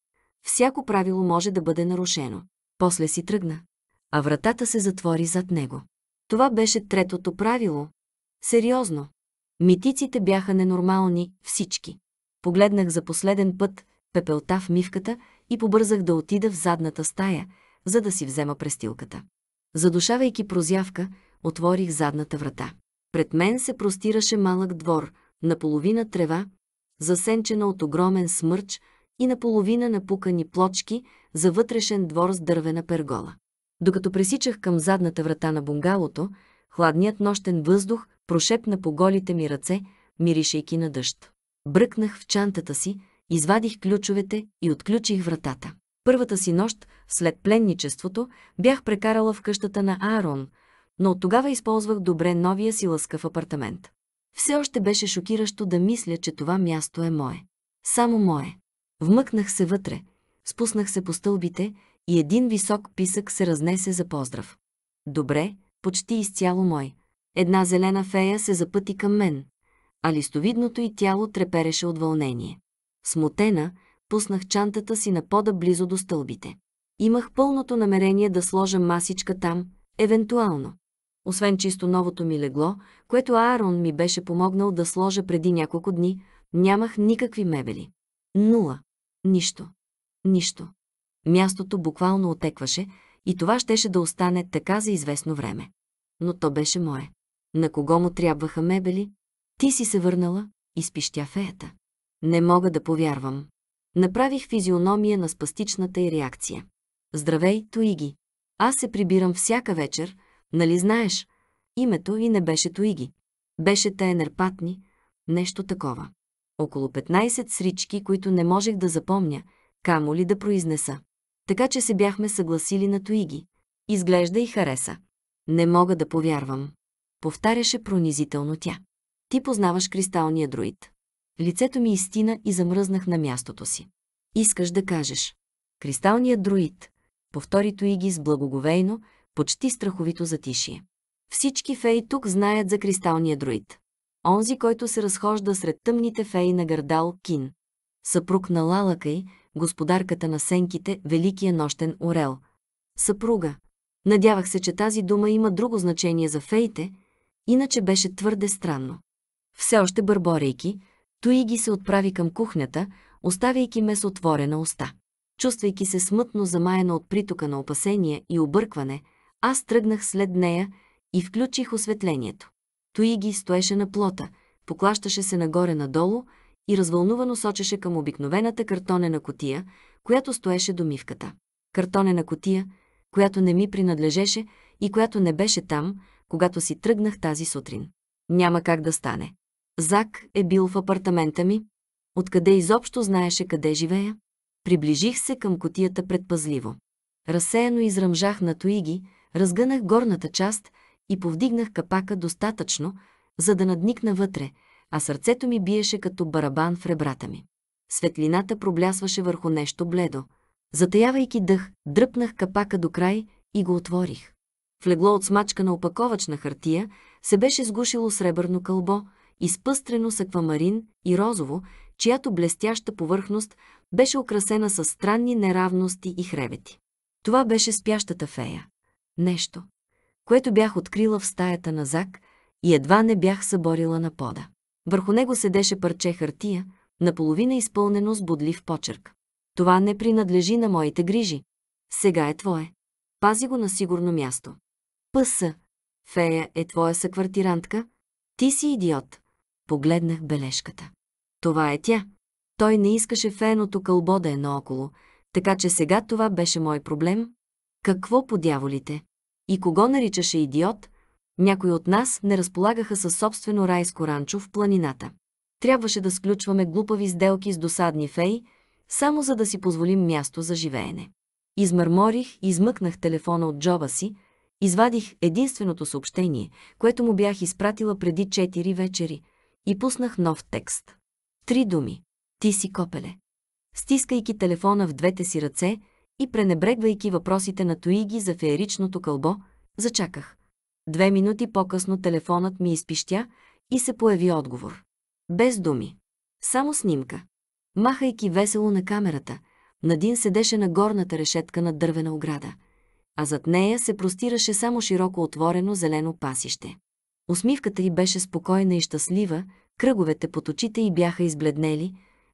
Всяко правило може да бъде нарушено. После си тръгна, а вратата се затвори зад него. Това беше третото правило. Сериозно. Митиците бяха ненормални, всички. Погледнах за последен път пепелта в мивката и побързах да отида в задната стая, за да си взема престилката. Задушавайки прозявка, отворих задната врата. Пред мен се простираше малък двор, наполовина трева, засенчена от огромен смърч и наполовина напукани плочки за вътрешен двор с дървена пергола. Докато пресичах към задната врата на бунгалото, хладният нощен въздух прошепна по голите ми ръце, миришейки на дъжд. Бръкнах в чантата си, извадих ключовете и отключих вратата. Първата си нощ, след пленничеството, бях прекарала в къщата на Аарон, но от тогава използвах добре новия си лъскав апартамент. Все още беше шокиращо да мисля, че това място е мое. Само мое. Вмъкнах се вътре, спуснах се по стълбите и един висок писък се разнесе за поздрав. Добре, почти изцяло мой, Една зелена фея се запъти към мен, а листовидното й тяло трепереше от вълнение. Смутена, пуснах чантата си на пода близо до стълбите. Имах пълното намерение да сложа масичка там, евентуално. Освен чисто новото ми легло, което Аарон ми беше помогнал да сложа преди няколко дни, нямах никакви мебели. Нула. Нищо. Нищо. Мястото буквално отекваше и това щеше да остане така за известно време. Но то беше мое. На кого му трябваха мебели? Ти си се върнала, изпищя феята. Не мога да повярвам. Направих физиономия на спастичната й реакция. Здравей, Туиги. Аз се прибирам всяка вечер, нали знаеш? Името и не беше Туиги. Беше Тенер Патни, нещо такова. Около 15 срички, които не можех да запомня, камо ли да произнеса. Така че се бяхме съгласили на Туиги. Изглежда и хареса. Не мога да повярвам повтаряше пронизително тя. Ти познаваш кристалния друид. Лицето ми изстина и замръзнах на мястото си. Искаш да кажеш. Кристалният друид, повтори Туиги с благоговейно, почти страховито затишие. Всички феи тук знаят за кристалния друид. Онзи, който се разхожда сред тъмните феи на Гърдал Кин. Съпруг на Лалакай, господарката на сенките, Великия нощен орел. Съпруга. Надявах се, че тази дума има друго значение за феите – иначе беше твърде странно. Все още бърборейки, Туиги се отправи към кухнята, оставяйки ме с отворена уста. Чувствайки се смътно замаяна от притока на опасения и объркване, аз тръгнах след нея и включих осветлението. Туиги стоеше на плота, поклащаше се нагоре-надолу и развълнувано сочеше към обикновената картонена котия, която стоеше до мивката. Картонена котия, която не ми принадлежеше и която не беше там, когато си тръгнах тази сутрин. Няма как да стане. Зак е бил в апартамента ми. Откъде изобщо знаеше къде живея? Приближих се към котията предпазливо. Разсеяно изръмжах на туиги, разгънах горната част и повдигнах капака достатъчно, за да надникна вътре, а сърцето ми биеше като барабан в ребрата ми. Светлината проблясваше върху нещо бледо. Затаявайки дъх, дръпнах капака до край и го отворих. В легло от смачка на опаковачна хартия се беше сгушило сребърно кълбо, изпъстрено с аквамарин и розово, чиято блестяща повърхност беше украсена с странни неравности и хревети. Това беше спящата фея. Нещо, което бях открила в стаята на Зак и едва не бях съборила на пода. Върху него седеше парче хартия, наполовина изпълнено с будлив почерк. Това не принадлежи на моите грижи. Сега е твое. Пази го на сигурно място. Пъса! Фея е твоя съквартирантка? Ти си идиот. Погледнах бележката. Това е тя. Той не искаше феното кълбо да е наоколо, така че сега това беше мой проблем. Какво по дяволите? И кого наричаше идиот? Някои от нас не разполагаха със собствено райско ранчо в планината. Трябваше да сключваме глупави сделки с досадни феи, само за да си позволим място за живеене. Измърморих и измъкнах телефона от джоба си, Извадих единственото съобщение, което му бях изпратила преди четири вечери и пуснах нов текст. Три думи. Ти си копеле. Стискайки телефона в двете си ръце и пренебрегвайки въпросите на Туиги за фееричното кълбо, зачаках. Две минути по-късно телефонът ми изпищя и се появи отговор. Без думи. Само снимка. Махайки весело на камерата, Надин седеше на горната решетка на дървена ограда – а зад нея се простираше само широко отворено зелено пасище. Усмивката й беше спокойна и щастлива, кръговете под очите й бяха избледнели,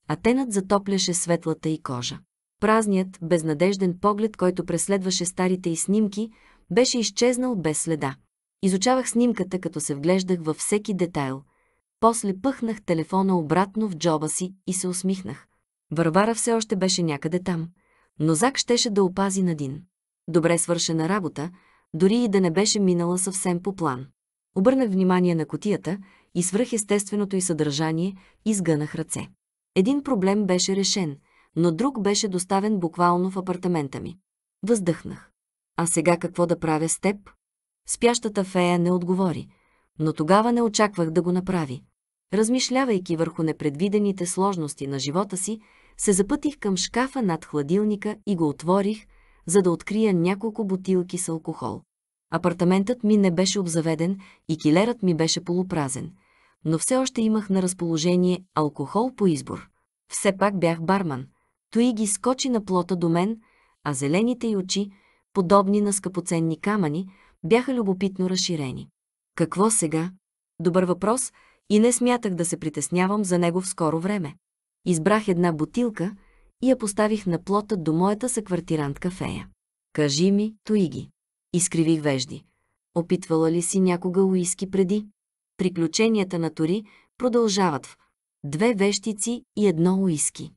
а тенът затопляше светлата й кожа. Празният, безнадежден поглед, който преследваше старите й снимки, беше изчезнал без следа. Изучавах снимката, като се вглеждах във всеки детайл. После пъхнах телефона обратно в джоба си и се усмихнах. Варвара все още беше някъде там, но Зак щеше да опази Надин. Добре свършена работа, дори и да не беше минала съвсем по план. Обърнах внимание на котията и свръх естественото й съдържание и сгънах ръце. Един проблем беше решен, но друг беше доставен буквално в апартамента ми. Въздъхнах. А сега какво да правя с теб? Спящата фея не отговори, но тогава не очаквах да го направи. Размишлявайки върху непредвидените сложности на живота си, се запътих към шкафа над хладилника и го отворих, за да открия няколко бутилки с алкохол. Апартаментът ми не беше обзаведен и килерът ми беше полупразен, но все още имах на разположение алкохол по избор. Все пак бях барман. Той ги скочи на плота до мен, а зелените й очи, подобни на скъпоценни камъни, бяха любопитно разширени. Какво сега? Добър въпрос и не смятах да се притеснявам за него в скоро време. Избрах една бутилка – и я поставих на плота до моята съквартирантка Фея. Кажи ми, Туиги. Изкривих вежди. Опитвала ли си някога уиски преди? Приключенията на Тори продължават в две вещици и едно уиски.